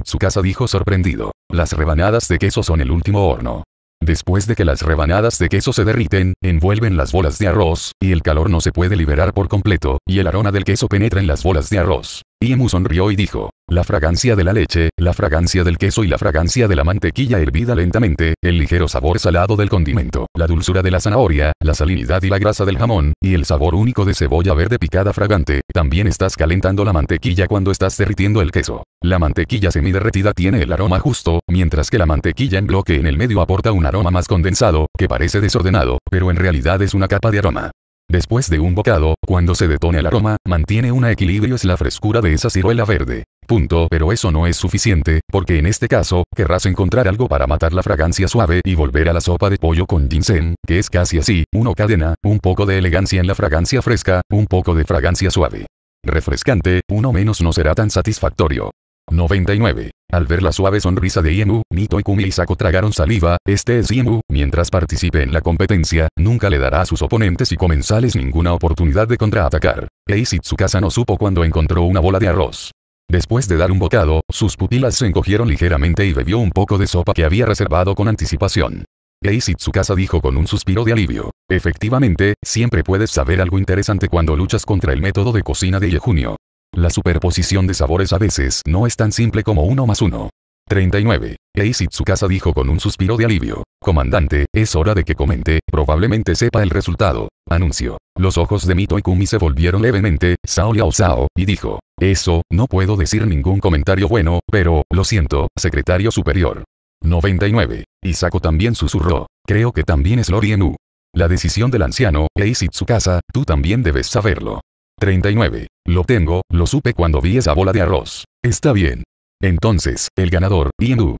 su casa dijo sorprendido. Las rebanadas de queso son el último horno. Después de que las rebanadas de queso se derriten, envuelven las bolas de arroz, y el calor no se puede liberar por completo, y el aroma del queso penetra en las bolas de arroz. Yemu sonrió y dijo, la fragancia de la leche, la fragancia del queso y la fragancia de la mantequilla hervida lentamente, el ligero sabor salado del condimento, la dulzura de la zanahoria, la salinidad y la grasa del jamón, y el sabor único de cebolla verde picada fragante. También estás calentando la mantequilla cuando estás derritiendo el queso. La mantequilla semiderretida tiene el aroma justo, mientras que la mantequilla en bloque en el medio aporta un aroma más condensado, que parece desordenado, pero en realidad es una capa de aroma. Después de un bocado, cuando se detona el aroma, mantiene un equilibrio es la frescura de esa ciruela verde. Punto, pero eso no es suficiente, porque en este caso, querrás encontrar algo para matar la fragancia suave y volver a la sopa de pollo con ginseng, que es casi así, uno cadena, un poco de elegancia en la fragancia fresca, un poco de fragancia suave. Refrescante, uno menos no será tan satisfactorio. 99. Al ver la suave sonrisa de Iemu, Mito y Kumi y tragaron saliva, este es Iemu, mientras participe en la competencia, nunca le dará a sus oponentes y comensales ninguna oportunidad de contraatacar. su no supo cuando encontró una bola de arroz. Después de dar un bocado, sus pupilas se encogieron ligeramente y bebió un poco de sopa que había reservado con anticipación. su Tsukasa dijo con un suspiro de alivio. Efectivamente, siempre puedes saber algo interesante cuando luchas contra el método de cocina de Yejunio. La superposición de sabores a veces no es tan simple como uno más uno. 39. su dijo con un suspiro de alivio. Comandante, es hora de que comente, probablemente sepa el resultado. Anuncio. Los ojos de Mito y Kumi se volvieron levemente, Sao Liao Sao, y dijo. Eso, no puedo decir ningún comentario bueno, pero, lo siento, secretario superior. 99. Isako también susurró. Creo que también es Lorienu. La decisión del anciano, Eishitsukasa, tú también debes saberlo. 39. Lo tengo, lo supe cuando vi esa bola de arroz. Está bien. Entonces, el ganador, Iendu.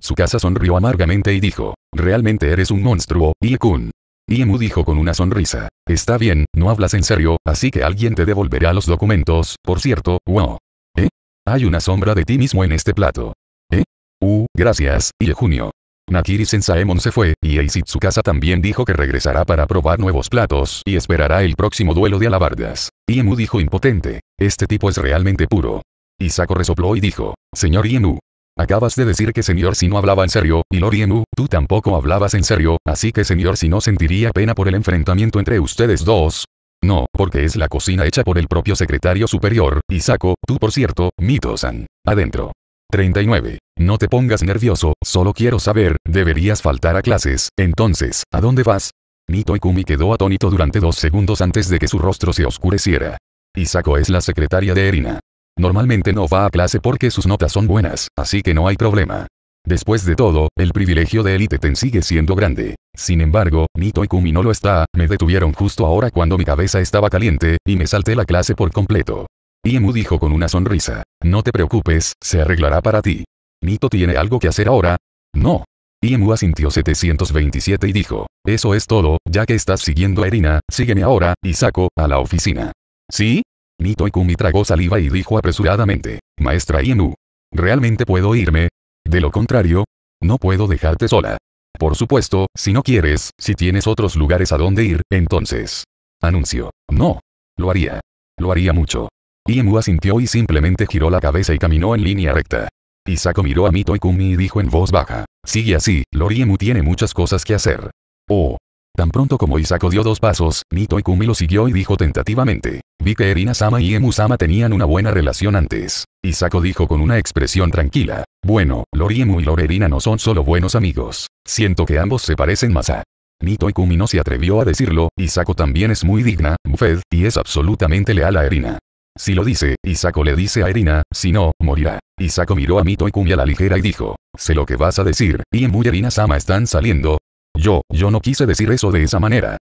su casa sonrió amargamente y dijo, realmente eres un monstruo, Iekun. Iemu dijo con una sonrisa, está bien, no hablas en serio, así que alguien te devolverá los documentos, por cierto, wow. ¿Eh? Hay una sombra de ti mismo en este plato. ¿Eh? Uh, gracias, Iejunio. Nakiri Sensaemon se fue, y su también dijo que regresará para probar nuevos platos y esperará el próximo duelo de alabardas. Iemu dijo impotente, este tipo es realmente puro. Isako resopló y dijo, señor Iemu. Acabas de decir que señor si no hablaba en serio, y Lord Iemu, tú tampoco hablabas en serio, así que señor si no sentiría pena por el enfrentamiento entre ustedes dos. No, porque es la cocina hecha por el propio secretario superior, Isako, tú por cierto, Mito-san. Adentro. 39. No te pongas nervioso, solo quiero saber, deberías faltar a clases, entonces, ¿a dónde vas? Nito Ikumi quedó atónito durante dos segundos antes de que su rostro se oscureciera. Isako es la secretaria de Erina. Normalmente no va a clase porque sus notas son buenas, así que no hay problema. Después de todo, el privilegio de élite Ten sigue siendo grande. Sin embargo, Nito Ikumi no lo está, me detuvieron justo ahora cuando mi cabeza estaba caliente, y me salté la clase por completo. Iemu dijo con una sonrisa. No te preocupes, se arreglará para ti. ¿Nito tiene algo que hacer ahora? No. Iemu asintió 727 y dijo. Eso es todo, ya que estás siguiendo a Erina, sígueme ahora, y saco, a la oficina. ¿Sí? Nito Ikumi tragó saliva y dijo apresuradamente. Maestra Iemu. ¿Realmente puedo irme? De lo contrario, no puedo dejarte sola. Por supuesto, si no quieres, si tienes otros lugares a donde ir, entonces. Anuncio. No. Lo haría. Lo haría mucho. Iemu asintió y simplemente giró la cabeza y caminó en línea recta. Isako miró a Mito y Kumi y dijo en voz baja, sigue así, Loriemu tiene muchas cosas que hacer. Oh. Tan pronto como Isako dio dos pasos, Mito y Kumi lo siguió y dijo tentativamente, vi que Erina-sama y Emu-sama tenían una buena relación antes. Isako dijo con una expresión tranquila, bueno, Loriemu y Lorerina no son solo buenos amigos, siento que ambos se parecen más a... y Kumi no se atrevió a decirlo, Isako también es muy digna, Fed, y es absolutamente leal a Erina. Si lo dice, Isako le dice a Erina, si no, morirá. Isako miró a Mito y Kumi a la ligera y dijo, sé lo que vas a decir, en y Erina-sama están saliendo. Yo, yo no quise decir eso de esa manera.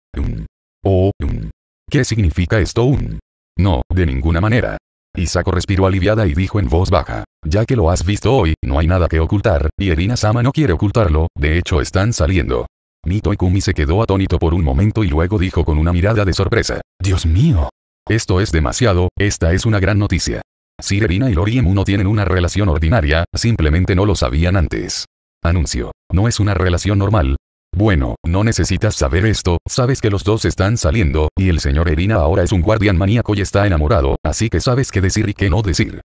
Oh, ¿Qué significa esto un? No, de ninguna manera. Isako respiró aliviada y dijo en voz baja, ya que lo has visto hoy, no hay nada que ocultar, y Erina-sama no quiere ocultarlo, de hecho están saliendo. Mito y Kumi se quedó atónito por un momento y luego dijo con una mirada de sorpresa, Dios mío, esto es demasiado, esta es una gran noticia. Si Erina y Loriemu no tienen una relación ordinaria, simplemente no lo sabían antes. Anuncio. No es una relación normal. Bueno, no necesitas saber esto, sabes que los dos están saliendo, y el señor Erina ahora es un guardián maníaco y está enamorado, así que sabes qué decir y qué no decir.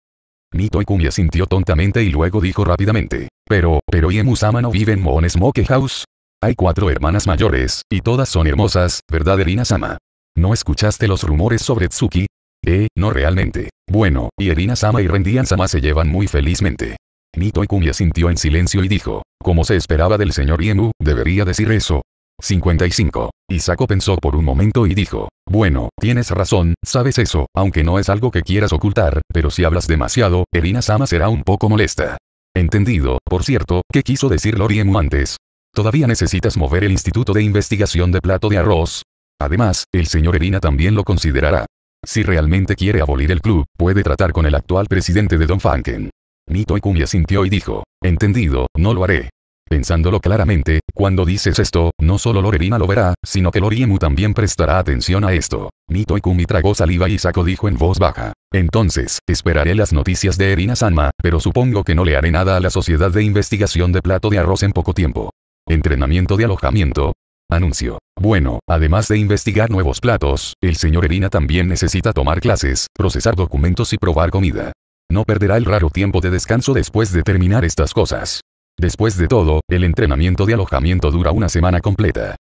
Nito Ikumi sintió tontamente y luego dijo rápidamente. Pero, pero Yemu-sama no vive en Moon Smoke House. Hay cuatro hermanas mayores, y todas son hermosas, ¿verdad Erina-sama? ¿No escuchaste los rumores sobre Tsuki? Eh, no realmente. Bueno, y Erina-sama y Rendian-sama se llevan muy felizmente. Nito Kumi sintió en silencio y dijo, como se esperaba del señor Iemu, debería decir eso. 55. Isako pensó por un momento y dijo, bueno, tienes razón, sabes eso, aunque no es algo que quieras ocultar, pero si hablas demasiado, Erina-sama será un poco molesta. Entendido, por cierto, ¿qué quiso decir Loriemu antes? Todavía necesitas mover el Instituto de Investigación de Plato de Arroz, Además, el señor Erina también lo considerará. Si realmente quiere abolir el club, puede tratar con el actual presidente de Don Funken. Nito Ikumi asintió y dijo, entendido, no lo haré. Pensándolo claramente, cuando dices esto, no solo Lorerina lo verá, sino que Loriemu también prestará atención a esto. Nito Ikumi tragó saliva y Sako dijo en voz baja. Entonces, esperaré las noticias de Erina Sanma, pero supongo que no le haré nada a la Sociedad de Investigación de Plato de Arroz en poco tiempo. Entrenamiento de alojamiento, Anuncio. Bueno, además de investigar nuevos platos, el señor Erina también necesita tomar clases, procesar documentos y probar comida. No perderá el raro tiempo de descanso después de terminar estas cosas. Después de todo, el entrenamiento de alojamiento dura una semana completa.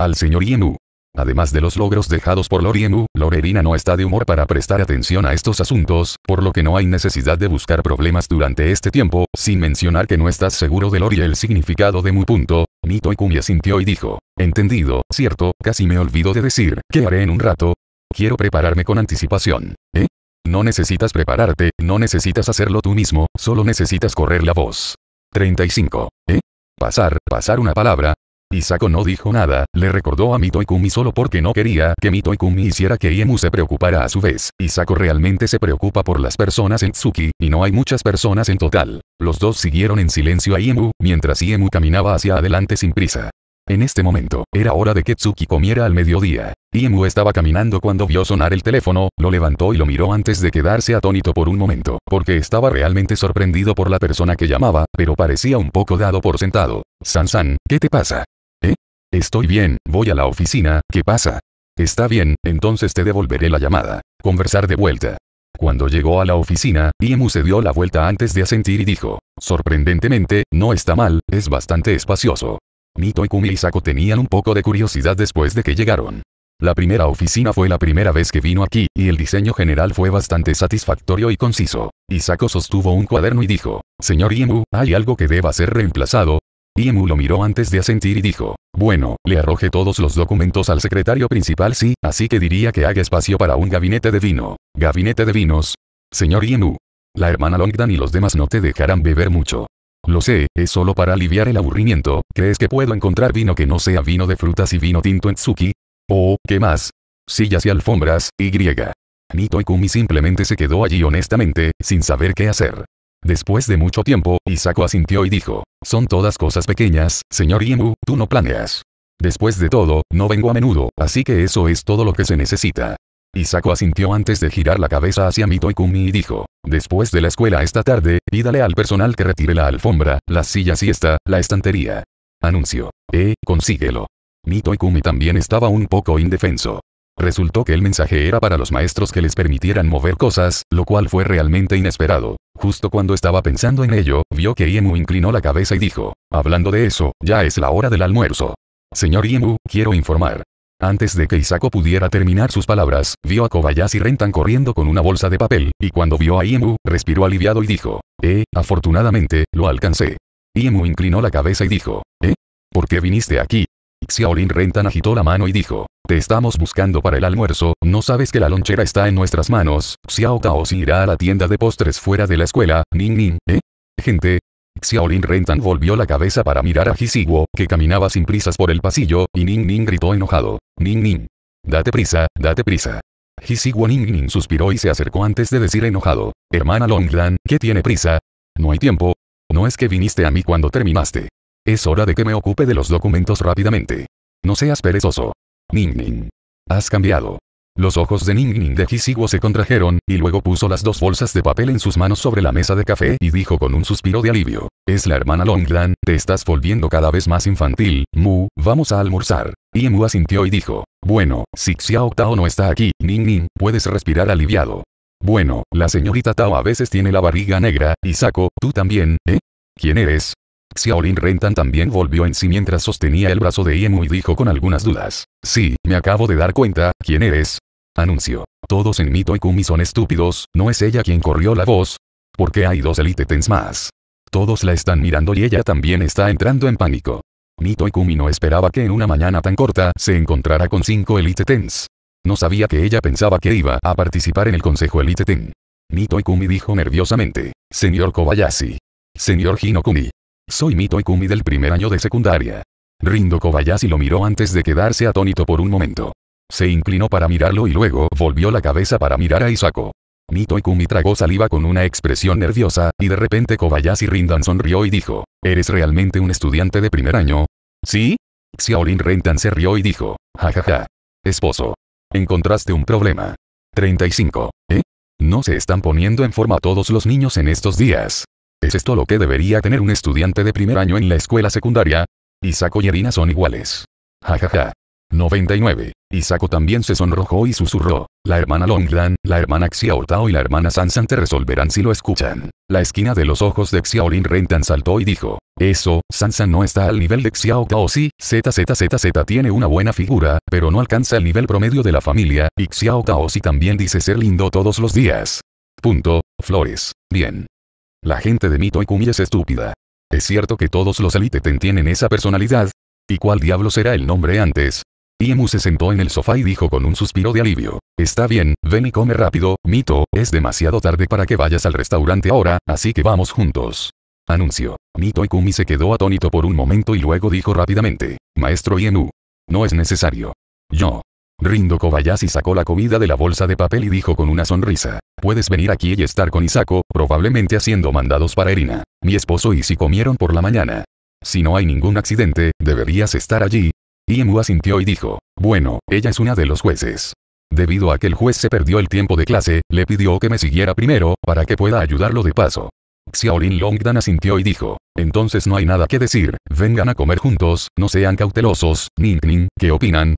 Al señor Yemu. Además de los logros dejados por Lord Yemu, Erina no está de humor para prestar atención a estos asuntos, por lo que no hay necesidad de buscar problemas durante este tiempo, sin mencionar que no estás seguro de Lor y el significado de mi Punto, Nito Ikumi sintió y dijo, entendido, cierto, casi me olvido de decir, ¿qué haré en un rato? Quiero prepararme con anticipación. ¿Eh? No necesitas prepararte, no necesitas hacerlo tú mismo, solo necesitas correr la voz. 35. ¿Eh? Pasar, pasar una palabra, Isako no dijo nada, le recordó a Mitoikumi solo porque no quería que Mitoikumi hiciera que Iemu se preocupara a su vez. Isako realmente se preocupa por las personas en Tsuki, y no hay muchas personas en total. Los dos siguieron en silencio a Iemu, mientras Iemu caminaba hacia adelante sin prisa. En este momento, era hora de que Tsuki comiera al mediodía. Iemu estaba caminando cuando vio sonar el teléfono, lo levantó y lo miró antes de quedarse atónito por un momento, porque estaba realmente sorprendido por la persona que llamaba, pero parecía un poco dado por sentado. Sansan, ¿qué te pasa? Estoy bien, voy a la oficina, ¿qué pasa? Está bien, entonces te devolveré la llamada. Conversar de vuelta. Cuando llegó a la oficina, Iemu se dio la vuelta antes de asentir y dijo, sorprendentemente, no está mal, es bastante espacioso. Mito y Kumi y Sako tenían un poco de curiosidad después de que llegaron. La primera oficina fue la primera vez que vino aquí, y el diseño general fue bastante satisfactorio y conciso. Isako sostuvo un cuaderno y dijo, Señor Iemu, ¿hay algo que deba ser reemplazado? Iemu lo miró antes de asentir y dijo, bueno, le arrojé todos los documentos al secretario principal sí, así que diría que haga espacio para un gabinete de vino. Gabinete de vinos. Señor Yenu. La hermana Longdan y los demás no te dejarán beber mucho. Lo sé, es solo para aliviar el aburrimiento. ¿Crees que puedo encontrar vino que no sea vino de frutas y vino tinto en Tsuki? Oh, ¿qué más? Sillas y alfombras, y griega. Nito Kumi simplemente se quedó allí honestamente, sin saber qué hacer. Después de mucho tiempo, Isako asintió y dijo, son todas cosas pequeñas, señor Iemu, tú no planeas. Después de todo, no vengo a menudo, así que eso es todo lo que se necesita. Isako asintió antes de girar la cabeza hacia Mito y y dijo, después de la escuela esta tarde, pídale al personal que retire la alfombra, las sillas y esta, la estantería. Anuncio. Eh, consíguelo. Mito y Kumi también estaba un poco indefenso. Resultó que el mensaje era para los maestros que les permitieran mover cosas, lo cual fue realmente inesperado. Justo cuando estaba pensando en ello, vio que Iemu inclinó la cabeza y dijo, hablando de eso, ya es la hora del almuerzo. Señor Iemu, quiero informar. Antes de que Isako pudiera terminar sus palabras, vio a Kobayashi Rentan corriendo con una bolsa de papel, y cuando vio a Iemu, respiró aliviado y dijo, eh, afortunadamente, lo alcancé. Iemu inclinó la cabeza y dijo, ¿eh? ¿Por qué viniste aquí? Xiaolin Rentan agitó la mano y dijo. Te estamos buscando para el almuerzo, ¿no sabes que la lonchera está en nuestras manos? Xiao Tao si irá a la tienda de postres fuera de la escuela, Ning Ning ¿eh? Gente, Xiaolin Rentan volvió la cabeza para mirar a Jisiguo, que caminaba sin prisas por el pasillo, y Ning Ning gritó enojado. Ning Ning. Date prisa, date prisa. Jisiguo Ning Ning suspiró y se acercó antes de decir enojado. Hermana Longlan, ¿qué tiene prisa? No hay tiempo. No es que viniste a mí cuando terminaste. Es hora de que me ocupe de los documentos rápidamente. No seas perezoso. Ning Ning. Has cambiado. Los ojos de Ning Ning de Hisiguo se contrajeron, y luego puso las dos bolsas de papel en sus manos sobre la mesa de café y dijo con un suspiro de alivio. Es la hermana Longlan. te estás volviendo cada vez más infantil, Mu, vamos a almorzar. Y Mu asintió y dijo. Bueno, si Xiao Tao no está aquí, Ning Ning, puedes respirar aliviado. Bueno, la señorita Tao a veces tiene la barriga negra, y Saco, tú también, ¿eh? ¿Quién eres? Xiaolin Rentan también volvió en sí mientras sostenía el brazo de Iemu y dijo con algunas dudas. Sí, me acabo de dar cuenta, ¿quién eres? Anunció. Todos en Mito y Kumi son estúpidos, ¿no es ella quien corrió la voz? Porque hay dos Elite Tens más. Todos la están mirando y ella también está entrando en pánico. Mito y Kumi no esperaba que en una mañana tan corta se encontrara con cinco Elite Tens. No sabía que ella pensaba que iba a participar en el consejo Elite Ten. Mito y Kumi dijo nerviosamente. Señor Kobayashi. Señor Hinokumi". Soy Mito Ikumi del primer año de secundaria. Rindo Kobayashi lo miró antes de quedarse atónito por un momento. Se inclinó para mirarlo y luego volvió la cabeza para mirar a Isako. Mito Ikumi tragó saliva con una expresión nerviosa, y de repente Kobayashi Rindan sonrió y dijo, ¿Eres realmente un estudiante de primer año? ¿Sí? Xiaolin Rentan se rió y dijo, jajaja. Esposo. Encontraste un problema. 35. ¿Eh? No se están poniendo en forma todos los niños en estos días. ¿Es esto lo que debería tener un estudiante de primer año en la escuela secundaria? Isako y Erina son iguales. Jajaja. Ja, ja. 99. Isako también se sonrojó y susurró. La hermana Longlan, la hermana Xiaotao y la hermana Sansan te resolverán si lo escuchan. La esquina de los ojos de Xiaolin Rentan saltó y dijo. Eso, Sansan no está al nivel de Xiaotao sí, ZZZZ tiene una buena figura, pero no alcanza el nivel promedio de la familia, y Xiaotao si también dice ser lindo todos los días. Punto, Flores. Bien. La gente de Mito Kumi es estúpida. Es cierto que todos los Elite tienen esa personalidad. ¿Y cuál diablo será el nombre antes? Iemu se sentó en el sofá y dijo con un suspiro de alivio. Está bien, ven y come rápido, Mito, es demasiado tarde para que vayas al restaurante ahora, así que vamos juntos. Anuncio. Mito Kumi se quedó atónito por un momento y luego dijo rápidamente. Maestro Iemu. No es necesario. Yo. Rindo Kobayashi sacó la comida de la bolsa de papel y dijo con una sonrisa. Puedes venir aquí y estar con Isako, probablemente haciendo mandados para Erina. Mi esposo y si comieron por la mañana. Si no hay ningún accidente, deberías estar allí. Iemu asintió y dijo. Bueno, ella es una de los jueces. Debido a que el juez se perdió el tiempo de clase, le pidió que me siguiera primero, para que pueda ayudarlo de paso. Xiaolin Longdan asintió y dijo, entonces no hay nada que decir, vengan a comer juntos, no sean cautelosos, Ning ¿qué opinan?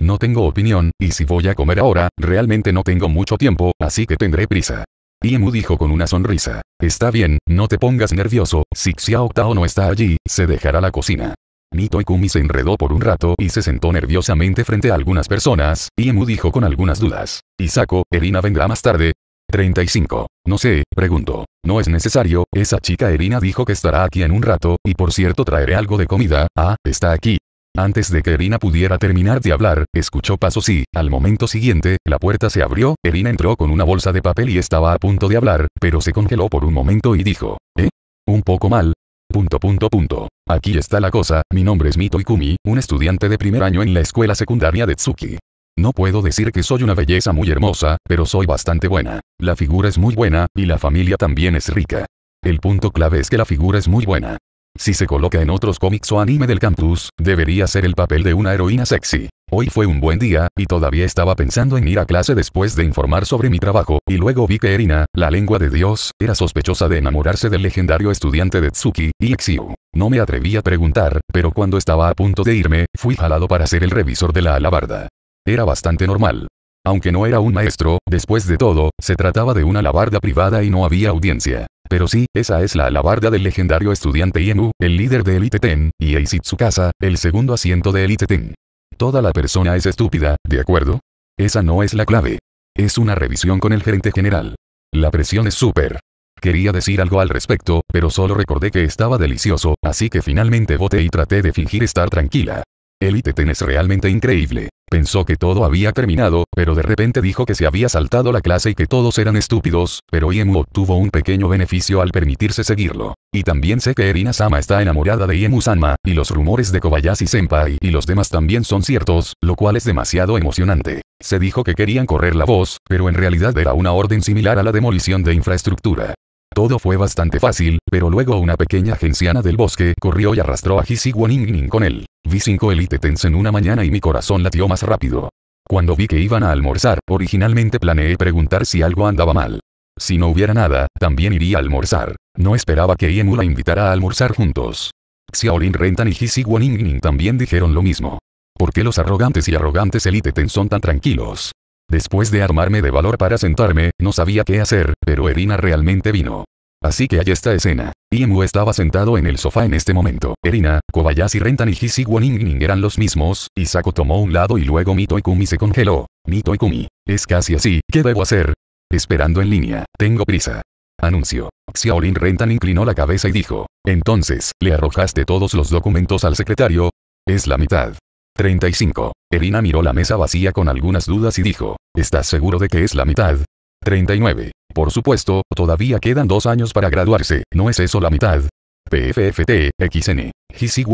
No tengo opinión, y si voy a comer ahora, realmente no tengo mucho tiempo, así que tendré prisa. Yemu dijo con una sonrisa. Está bien, no te pongas nervioso, si Xiao Tao no está allí, se dejará la cocina. Mito y Kumi se enredó por un rato y se sentó nerviosamente frente a algunas personas, Yemu dijo con algunas dudas. Isako, Erina vendrá más tarde. 35. No sé, preguntó. No es necesario, esa chica Erina dijo que estará aquí en un rato, y por cierto traeré algo de comida, ah, está aquí. Antes de que Erina pudiera terminar de hablar, escuchó pasos y, al momento siguiente, la puerta se abrió, Erina entró con una bolsa de papel y estaba a punto de hablar, pero se congeló por un momento y dijo, ¿eh? Un poco mal. Punto punto punto. Aquí está la cosa, mi nombre es Mito Ikumi, un estudiante de primer año en la escuela secundaria de Tsuki. No puedo decir que soy una belleza muy hermosa, pero soy bastante buena. La figura es muy buena, y la familia también es rica. El punto clave es que la figura es muy buena. Si se coloca en otros cómics o anime del campus, debería ser el papel de una heroína sexy. Hoy fue un buen día, y todavía estaba pensando en ir a clase después de informar sobre mi trabajo, y luego vi que Erina, la lengua de Dios, era sospechosa de enamorarse del legendario estudiante de Tsuki, y Ixiu. No me atreví a preguntar, pero cuando estaba a punto de irme, fui jalado para ser el revisor de la alabarda. Era bastante normal. Aunque no era un maestro, después de todo, se trataba de una alabarda privada y no había audiencia. Pero sí, esa es la alabarda del legendario estudiante Yemu, el líder de Elite Ten, y Eisitsukasa, el segundo asiento de Elite Ten. Toda la persona es estúpida, ¿de acuerdo? Esa no es la clave. Es una revisión con el gerente general. La presión es súper. Quería decir algo al respecto, pero solo recordé que estaba delicioso, así que finalmente voté y traté de fingir estar tranquila. Elite Ten es realmente increíble. Pensó que todo había terminado, pero de repente dijo que se había saltado la clase y que todos eran estúpidos, pero Iemu obtuvo un pequeño beneficio al permitirse seguirlo. Y también sé que Erina-sama está enamorada de Iemu-sama, y los rumores de Kobayashi-senpai y los demás también son ciertos, lo cual es demasiado emocionante. Se dijo que querían correr la voz, pero en realidad era una orden similar a la demolición de infraestructura. Todo fue bastante fácil, pero luego una pequeña agenciana del bosque corrió y arrastró a Hisiwoning con él. Vi cinco Elite Tens en una mañana y mi corazón latió más rápido. Cuando vi que iban a almorzar, originalmente planeé preguntar si algo andaba mal. Si no hubiera nada, también iría a almorzar. No esperaba que Iemu la invitara a almorzar juntos. Xiaolin Rentan y Hisi ning también dijeron lo mismo. ¿Por qué los arrogantes y arrogantes Elite Ten son tan tranquilos? Después de armarme de valor para sentarme, no sabía qué hacer, pero Erina realmente vino. Así que hay esta escena. Iemu estaba sentado en el sofá en este momento. Erina, Kobayashi Rentan y Hisi Ning eran los mismos, y tomó un lado y luego Mito y se congeló. Mito y Es casi así, ¿qué debo hacer? Esperando en línea, tengo prisa. Anuncio. Xiaolin Rentan inclinó la cabeza y dijo. Entonces, ¿le arrojaste todos los documentos al secretario? Es la mitad. 35. Erina miró la mesa vacía con algunas dudas y dijo. ¿Estás seguro de que es la mitad? 39. Por supuesto, todavía quedan dos años para graduarse, ¿no es eso la mitad? PFFT, XN. Hisi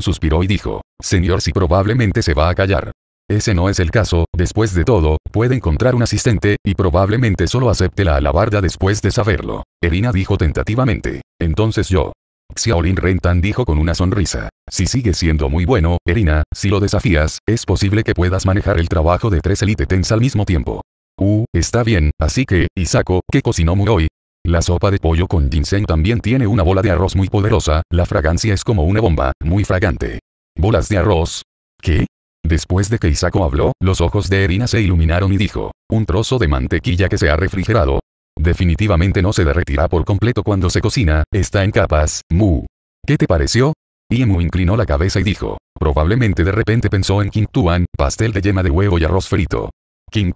suspiró y dijo, Señor si probablemente se va a callar. Ese no es el caso, después de todo, puede encontrar un asistente, y probablemente solo acepte la alabarda después de saberlo. Erina dijo tentativamente. Entonces yo. Xiaolin Rentan dijo con una sonrisa. Si sigue siendo muy bueno, Erina, si lo desafías, es posible que puedas manejar el trabajo de tres Elite Tens al mismo tiempo. Uh, está bien, así que, Isako, ¿qué cocinó muy hoy? La sopa de pollo con ginseng también tiene una bola de arroz muy poderosa, la fragancia es como una bomba, muy fragante. ¿Bolas de arroz? ¿Qué? Después de que Isako habló, los ojos de Erina se iluminaron y dijo, un trozo de mantequilla que se ha refrigerado. Definitivamente no se derretirá por completo cuando se cocina, está en capas, Mu. ¿Qué te pareció? Iemu inclinó la cabeza y dijo, probablemente de repente pensó en Tuan, pastel de yema de huevo y arroz frito.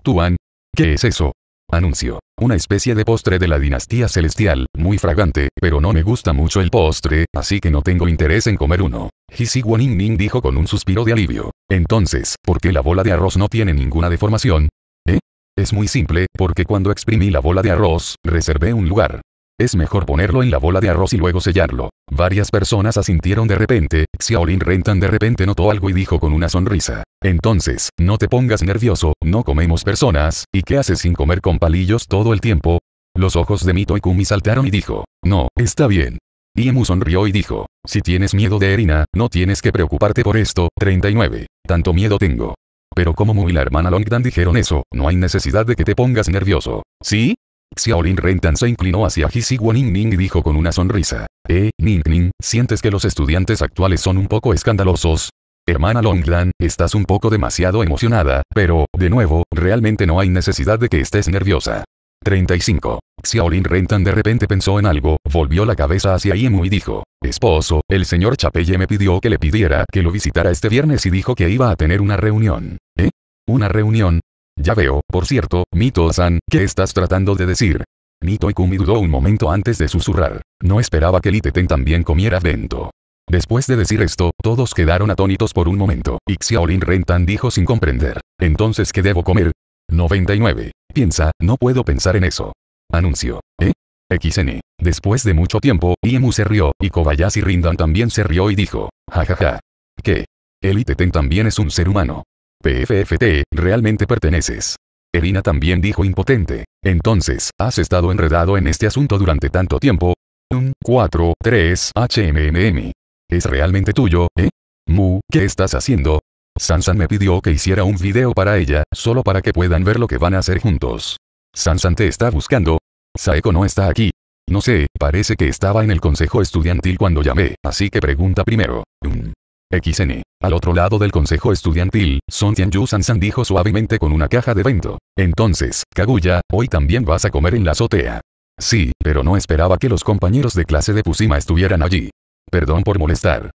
Tuan. ¿Qué es eso? Anuncio. Una especie de postre de la dinastía celestial, muy fragante, pero no me gusta mucho el postre, así que no tengo interés en comer uno. Hisi Ning dijo con un suspiro de alivio. Entonces, ¿por qué la bola de arroz no tiene ninguna deformación? ¿Eh? Es muy simple, porque cuando exprimí la bola de arroz, reservé un lugar. Es mejor ponerlo en la bola de arroz y luego sellarlo. Varias personas asintieron de repente, Xiaolin Rentan de repente notó algo y dijo con una sonrisa. Entonces, no te pongas nervioso, no comemos personas, ¿y qué haces sin comer con palillos todo el tiempo? Los ojos de Mito y Kumi saltaron y dijo, no, está bien. Iemu sonrió y dijo, si tienes miedo de Erina, no tienes que preocuparte por esto, 39. Tanto miedo tengo. Pero como Mu y la hermana Longdan dijeron eso, no hay necesidad de que te pongas nervioso. ¿Sí? Xiaolin Rentan se inclinó hacia Hisiwa Ning Ning y dijo con una sonrisa. Eh, Ning Ning, ¿sientes que los estudiantes actuales son un poco escandalosos? Hermana Longland, estás un poco demasiado emocionada, pero, de nuevo, realmente no hay necesidad de que estés nerviosa. 35. Xiaolin Rentan de repente pensó en algo, volvió la cabeza hacia Iemu y dijo, Esposo, el señor Chapelle me pidió que le pidiera que lo visitara este viernes y dijo que iba a tener una reunión. ¿Eh? ¿Una reunión? Ya veo, por cierto, Mito-san, ¿qué estás tratando de decir? y Kumi dudó un momento antes de susurrar. No esperaba que Liteten también comiera vento. Después de decir esto, todos quedaron atónitos por un momento. Xiaolin Rentan dijo sin comprender. Entonces, ¿qué debo comer? 99. Piensa, no puedo pensar en eso. Anuncio. ¿Eh? XN. Después de mucho tiempo, Iemu se rió, y Kobayashi Rindan también se rió y dijo. Jajaja. ¿Qué? El Iteten también es un ser humano. PFFT, realmente perteneces. Erina también dijo impotente. Entonces, ¿has estado enredado en este asunto durante tanto tiempo? 4, 3, HMMM. ¿Es realmente tuyo, eh? Mu, ¿qué estás haciendo? Sansan me pidió que hiciera un video para ella, solo para que puedan ver lo que van a hacer juntos. Sansan te está buscando. Saeko no está aquí. No sé, parece que estaba en el consejo estudiantil cuando llamé, así que pregunta primero. Un. Mm. XN. Al otro lado del consejo estudiantil, Son Tianyu Sansan dijo suavemente con una caja de vento. Entonces, Kaguya, hoy también vas a comer en la azotea. Sí, pero no esperaba que los compañeros de clase de Pusima estuvieran allí. Perdón por molestar.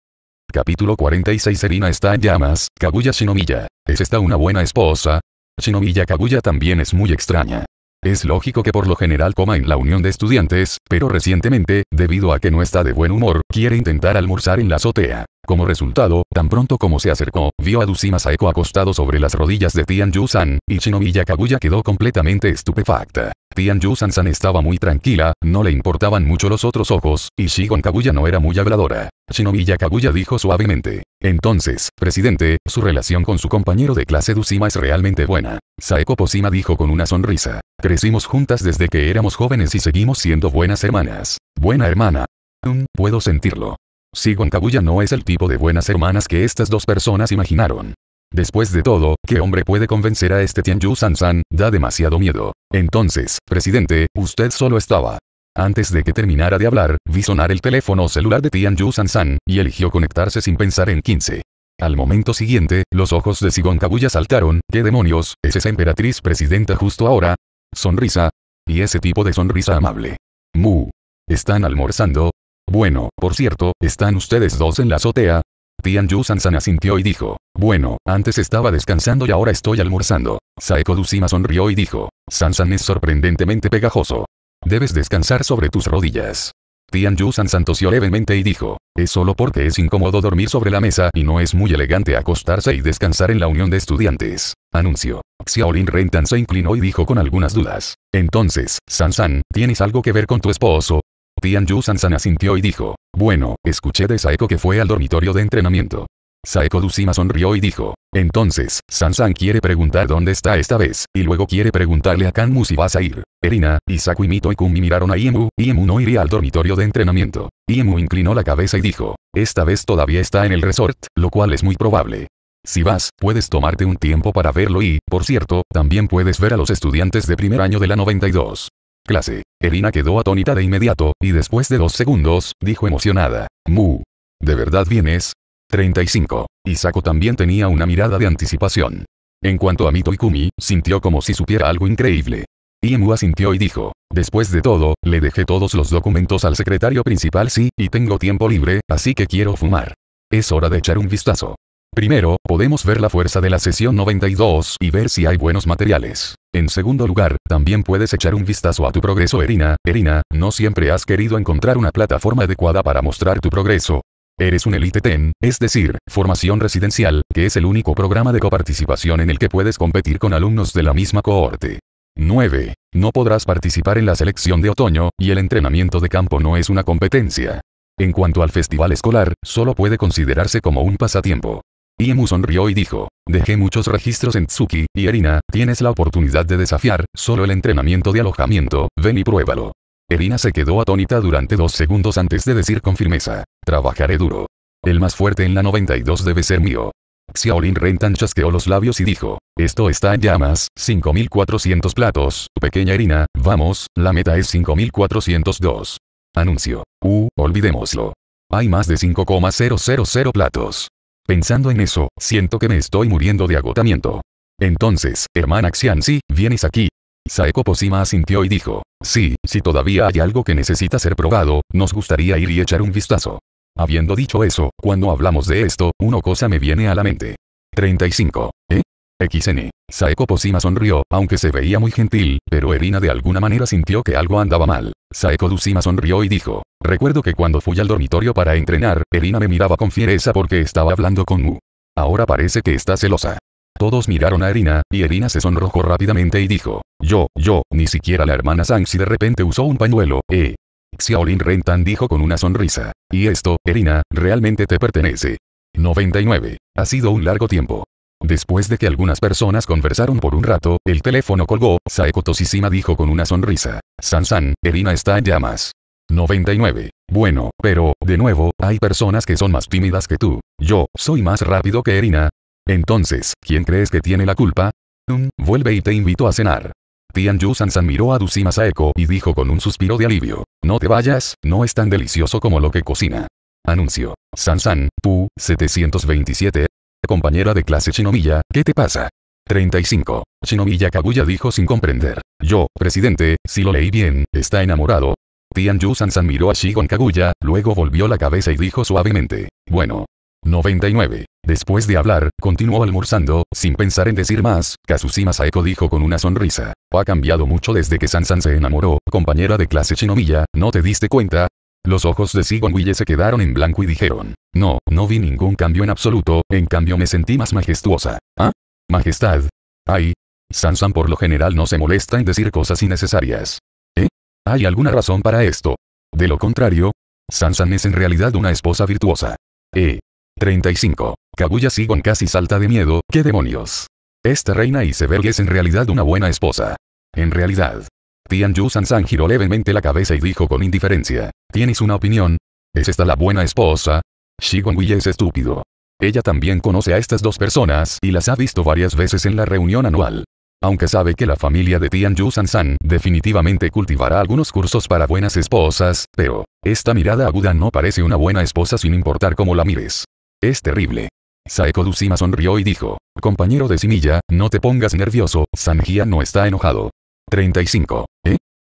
Capítulo 46 Serina está en llamas, Kaguya Shinomiya. ¿Es esta una buena esposa? Shinomiya Kaguya también es muy extraña. Es lógico que por lo general coma en la unión de estudiantes, pero recientemente, debido a que no está de buen humor, quiere intentar almorzar en la azotea. Como resultado, tan pronto como se acercó, vio a Dusima Saeko acostado sobre las rodillas de Tian Yu-san, y Shinomiya Kaguya quedó completamente estupefacta. Tian Yu-san-san estaba muy tranquila, no le importaban mucho los otros ojos, y Shigon Kaguya no era muy habladora. Shinomiya Kaguya dijo suavemente. Entonces, presidente, su relación con su compañero de clase Dusima es realmente buena. Saeko Posima dijo con una sonrisa. Crecimos juntas desde que éramos jóvenes y seguimos siendo buenas hermanas. Buena hermana. Mm, puedo sentirlo. Sigon Kabuya no es el tipo de buenas hermanas que estas dos personas imaginaron. Después de todo, ¿qué hombre puede convencer a este Tianyu Sansan? Da demasiado miedo. Entonces, presidente, usted solo estaba. Antes de que terminara de hablar, vi sonar el teléfono celular de Tianyu Sansan, y eligió conectarse sin pensar en 15. Al momento siguiente, los ojos de Sigon Kabuya saltaron, ¿qué demonios, es esa emperatriz presidenta justo ahora? Sonrisa. Y ese tipo de sonrisa amable. Mu. ¿Están almorzando? Bueno, por cierto, ¿están ustedes dos en la azotea? Tian Yu Sansan asintió y dijo, bueno, antes estaba descansando y ahora estoy almorzando. Saeko sonrió y dijo, Sansan es sorprendentemente pegajoso. Debes descansar sobre tus rodillas. Tian Yu Sansan tosió levemente y dijo, es solo porque es incómodo dormir sobre la mesa y no es muy elegante acostarse y descansar en la unión de estudiantes. Anuncio. Xiaolin Rentan se inclinó y dijo con algunas dudas, entonces, Sansan, ¿tienes algo que ver con tu esposo? Tian Sansan asintió y dijo. Bueno, escuché de Saeko que fue al dormitorio de entrenamiento. Saeko Dusima sonrió y dijo. Entonces, Sansan quiere preguntar dónde está esta vez, y luego quiere preguntarle a Kanmu si vas a ir. Erina, Isaku y Mito y Kumi miraron a Iemu, Iemu no iría al dormitorio de entrenamiento. Iemu inclinó la cabeza y dijo. Esta vez todavía está en el resort, lo cual es muy probable. Si vas, puedes tomarte un tiempo para verlo y, por cierto, también puedes ver a los estudiantes de primer año de la 92. Clase. Erina quedó atónita de inmediato, y después de dos segundos, dijo emocionada. Mu. ¿De verdad vienes? 35. Isako también tenía una mirada de anticipación. En cuanto a Mito y Kumi, sintió como si supiera algo increíble. Y Mu asintió y dijo, después de todo, le dejé todos los documentos al secretario principal sí, y tengo tiempo libre, así que quiero fumar. Es hora de echar un vistazo. Primero, podemos ver la fuerza de la sesión 92 y ver si hay buenos materiales. En segundo lugar, también puedes echar un vistazo a tu progreso Erina, Erina, no siempre has querido encontrar una plataforma adecuada para mostrar tu progreso. Eres un Elite Ten, es decir, formación residencial, que es el único programa de coparticipación en el que puedes competir con alumnos de la misma cohorte. 9. No podrás participar en la selección de otoño, y el entrenamiento de campo no es una competencia. En cuanto al festival escolar, solo puede considerarse como un pasatiempo. Yemu sonrió y dijo, dejé muchos registros en Tsuki, y Erina, tienes la oportunidad de desafiar, solo el entrenamiento de alojamiento, ven y pruébalo. Erina se quedó atónita durante dos segundos antes de decir con firmeza, trabajaré duro. El más fuerte en la 92 debe ser mío. Xiaolin Rentan chasqueó los labios y dijo, esto está en llamas, 5400 platos, pequeña Erina, vamos, la meta es 5402. Anuncio. Uh, olvidémoslo. Hay más de 5,000 platos. Pensando en eso, siento que me estoy muriendo de agotamiento. Entonces, hermana Xianxi, vienes aquí. Saeko Posima asintió y dijo, sí, si todavía hay algo que necesita ser probado, nos gustaría ir y echar un vistazo. Habiendo dicho eso, cuando hablamos de esto, una cosa me viene a la mente. 35. XN. Saeko Posima sonrió, aunque se veía muy gentil, pero Erina de alguna manera sintió que algo andaba mal. Saeko Dusima sonrió y dijo, recuerdo que cuando fui al dormitorio para entrenar, Erina me miraba con fiereza porque estaba hablando con Mu. Ahora parece que está celosa. Todos miraron a Erina, y Erina se sonrojó rápidamente y dijo, yo, yo, ni siquiera la hermana Sansi de repente usó un pañuelo, eh. Xiaolin Rentan dijo con una sonrisa, y esto, Erina, realmente te pertenece. 99. Ha sido un largo tiempo. Después de que algunas personas conversaron por un rato, el teléfono colgó, Saeko Toshishima dijo con una sonrisa. Sansan, Erina está en llamas. 99. Bueno, pero, de nuevo, hay personas que son más tímidas que tú. Yo, soy más rápido que Erina. Entonces, ¿quién crees que tiene la culpa? Mm, vuelve y te invito a cenar. Tianyu Sansan miró a Dushima Saeko y dijo con un suspiro de alivio. No te vayas, no es tan delicioso como lo que cocina. Anuncio. Sansan, Pu, 727, Compañera de clase Shinomiya, ¿qué te pasa? 35. Shinomiya Kaguya dijo sin comprender. Yo, presidente, si lo leí bien, está enamorado. Tian Sansan miró a Shigon Kaguya, luego volvió la cabeza y dijo suavemente. Bueno. 99. Después de hablar, continuó almorzando, sin pensar en decir más, Kazushima Saeko dijo con una sonrisa. Ha cambiado mucho desde que Sansan se enamoró, compañera de clase Shinomiya, ¿no te diste cuenta? Los ojos de Sigon Wille se quedaron en blanco y dijeron, no, no vi ningún cambio en absoluto, en cambio me sentí más majestuosa. ¿Ah? Majestad. Ay. Sansan por lo general no se molesta en decir cosas innecesarias. ¿Eh? ¿Hay alguna razón para esto? De lo contrario, Sansan es en realidad una esposa virtuosa. Eh 35. Kaguya Sigon casi salta de miedo, ¿qué demonios? Esta reina Iceberg es en realidad una buena esposa. En realidad, Tian yu-san-san giró levemente la cabeza y dijo con indiferencia. ¿Tienes una opinión? ¿Es esta la buena esposa? Shigongui es estúpido. Ella también conoce a estas dos personas y las ha visto varias veces en la reunión anual. Aunque sabe que la familia de Tian Yu definitivamente cultivará algunos cursos para buenas esposas, pero esta mirada aguda no parece una buena esposa sin importar cómo la mires. Es terrible. Saeko Dushima sonrió y dijo, compañero de Similla, no te pongas nervioso, Sanjia no está enojado. 35.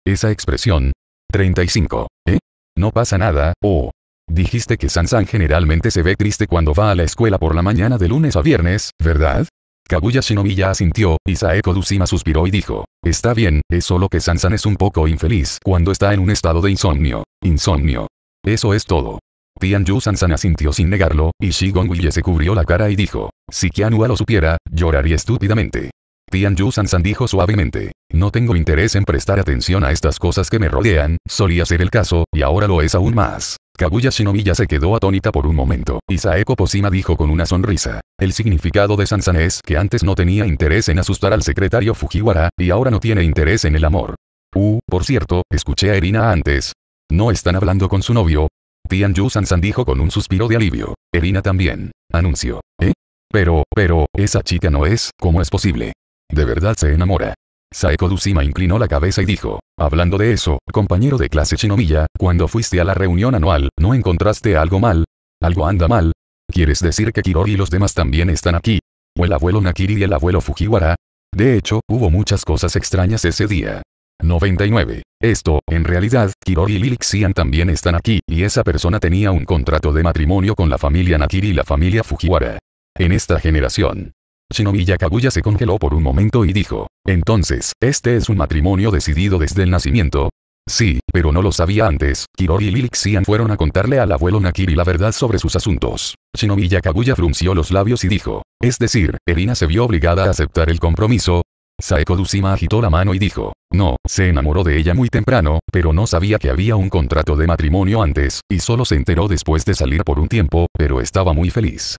Esa expresión. 35. ¿Eh? No pasa nada, o... Oh. Dijiste que Sansan generalmente se ve triste cuando va a la escuela por la mañana de lunes a viernes, ¿verdad? Kaguya Shinomi ya asintió, y Saeko Dushima suspiró y dijo, Está bien, es solo que Sansan es un poco infeliz cuando está en un estado de insomnio. Insomnio. Eso es todo. Tianyu Sansan asintió sin negarlo, y Shigon se cubrió la cara y dijo, Si Kianua lo supiera, lloraría estúpidamente. Tian Sansan dijo suavemente. No tengo interés en prestar atención a estas cosas que me rodean, solía ser el caso, y ahora lo es aún más. Kaguya Shinomiya se quedó atónita por un momento. y Saeko Posima dijo con una sonrisa. El significado de Sansan es que antes no tenía interés en asustar al secretario Fujiwara, y ahora no tiene interés en el amor. Uh, por cierto, escuché a Erina antes. ¿No están hablando con su novio? Tian Yu Sansan dijo con un suspiro de alivio. Erina también. Anuncio. ¿Eh? Pero, pero, esa chica no es, ¿cómo es posible? De verdad se enamora. Saeko Dusima inclinó la cabeza y dijo, hablando de eso, compañero de clase Shinomiya, cuando fuiste a la reunión anual, ¿no encontraste algo mal? ¿Algo anda mal? ¿Quieres decir que Kirori y los demás también están aquí? ¿O el abuelo Nakiri y el abuelo Fujiwara? De hecho, hubo muchas cosas extrañas ese día. 99. Esto, en realidad, Kirori y Lilixian también están aquí, y esa persona tenía un contrato de matrimonio con la familia Nakiri y la familia Fujiwara. En esta generación, Shinobi Yakaguya se congeló por un momento y dijo, entonces, este es un matrimonio decidido desde el nacimiento. Sí, pero no lo sabía antes, Kirori y Lilixian fueron a contarle al abuelo Nakiri la verdad sobre sus asuntos. Shinobi Yakaguya frunció los labios y dijo, es decir, Erina se vio obligada a aceptar el compromiso. Saeko Dusima agitó la mano y dijo, no, se enamoró de ella muy temprano, pero no sabía que había un contrato de matrimonio antes, y solo se enteró después de salir por un tiempo, pero estaba muy feliz.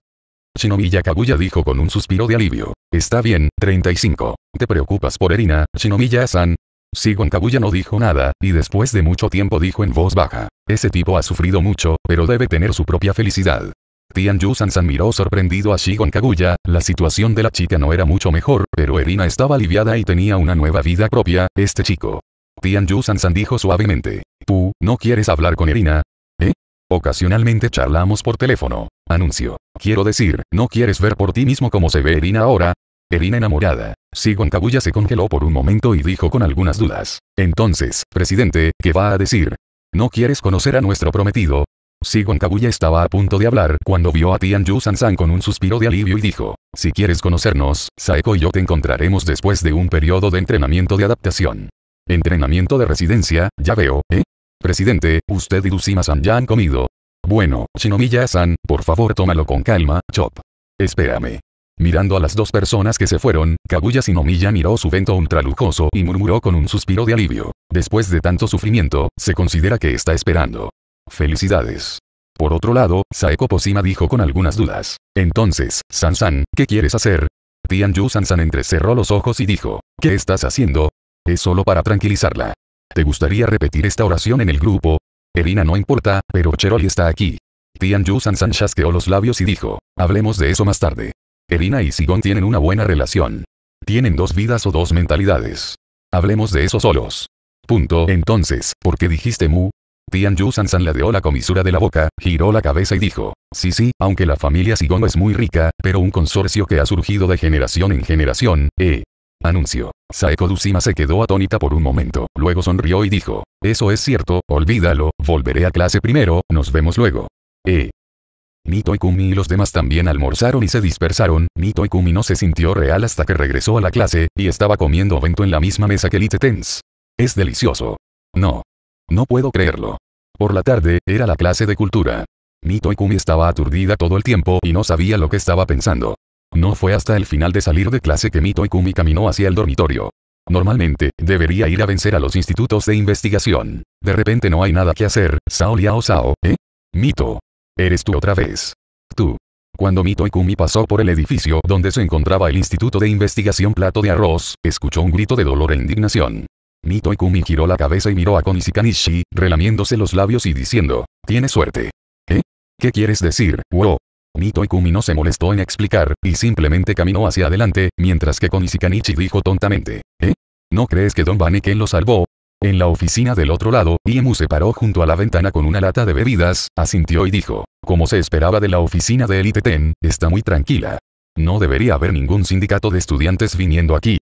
Shinomiya Kaguya dijo con un suspiro de alivio. Está bien, 35. ¿Te preocupas por Erina, Shinomiya-san? Shigon Kaguya no dijo nada, y después de mucho tiempo dijo en voz baja. Ese tipo ha sufrido mucho, pero debe tener su propia felicidad. Tian san miró sorprendido a Shigon Kaguya, la situación de la chica no era mucho mejor, pero Erina estaba aliviada y tenía una nueva vida propia, este chico. Tian san dijo suavemente. Tú, no quieres hablar con Erina, Ocasionalmente charlamos por teléfono. Anuncio. Quiero decir, ¿no quieres ver por ti mismo cómo se ve Erina ahora? Erina enamorada. Sigon Kabuya se congeló por un momento y dijo con algunas dudas. Entonces, presidente, ¿qué va a decir? ¿No quieres conocer a nuestro prometido? Sigon Kabuya estaba a punto de hablar cuando vio a Tianyu San con un suspiro de alivio y dijo, si quieres conocernos, Saeko y yo te encontraremos después de un periodo de entrenamiento de adaptación. Entrenamiento de residencia, ya veo, ¿eh? Presidente, usted y Dushima-san ya han comido. Bueno, Shinomiya-san, por favor tómalo con calma, Chop. Espérame. Mirando a las dos personas que se fueron, Kaguya Shinomiya miró su vento ultralujoso y murmuró con un suspiro de alivio. Después de tanto sufrimiento, se considera que está esperando. Felicidades. Por otro lado, Saeko Posima dijo con algunas dudas. Entonces, San-san, ¿qué quieres hacer? Tianyu San-san entrecerró los ojos y dijo, ¿qué estás haciendo? Es solo para tranquilizarla. ¿Te gustaría repetir esta oración en el grupo? Erina no importa, pero Cheroli está aquí. Tian Yu San chasqueó los labios y dijo, hablemos de eso más tarde. Erina y Sigon tienen una buena relación. Tienen dos vidas o dos mentalidades. Hablemos de eso solos. Punto. Entonces, ¿por qué dijiste Mu? Tian Yu San San ladeó la comisura de la boca, giró la cabeza y dijo, sí sí, aunque la familia Sigon es muy rica, pero un consorcio que ha surgido de generación en generación, eh, Anuncio. Saeko Dusima se quedó atónita por un momento, luego sonrió y dijo, eso es cierto, olvídalo, volveré a clase primero, nos vemos luego. Eh. Nito y Kumi y los demás también almorzaron y se dispersaron, Mito y Kumi no se sintió real hasta que regresó a la clase, y estaba comiendo vento en la misma mesa que Lite Es delicioso. No. No puedo creerlo. Por la tarde, era la clase de cultura. Nito y Kumi estaba aturdida todo el tiempo y no sabía lo que estaba pensando. No fue hasta el final de salir de clase que Mito y Kumi caminó hacia el dormitorio. Normalmente, debería ir a vencer a los institutos de investigación. De repente no hay nada que hacer, Sao Liao Sao, ¿eh? Mito. Eres tú otra vez. Tú. Cuando Mito y Kumi pasó por el edificio donde se encontraba el Instituto de Investigación Plato de Arroz, escuchó un grito de dolor e indignación. Mito y Kumi giró la cabeza y miró a Konishi, relamiéndose los labios y diciendo, «Tienes suerte. ¿Eh? ¿Qué quieres decir, wow? Mito Kumi no se molestó en explicar, y simplemente caminó hacia adelante, mientras que Konishikanichi dijo tontamente, ¿eh? ¿No crees que Don Baneken lo salvó? En la oficina del otro lado, Iemu se paró junto a la ventana con una lata de bebidas, asintió y dijo, como se esperaba de la oficina de Elite Ten, está muy tranquila. No debería haber ningún sindicato de estudiantes viniendo aquí.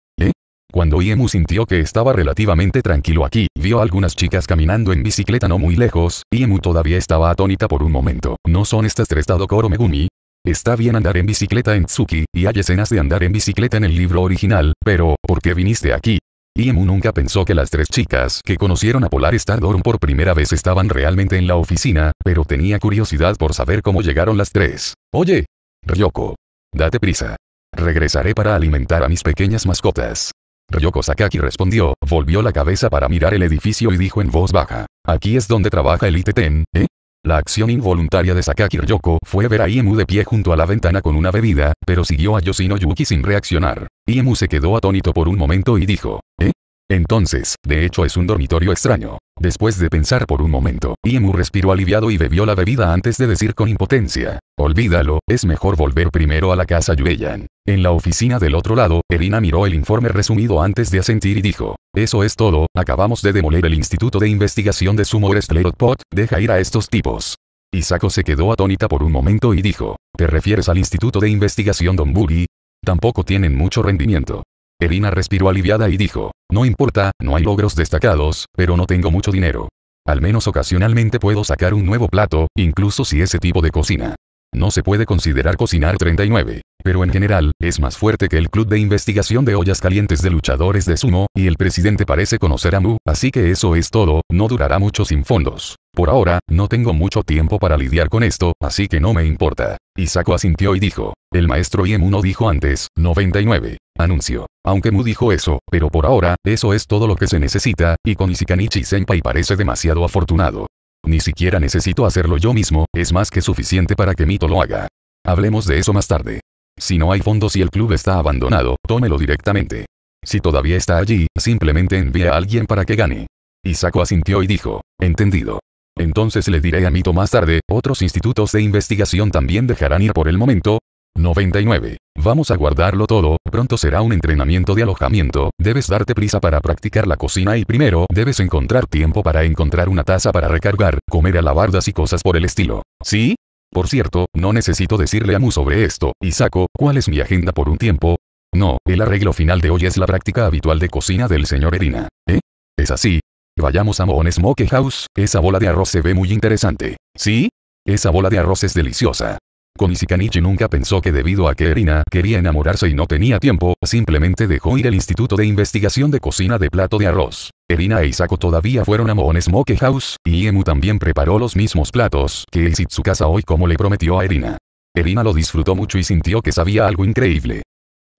Cuando Iemu sintió que estaba relativamente tranquilo aquí, vio algunas chicas caminando en bicicleta no muy lejos, Iemu todavía estaba atónita por un momento. ¿No son estas tres Tadokoro Megumi? Está bien andar en bicicleta en Tsuki, y hay escenas de andar en bicicleta en el libro original, pero, ¿por qué viniste aquí? Iemu nunca pensó que las tres chicas que conocieron a Polar Stardorm por primera vez estaban realmente en la oficina, pero tenía curiosidad por saber cómo llegaron las tres. Oye, Ryoko, date prisa. Regresaré para alimentar a mis pequeñas mascotas. Ryoko Sakaki respondió, volvió la cabeza para mirar el edificio y dijo en voz baja. Aquí es donde trabaja el ITTEN, ¿eh? La acción involuntaria de Sakaki Ryoko fue ver a Iemu de pie junto a la ventana con una bebida, pero siguió a Yoshino Yuki sin reaccionar. Iemu se quedó atónito por un momento y dijo, ¿eh? Entonces, de hecho es un dormitorio extraño. Después de pensar por un momento, Iemu respiró aliviado y bebió la bebida antes de decir con impotencia. Olvídalo, es mejor volver primero a la casa Yueyan. En la oficina del otro lado, Erina miró el informe resumido antes de asentir y dijo, eso es todo, acabamos de demoler el Instituto de Investigación de Sumo Pot, deja ir a estos tipos. Isako se quedó atónita por un momento y dijo, ¿te refieres al Instituto de Investigación Donburi? Tampoco tienen mucho rendimiento. Erina respiró aliviada y dijo, no importa, no hay logros destacados, pero no tengo mucho dinero. Al menos ocasionalmente puedo sacar un nuevo plato, incluso si ese tipo de cocina. No se puede considerar cocinar 39. Pero en general, es más fuerte que el club de investigación de ollas calientes de luchadores de sumo, y el presidente parece conocer a Mu, así que eso es todo, no durará mucho sin fondos. Por ahora, no tengo mucho tiempo para lidiar con esto, así que no me importa. Isako asintió y dijo. El maestro Iemu no dijo antes, 99. Anuncio. Aunque Mu dijo eso, pero por ahora, eso es todo lo que se necesita, y con Isikanichi Senpai parece demasiado afortunado. Ni siquiera necesito hacerlo yo mismo, es más que suficiente para que Mito lo haga. Hablemos de eso más tarde. Si no hay fondos y el club está abandonado, tómelo directamente. Si todavía está allí, simplemente envía a alguien para que gane. Isako asintió y dijo, entendido. Entonces le diré a Mito más tarde, otros institutos de investigación también dejarán ir por el momento, 99. Vamos a guardarlo todo, pronto será un entrenamiento de alojamiento, debes darte prisa para practicar la cocina y primero debes encontrar tiempo para encontrar una taza para recargar, comer alabardas y cosas por el estilo. ¿Sí? Por cierto, no necesito decirle a Mu sobre esto, y saco, ¿cuál es mi agenda por un tiempo? No, el arreglo final de hoy es la práctica habitual de cocina del señor Erina. ¿Eh? ¿Es así? Vayamos a Moon Smoke House, esa bola de arroz se ve muy interesante. ¿Sí? Esa bola de arroz es deliciosa. Konishikanichi nunca pensó que debido a que Erina quería enamorarse y no tenía tiempo, simplemente dejó ir al Instituto de Investigación de Cocina de Plato de Arroz. Erina e Isako todavía fueron a Moon Smoke House, y Emu también preparó los mismos platos que el casa hoy como le prometió a Erina. Erina lo disfrutó mucho y sintió que sabía algo increíble.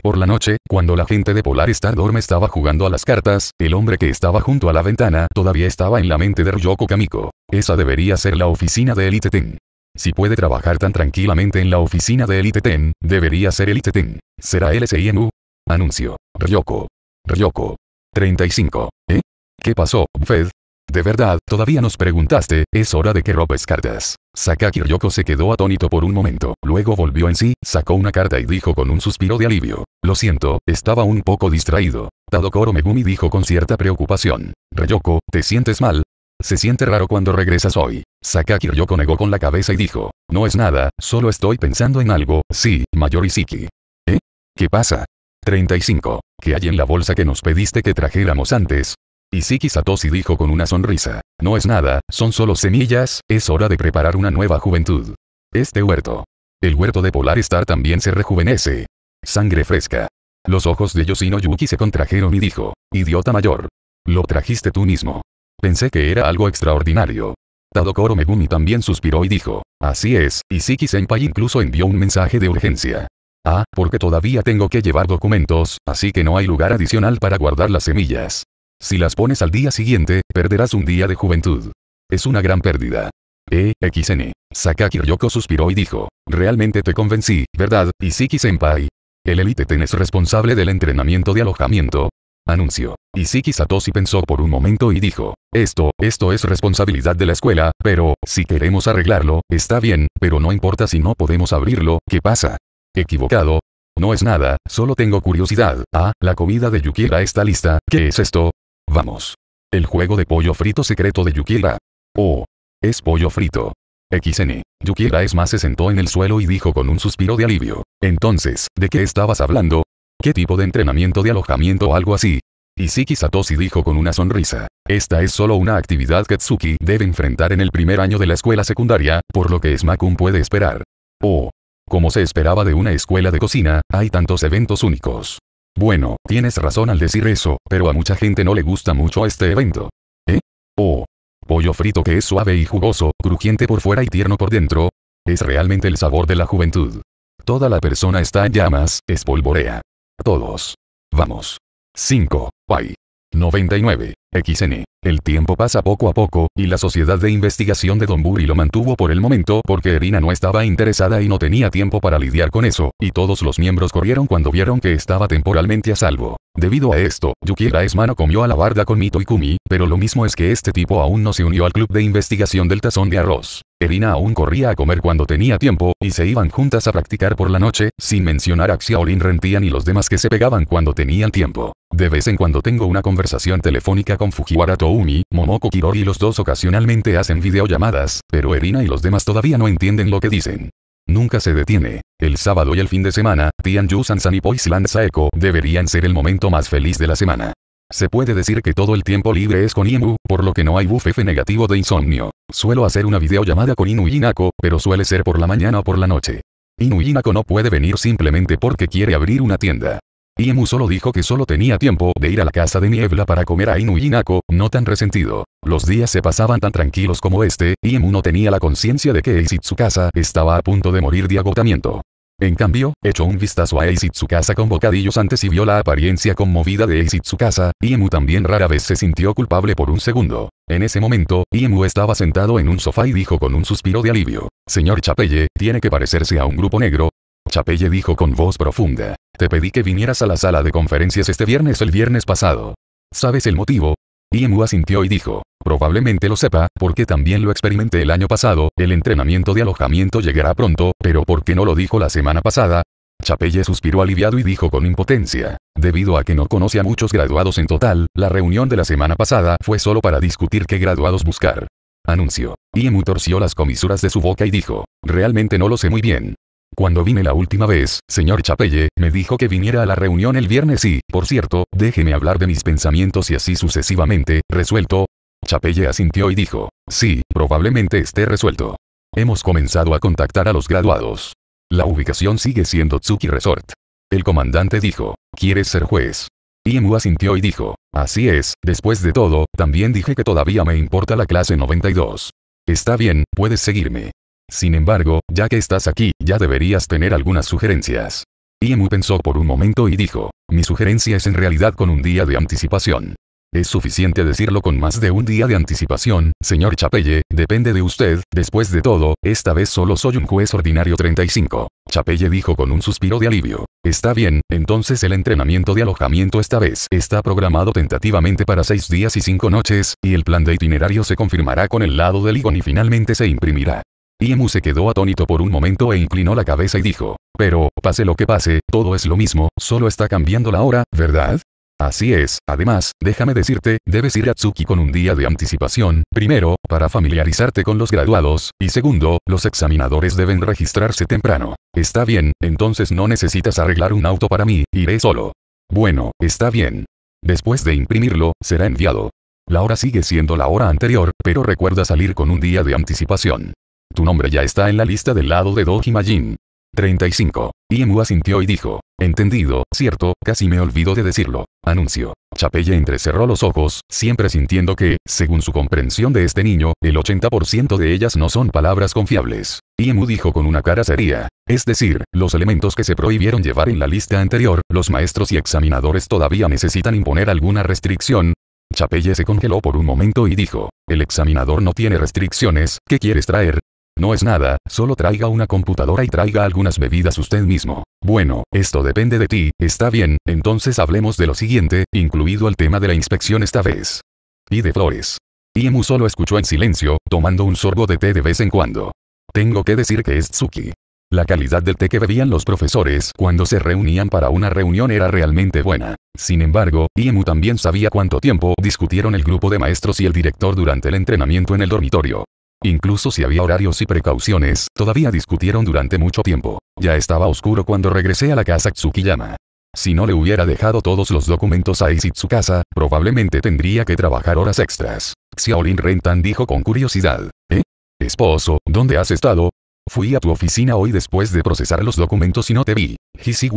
Por la noche, cuando la gente de Polar Star Dorm estaba jugando a las cartas, el hombre que estaba junto a la ventana todavía estaba en la mente de Ryoko Kamiko. Esa debería ser la oficina de Elite Ten. Si puede trabajar tan tranquilamente en la oficina de Elite Ten, debería ser Elite Ten. ¿Será L-C-I-M-U? Anuncio. Ryoko. Ryoko. 35. ¿Eh? ¿Qué pasó, Fed? De verdad, todavía nos preguntaste, es hora de que robes cartas. Sakaki Ryoko se quedó atónito por un momento, luego volvió en sí, sacó una carta y dijo con un suspiro de alivio. Lo siento, estaba un poco distraído. Tadokoro Megumi dijo con cierta preocupación. Ryoko, ¿te sientes mal? Se siente raro cuando regresas hoy. Sakaki con negó con la cabeza y dijo, no es nada, solo estoy pensando en algo, sí, Mayor Isiki. ¿Eh? ¿Qué pasa? 35. ¿Qué hay en la bolsa que nos pediste que trajéramos antes? Isiki Satoshi dijo con una sonrisa, no es nada, son solo semillas, es hora de preparar una nueva juventud. Este huerto. El huerto de Polar Star también se rejuvenece. Sangre fresca. Los ojos de Yoshino Yuki se contrajeron y dijo, idiota mayor. Lo trajiste tú mismo. Pensé que era algo extraordinario. Tadokoro Megumi también suspiró y dijo, así es, y senpai incluso envió un mensaje de urgencia. Ah, porque todavía tengo que llevar documentos, así que no hay lugar adicional para guardar las semillas. Si las pones al día siguiente, perderás un día de juventud. Es una gran pérdida. E, eh, XN. Sakaki Ryoko suspiró y dijo, realmente te convencí, ¿verdad, Isiki-senpai? El Elite Ten responsable del entrenamiento de alojamiento, Anuncio. Isiki Satoshi pensó por un momento y dijo, esto, esto es responsabilidad de la escuela, pero, si queremos arreglarlo, está bien, pero no importa si no podemos abrirlo, ¿qué pasa? Equivocado. No es nada, solo tengo curiosidad. Ah, la comida de Yukira está lista, ¿qué es esto? Vamos. El juego de pollo frito secreto de Yukira. Oh. Es pollo frito. XN. Yukira es más se sentó en el suelo y dijo con un suspiro de alivio. Entonces, ¿de qué estabas hablando? ¿Qué tipo de entrenamiento de alojamiento o algo así? Isiki Satoshi dijo con una sonrisa. Esta es solo una actividad que Tsuki debe enfrentar en el primer año de la escuela secundaria, por lo que Smakun puede esperar. Oh. Como se esperaba de una escuela de cocina, hay tantos eventos únicos. Bueno, tienes razón al decir eso, pero a mucha gente no le gusta mucho este evento. ¿Eh? Oh. Pollo frito que es suave y jugoso, crujiente por fuera y tierno por dentro. Es realmente el sabor de la juventud. Toda la persona está en llamas, espolvorea. Todos. Vamos. 5. Pai. 99. XN. El tiempo pasa poco a poco, y la sociedad de investigación de Donburi lo mantuvo por el momento porque Erina no estaba interesada y no tenía tiempo para lidiar con eso, y todos los miembros corrieron cuando vieron que estaba temporalmente a salvo. Debido a esto, Yukira Esmano comió a la barda con Mito y Kumi, pero lo mismo es que este tipo aún no se unió al club de investigación del tazón de arroz. Erina aún corría a comer cuando tenía tiempo, y se iban juntas a practicar por la noche, sin mencionar a Xiaolin Rentian y los demás que se pegaban cuando tenían tiempo. De vez en cuando tengo una conversación telefónica con Fujiwara Toumi, Momoko Kirori y los dos ocasionalmente hacen videollamadas, pero Erina y los demás todavía no entienden lo que dicen. Nunca se detiene. El sábado y el fin de semana, Tian Yu Sansan y Poisland Saeko deberían ser el momento más feliz de la semana. Se puede decir que todo el tiempo libre es con Iemu, por lo que no hay bufefe negativo de insomnio. Suelo hacer una videollamada con Inu y pero suele ser por la mañana o por la noche. Inu no puede venir simplemente porque quiere abrir una tienda. Iemu solo dijo que solo tenía tiempo de ir a la casa de Niebla para comer a Inu y no tan resentido. Los días se pasaban tan tranquilos como este, Iemu no tenía la conciencia de que casa estaba a punto de morir de agotamiento. En cambio, echó un vistazo a su casa con bocadillos antes y vio la apariencia conmovida de casa y Iemu también rara vez se sintió culpable por un segundo. En ese momento, Iemu estaba sentado en un sofá y dijo con un suspiro de alivio, «Señor Chapelle, tiene que parecerse a un grupo negro». Chapelle dijo con voz profunda, «Te pedí que vinieras a la sala de conferencias este viernes el viernes pasado. ¿Sabes el motivo? IEMU asintió y dijo, probablemente lo sepa, porque también lo experimenté el año pasado, el entrenamiento de alojamiento llegará pronto, pero ¿por qué no lo dijo la semana pasada? Chapelle suspiró aliviado y dijo con impotencia, debido a que no conoce a muchos graduados en total, la reunión de la semana pasada fue solo para discutir qué graduados buscar. Anuncio. Iemu torció las comisuras de su boca y dijo, realmente no lo sé muy bien, cuando vine la última vez, señor Chapelle, me dijo que viniera a la reunión el viernes y, por cierto, déjeme hablar de mis pensamientos y así sucesivamente, ¿resuelto? Chapelle asintió y dijo, sí, probablemente esté resuelto. Hemos comenzado a contactar a los graduados. La ubicación sigue siendo Tsuki Resort. El comandante dijo, ¿quieres ser juez? Iemu asintió y dijo, así es, después de todo, también dije que todavía me importa la clase 92. Está bien, puedes seguirme. Sin embargo, ya que estás aquí, ya deberías tener algunas sugerencias. Iemu pensó por un momento y dijo, mi sugerencia es en realidad con un día de anticipación. Es suficiente decirlo con más de un día de anticipación, señor Chapelle, depende de usted, después de todo, esta vez solo soy un juez ordinario 35. Chapelle dijo con un suspiro de alivio. Está bien, entonces el entrenamiento de alojamiento esta vez está programado tentativamente para seis días y cinco noches, y el plan de itinerario se confirmará con el lado del Igon y finalmente se imprimirá. Iemu se quedó atónito por un momento e inclinó la cabeza y dijo, pero, pase lo que pase, todo es lo mismo, solo está cambiando la hora, ¿verdad? Así es, además, déjame decirte, debes ir a Tsuki con un día de anticipación, primero, para familiarizarte con los graduados, y segundo, los examinadores deben registrarse temprano. Está bien, entonces no necesitas arreglar un auto para mí, iré solo. Bueno, está bien. Después de imprimirlo, será enviado. La hora sigue siendo la hora anterior, pero recuerda salir con un día de anticipación. Tu nombre ya está en la lista del lado de Majin. 35. Iemu asintió y dijo, entendido, cierto, casi me olvido de decirlo. Anuncio. Chapelle entrecerró los ojos, siempre sintiendo que, según su comprensión de este niño, el 80% de ellas no son palabras confiables. Iemu dijo con una cara seria. Es decir, los elementos que se prohibieron llevar en la lista anterior, los maestros y examinadores todavía necesitan imponer alguna restricción. Chapelle se congeló por un momento y dijo, el examinador no tiene restricciones, ¿qué quieres traer? No es nada, solo traiga una computadora y traiga algunas bebidas usted mismo. Bueno, esto depende de ti, está bien, entonces hablemos de lo siguiente, incluido el tema de la inspección esta vez. Y de flores. Iemu solo escuchó en silencio, tomando un sorbo de té de vez en cuando. Tengo que decir que es Tsuki. La calidad del té que bebían los profesores cuando se reunían para una reunión era realmente buena. Sin embargo, Iemu también sabía cuánto tiempo discutieron el grupo de maestros y el director durante el entrenamiento en el dormitorio. Incluso si había horarios y precauciones, todavía discutieron durante mucho tiempo. Ya estaba oscuro cuando regresé a la casa Tsukiyama. Si no le hubiera dejado todos los documentos a su casa, probablemente tendría que trabajar horas extras. Xiaolin Rentan dijo con curiosidad. ¿Eh? Esposo, ¿dónde has estado? Fui a tu oficina hoy después de procesar los documentos y no te vi. Hisi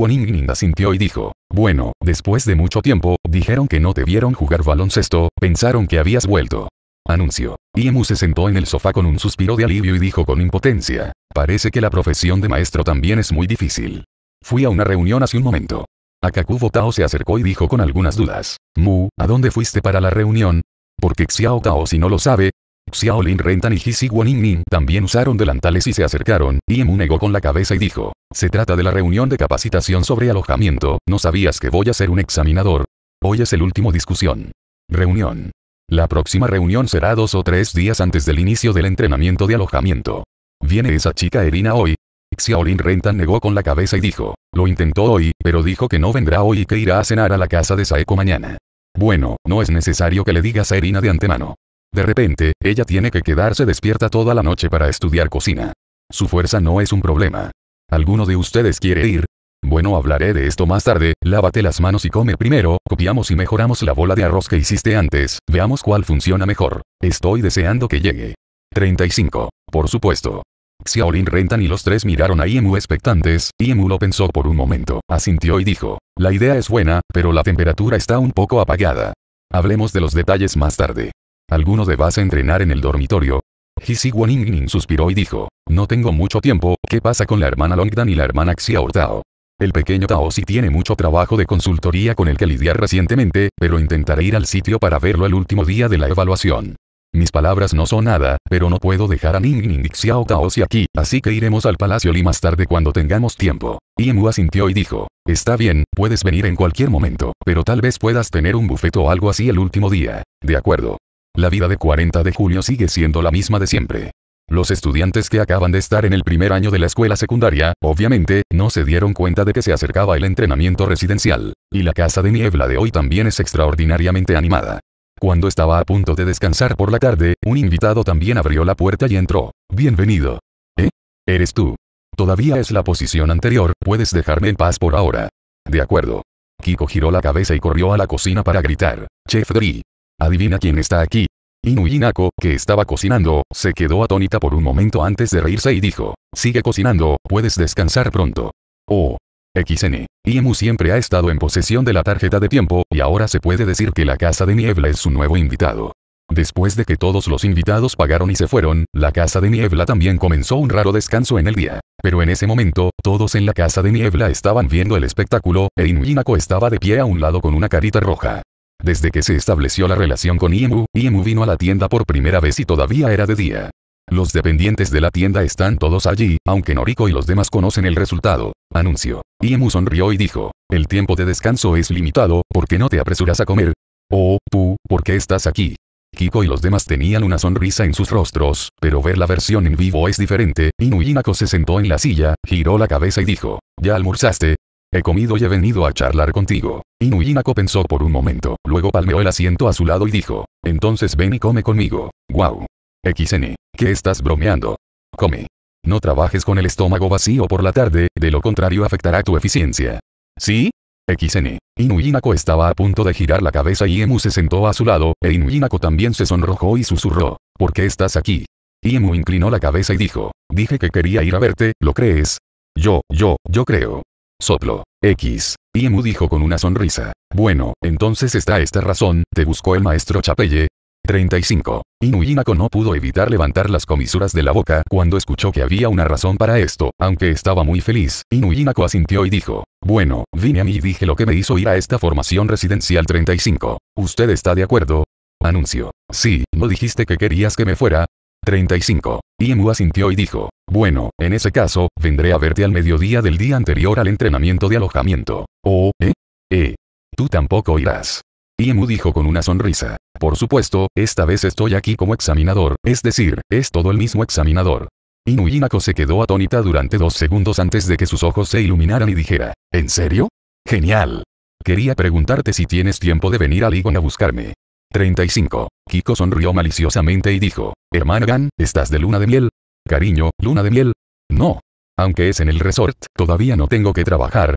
asintió y dijo. Bueno, después de mucho tiempo, dijeron que no te vieron jugar baloncesto, pensaron que habías vuelto. Anuncio. Iemu se sentó en el sofá con un suspiro de alivio y dijo con impotencia. Parece que la profesión de maestro también es muy difícil. Fui a una reunión hace un momento. Akakubo Tao se acercó y dijo con algunas dudas. Mu, ¿a dónde fuiste para la reunión? Porque Xiao Tao si no lo sabe. Xiao Lin Rentan y Hisi Nin también usaron delantales y se acercaron, y Emu negó con la cabeza y dijo. Se trata de la reunión de capacitación sobre alojamiento, ¿no sabías que voy a ser un examinador? Hoy es el último discusión. Reunión. La próxima reunión será dos o tres días antes del inicio del entrenamiento de alojamiento. Viene esa chica Erina hoy. Xiaolin Rentan negó con la cabeza y dijo, lo intentó hoy, pero dijo que no vendrá hoy y que irá a cenar a la casa de Saeko mañana. Bueno, no es necesario que le digas a Erina de antemano. De repente, ella tiene que quedarse despierta toda la noche para estudiar cocina. Su fuerza no es un problema. ¿Alguno de ustedes quiere ir? Bueno hablaré de esto más tarde, lávate las manos y come primero, copiamos y mejoramos la bola de arroz que hiciste antes, veamos cuál funciona mejor. Estoy deseando que llegue. 35. Por supuesto. Xiaolin Rentan y los tres miraron a Iemu expectantes, Iemu lo pensó por un momento, asintió y dijo, la idea es buena, pero la temperatura está un poco apagada. Hablemos de los detalles más tarde. ¿Alguno de vas a entrenar en el dormitorio? Hisi Ning suspiró y dijo, no tengo mucho tiempo, ¿qué pasa con la hermana Longdan y la hermana Xiaotao? El pequeño Taosi tiene mucho trabajo de consultoría con el que lidiar recientemente, pero intentaré ir al sitio para verlo el último día de la evaluación. Mis palabras no son nada, pero no puedo dejar a Ning Ning Xiao Taosi aquí, así que iremos al palacio Li más tarde cuando tengamos tiempo. Yemua asintió y dijo, está bien, puedes venir en cualquier momento, pero tal vez puedas tener un bufeto o algo así el último día. De acuerdo. La vida de 40 de julio sigue siendo la misma de siempre. Los estudiantes que acaban de estar en el primer año de la escuela secundaria, obviamente, no se dieron cuenta de que se acercaba el entrenamiento residencial. Y la casa de niebla de hoy también es extraordinariamente animada. Cuando estaba a punto de descansar por la tarde, un invitado también abrió la puerta y entró. Bienvenido. ¿Eh? ¿Eres tú? Todavía es la posición anterior, puedes dejarme en paz por ahora. De acuerdo. Kiko giró la cabeza y corrió a la cocina para gritar. Chef Dri. Adivina quién está aquí. Inuyinako, que estaba cocinando, se quedó atónita por un momento antes de reírse y dijo, sigue cocinando, puedes descansar pronto. Oh. XN. Iemu siempre ha estado en posesión de la tarjeta de tiempo, y ahora se puede decir que la Casa de Niebla es su nuevo invitado. Después de que todos los invitados pagaron y se fueron, la Casa de Niebla también comenzó un raro descanso en el día. Pero en ese momento, todos en la Casa de Niebla estaban viendo el espectáculo, e Inuinako estaba de pie a un lado con una carita roja. Desde que se estableció la relación con Iemu, Iemu vino a la tienda por primera vez y todavía era de día. Los dependientes de la tienda están todos allí, aunque Noriko y los demás conocen el resultado. Anuncio. Iemu sonrió y dijo, el tiempo de descanso es limitado, ¿por qué no te apresuras a comer? Oh, tú, ¿por qué estás aquí? Kiko y los demás tenían una sonrisa en sus rostros, pero ver la versión en vivo es diferente. Inuyinako se sentó en la silla, giró la cabeza y dijo, ¿ya almorzaste? He comido y he venido a charlar contigo. Inuyinako pensó por un momento, luego palmeó el asiento a su lado y dijo, entonces ven y come conmigo. Wow. XN, ¿qué estás bromeando? Come. No trabajes con el estómago vacío por la tarde, de lo contrario afectará tu eficiencia. ¿Sí? XN. Inuyinako estaba a punto de girar la cabeza y Emu se sentó a su lado, e Inuyinako también se sonrojó y susurró. ¿Por qué estás aquí? Emu inclinó la cabeza y dijo. Dije que quería ir a verte, ¿lo crees? Yo, yo, yo creo. Soplo. X. Iemu dijo con una sonrisa. Bueno, entonces está esta razón, te buscó el maestro Chapelle. 35. Inuyinako no pudo evitar levantar las comisuras de la boca cuando escuchó que había una razón para esto, aunque estaba muy feliz, Inuyinako asintió y dijo, bueno, vine a mí y dije lo que me hizo ir a esta formación residencial 35. ¿Usted está de acuerdo? Anuncio. Sí, ¿no dijiste que querías que me fuera? 35. Iemu asintió y dijo, bueno, en ese caso, vendré a verte al mediodía del día anterior al entrenamiento de alojamiento. ¿Oh, eh? Eh. Tú tampoco irás. Iemu dijo con una sonrisa. Por supuesto, esta vez estoy aquí como examinador, es decir, es todo el mismo examinador. Inuyinako se quedó atónita durante dos segundos antes de que sus ojos se iluminaran y dijera, ¿En serio? Genial. Quería preguntarte si tienes tiempo de venir al Igon a buscarme. 35. Kiko sonrió maliciosamente y dijo, Hermana Gan, ¿estás de luna de miel? Cariño, luna de miel. No. Aunque es en el resort, todavía no tengo que trabajar.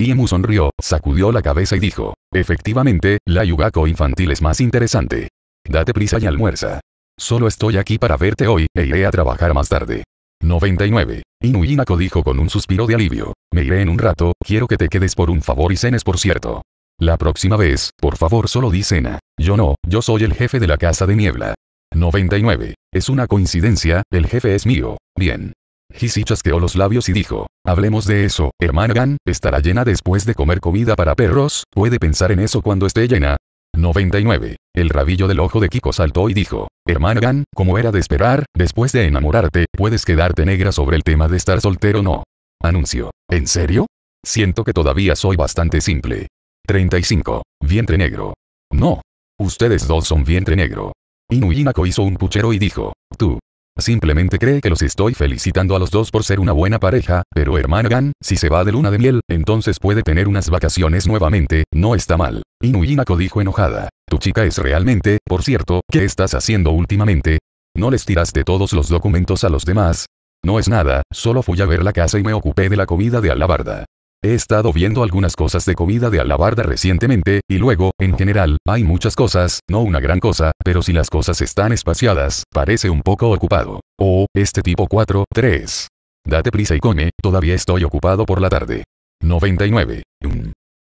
Iemu sonrió, sacudió la cabeza y dijo, efectivamente, la yugako infantil es más interesante. Date prisa y almuerza. Solo estoy aquí para verte hoy, e iré a trabajar más tarde. 99. Inuyinako dijo con un suspiro de alivio, me iré en un rato, quiero que te quedes por un favor y cenes por cierto. La próxima vez, por favor solo di cena. Yo no, yo soy el jefe de la casa de niebla. 99. Es una coincidencia, el jefe es mío. Bien. Hisi chasqueó los labios y dijo, hablemos de eso, hermana Gan, estará llena después de comer comida para perros, puede pensar en eso cuando esté llena. 99. El rabillo del ojo de Kiko saltó y dijo, hermana Gan, como era de esperar, después de enamorarte, puedes quedarte negra sobre el tema de estar soltero o no. Anuncio. ¿En serio? Siento que todavía soy bastante simple. 35. Vientre negro. No. Ustedes dos son vientre negro. Inuyinako hizo un puchero y dijo, tú. Simplemente cree que los estoy felicitando a los dos por ser una buena pareja, pero hermana Gan, si se va de luna de miel, entonces puede tener unas vacaciones nuevamente, no está mal. Inuyinako dijo enojada. Tu chica es realmente, por cierto, ¿qué estás haciendo últimamente? ¿No les tiraste todos los documentos a los demás? No es nada, solo fui a ver la casa y me ocupé de la comida de alabarda. He estado viendo algunas cosas de comida de alabarda recientemente, y luego, en general, hay muchas cosas, no una gran cosa, pero si las cosas están espaciadas, parece un poco ocupado. Oh, este tipo 4, 3. Date prisa y come, todavía estoy ocupado por la tarde. 99.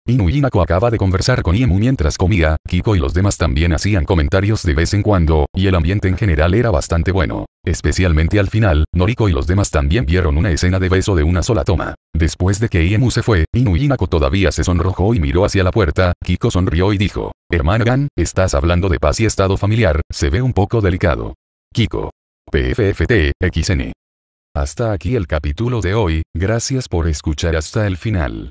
Inu acaba de conversar con Iemu mientras comía, Kiko y los demás también hacían comentarios de vez en cuando, y el ambiente en general era bastante bueno. Especialmente al final, Noriko y los demás también vieron una escena de beso de una sola toma. Después de que Iemu se fue, Inu todavía se sonrojó y miró hacia la puerta, Kiko sonrió y dijo, Hermano Gan, estás hablando de paz y estado familiar, se ve un poco delicado. Kiko. PFFT, XN. Hasta aquí el capítulo de hoy, gracias por escuchar hasta el final.